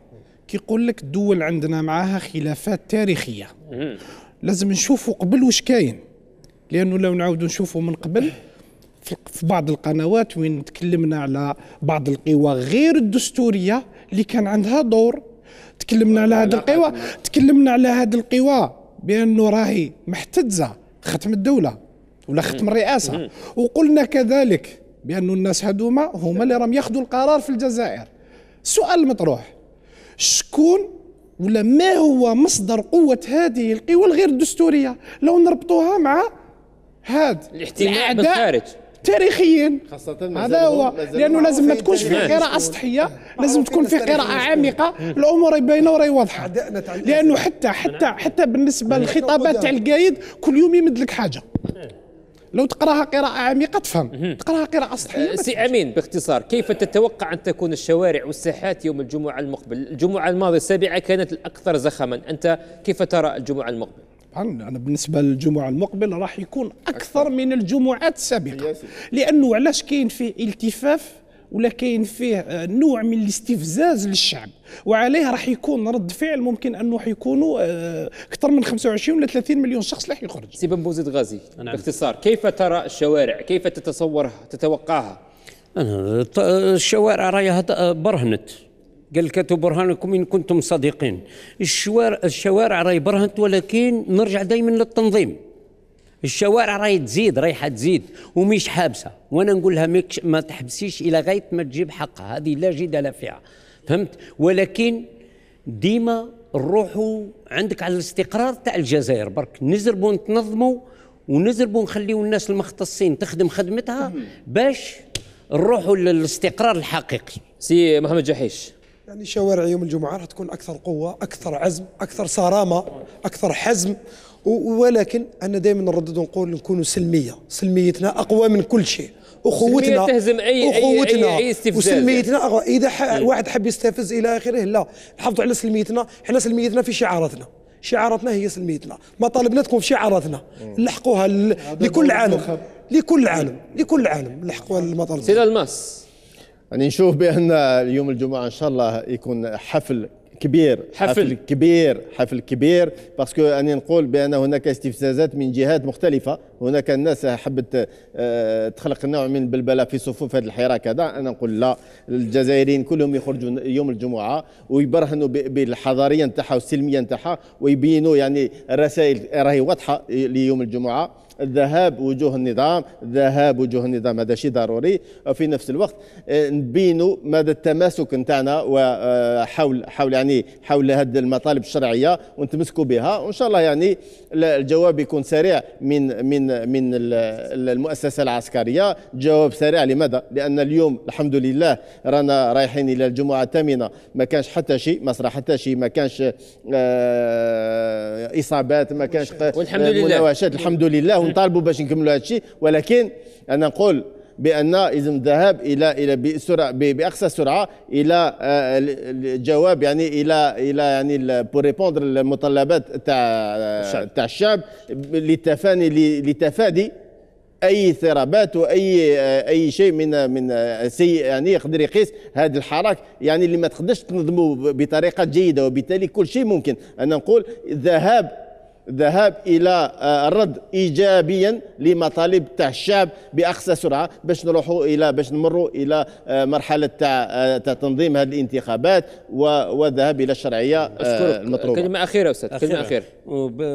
كيقول لك الدول عندنا معاها خلافات تاريخيه لازم نشوفوا قبل واش كاين لانه لو نعاودوا نشوفوا من قبل في بعض القنوات وين تكلمنا على بعض القوى غير الدستوريه اللي كان عندها دور تكلمنا على هذه القوى تكلمنا على هذه القوى بانه راهي محتجزه ختم الدوله ولا ختم الرئاسه وقلنا كذلك بان الناس هذوما هما اللي راهم ياخذوا القرار في الجزائر السؤال المطروح شكون ولا ما هو مصدر قوه هذه القوى الغير الدستوريه لو نربطوها مع هذا الاعداء بالخارج تاريخيا هذا هو لانه لازم ما تكونش في قراءه سطحيه لازم تكون في قراءه عميقه الامور باينه وراهي واضحه لانه حتى حتى حتى بالنسبه للخطابات تاع القايد كل يوم يمد لك حاجه لو تقراها قراءه عميقه تفهم تقراها قراءه سطحيه سي امين باختصار كيف تتوقع ان تكون الشوارع والساحات يوم الجمعه المقبل الجمعه الماضيه السابعه كانت الاكثر زخما انت كيف ترى الجمعه المقبل طبعا انا بالنسبه للجمعه المقبله راح يكون اكثر, أكثر. من الجمعات السابقه لانه علاش كاين فيه التفاف ولا كاين فيه آه، نوع من الاستفزاز للشعب وعليه راح يكون رد فعل ممكن انه يكونوا آه، اكثر من 25 ولا 30 مليون شخص راح يخرج سي بن بوزيد غازي أنا نعم. باختصار كيف ترى الشوارع كيف تتصورها تتوقعها الشوارع راهي آه، برهنت قال لك برهانكم ان كنتم صادقين الشوارع الشوارع راهي برهنت ولكن نرجع دائما للتنظيم الشوارع راهي تزيد رايحه تزيد ومش حابسه وانا نقول لها ما تحبسيش الى غايه ما تجيب حقها هذه لا جدال فيها فهمت ولكن ديما نروحوا عندك على الاستقرار تاع الجزائر برك نزربوا نتنظموا ونزربوا نخليوا الناس المختصين تخدم خدمتها باش نروحوا للاستقرار الحقيقي سي محمد جحيش يعني شوارع يوم الجمعة راح تكون أكثر قوة أكثر عزم أكثر صرامة أكثر حزم ولكن أنا دائما نردد ونقول نكونوا سلمية سلميتنا أقوى من كل شيء اخوتنا تهزم اي اخوتنا أي, أي, أي وسلميتنا اذا ح... واحد حب يستفز الى اخره لا نحافظوا على سلميتنا احنا سلميتنا في شعاراتنا شعاراتنا هي سلميتنا مطالبنا تكون في شعاراتنا نلحقوها ل... لكل عالم لكل عالم لكل عالم نلحقوها للمطالب سي الماس يعني نشوف بان اليوم الجمعه ان شاء الله يكون حفل كبير حفل, حفل كبير حفل كبير باسكو اني نقول بان هناك استفزازات من جهات مختلفه هناك الناس حبت آه، تخلق نوع من البلبله في صفوف هذا الحراك هذا انا نقول لا الجزائريين كلهم يخرجوا يوم الجمعه ويبرهنوا بالحضاريه نتاعها والسلميه نتاعها ويبينوا يعني الرسائل راهي واضحه ليوم الجمعه ذهاب وجوه النظام ذهاب وجوه النظام هذا شيء ضروري وفي نفس الوقت آه، نبينوا مدى التماسك نتاعنا وحول آه، حول يعني حول هذه المطالب الشرعيه ونتمسكوا بها وان شاء الله يعني الجواب يكون سريع من من من المؤسسه العسكريه جواب سريع لماذا؟ لان اليوم الحمد لله رانا رايحين الى الجمعه الثامنه ما كانش حتى شيء ما صرا حتى شيء ما كانش آه، اصابات ما كانش والحمد لله الحمد لله نطالبوا باش نكملوا هذا الشيء ولكن انا نقول بان اذا الذهاب الى الى بسرعه باقصى سرعه الى آه، الجواب يعني الى الى يعني بور ريبوندر المتطلبات تاع آه، تاع الشعب للتفاني لتفادي اي اضطرابات واي آه، اي شيء من من سيء يعني يقدر يقيس هذا الحراك يعني اللي ما تقدرش تنظمه بطريقه جيده وبالتالي كل شيء ممكن انا نقول الذهاب ذهاب الى آه، رد ايجابيا لمطالب تاع الشعب باقصى سرعه باش نروحوا الى باش نمروا الى آه، مرحله آه، تاع تنظيم هذه الانتخابات والذهاب الى الشرعيه المطلوبه كلمه اخيره استاذ كلمه اخيره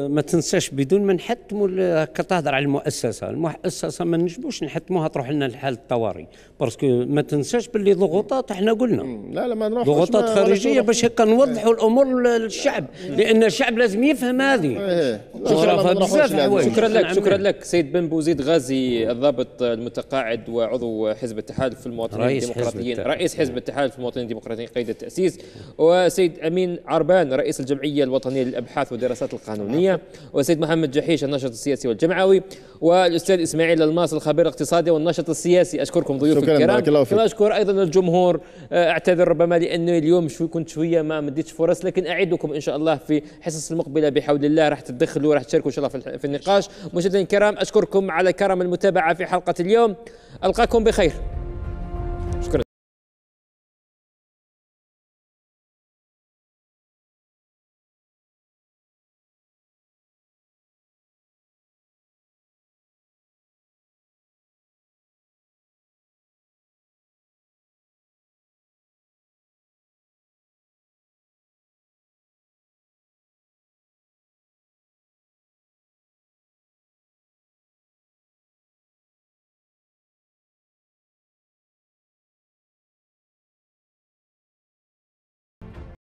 ما تنساش بدون ما نحتموا هكا على المؤسسه المؤسسه ما نجموش نحتموها تروح لنا لحاله الطوارئ باسكو ما تنساش باللي ضغوطات احنا قلنا لا لا ما نروحوش ضغوطات خارجيه باش هكا نوضحوا الامور للشعب لان الشعب لازم يفهم هذه إيه. شكرا بزاف شكرا لك نعم. شكرا لك سيد بن بوزيد غازي الضابط المتقاعد وعضو حزب التحالف في المواطنين الديمقراطيين رئيس حزب التحالف إيه. في المواطنين الديمقراطيين قيد التأسيس وسيد أمين عربان رئيس الجمعية الوطنية للأبحاث والدراسات القانونية وسيد محمد جحيش الناشط السياسي والجمعوي والأستاذ إسماعيل الماس الخبير الاقتصادي والناشط السياسي أشكركم ضيوف الكرام كما أشكر أيضا الجمهور آه، أعتذر ربما لأنه اليوم شوي كنت شوية ما مديتش فرص لكن أعدكم إن شاء الله في حصص المقبلة بحول الله راح تدخلوا وراح تشاركوا ان شاء الله في النقاش مشاهدينا الكرام اشكركم على كرم المتابعه في حلقه اليوم القاكم بخير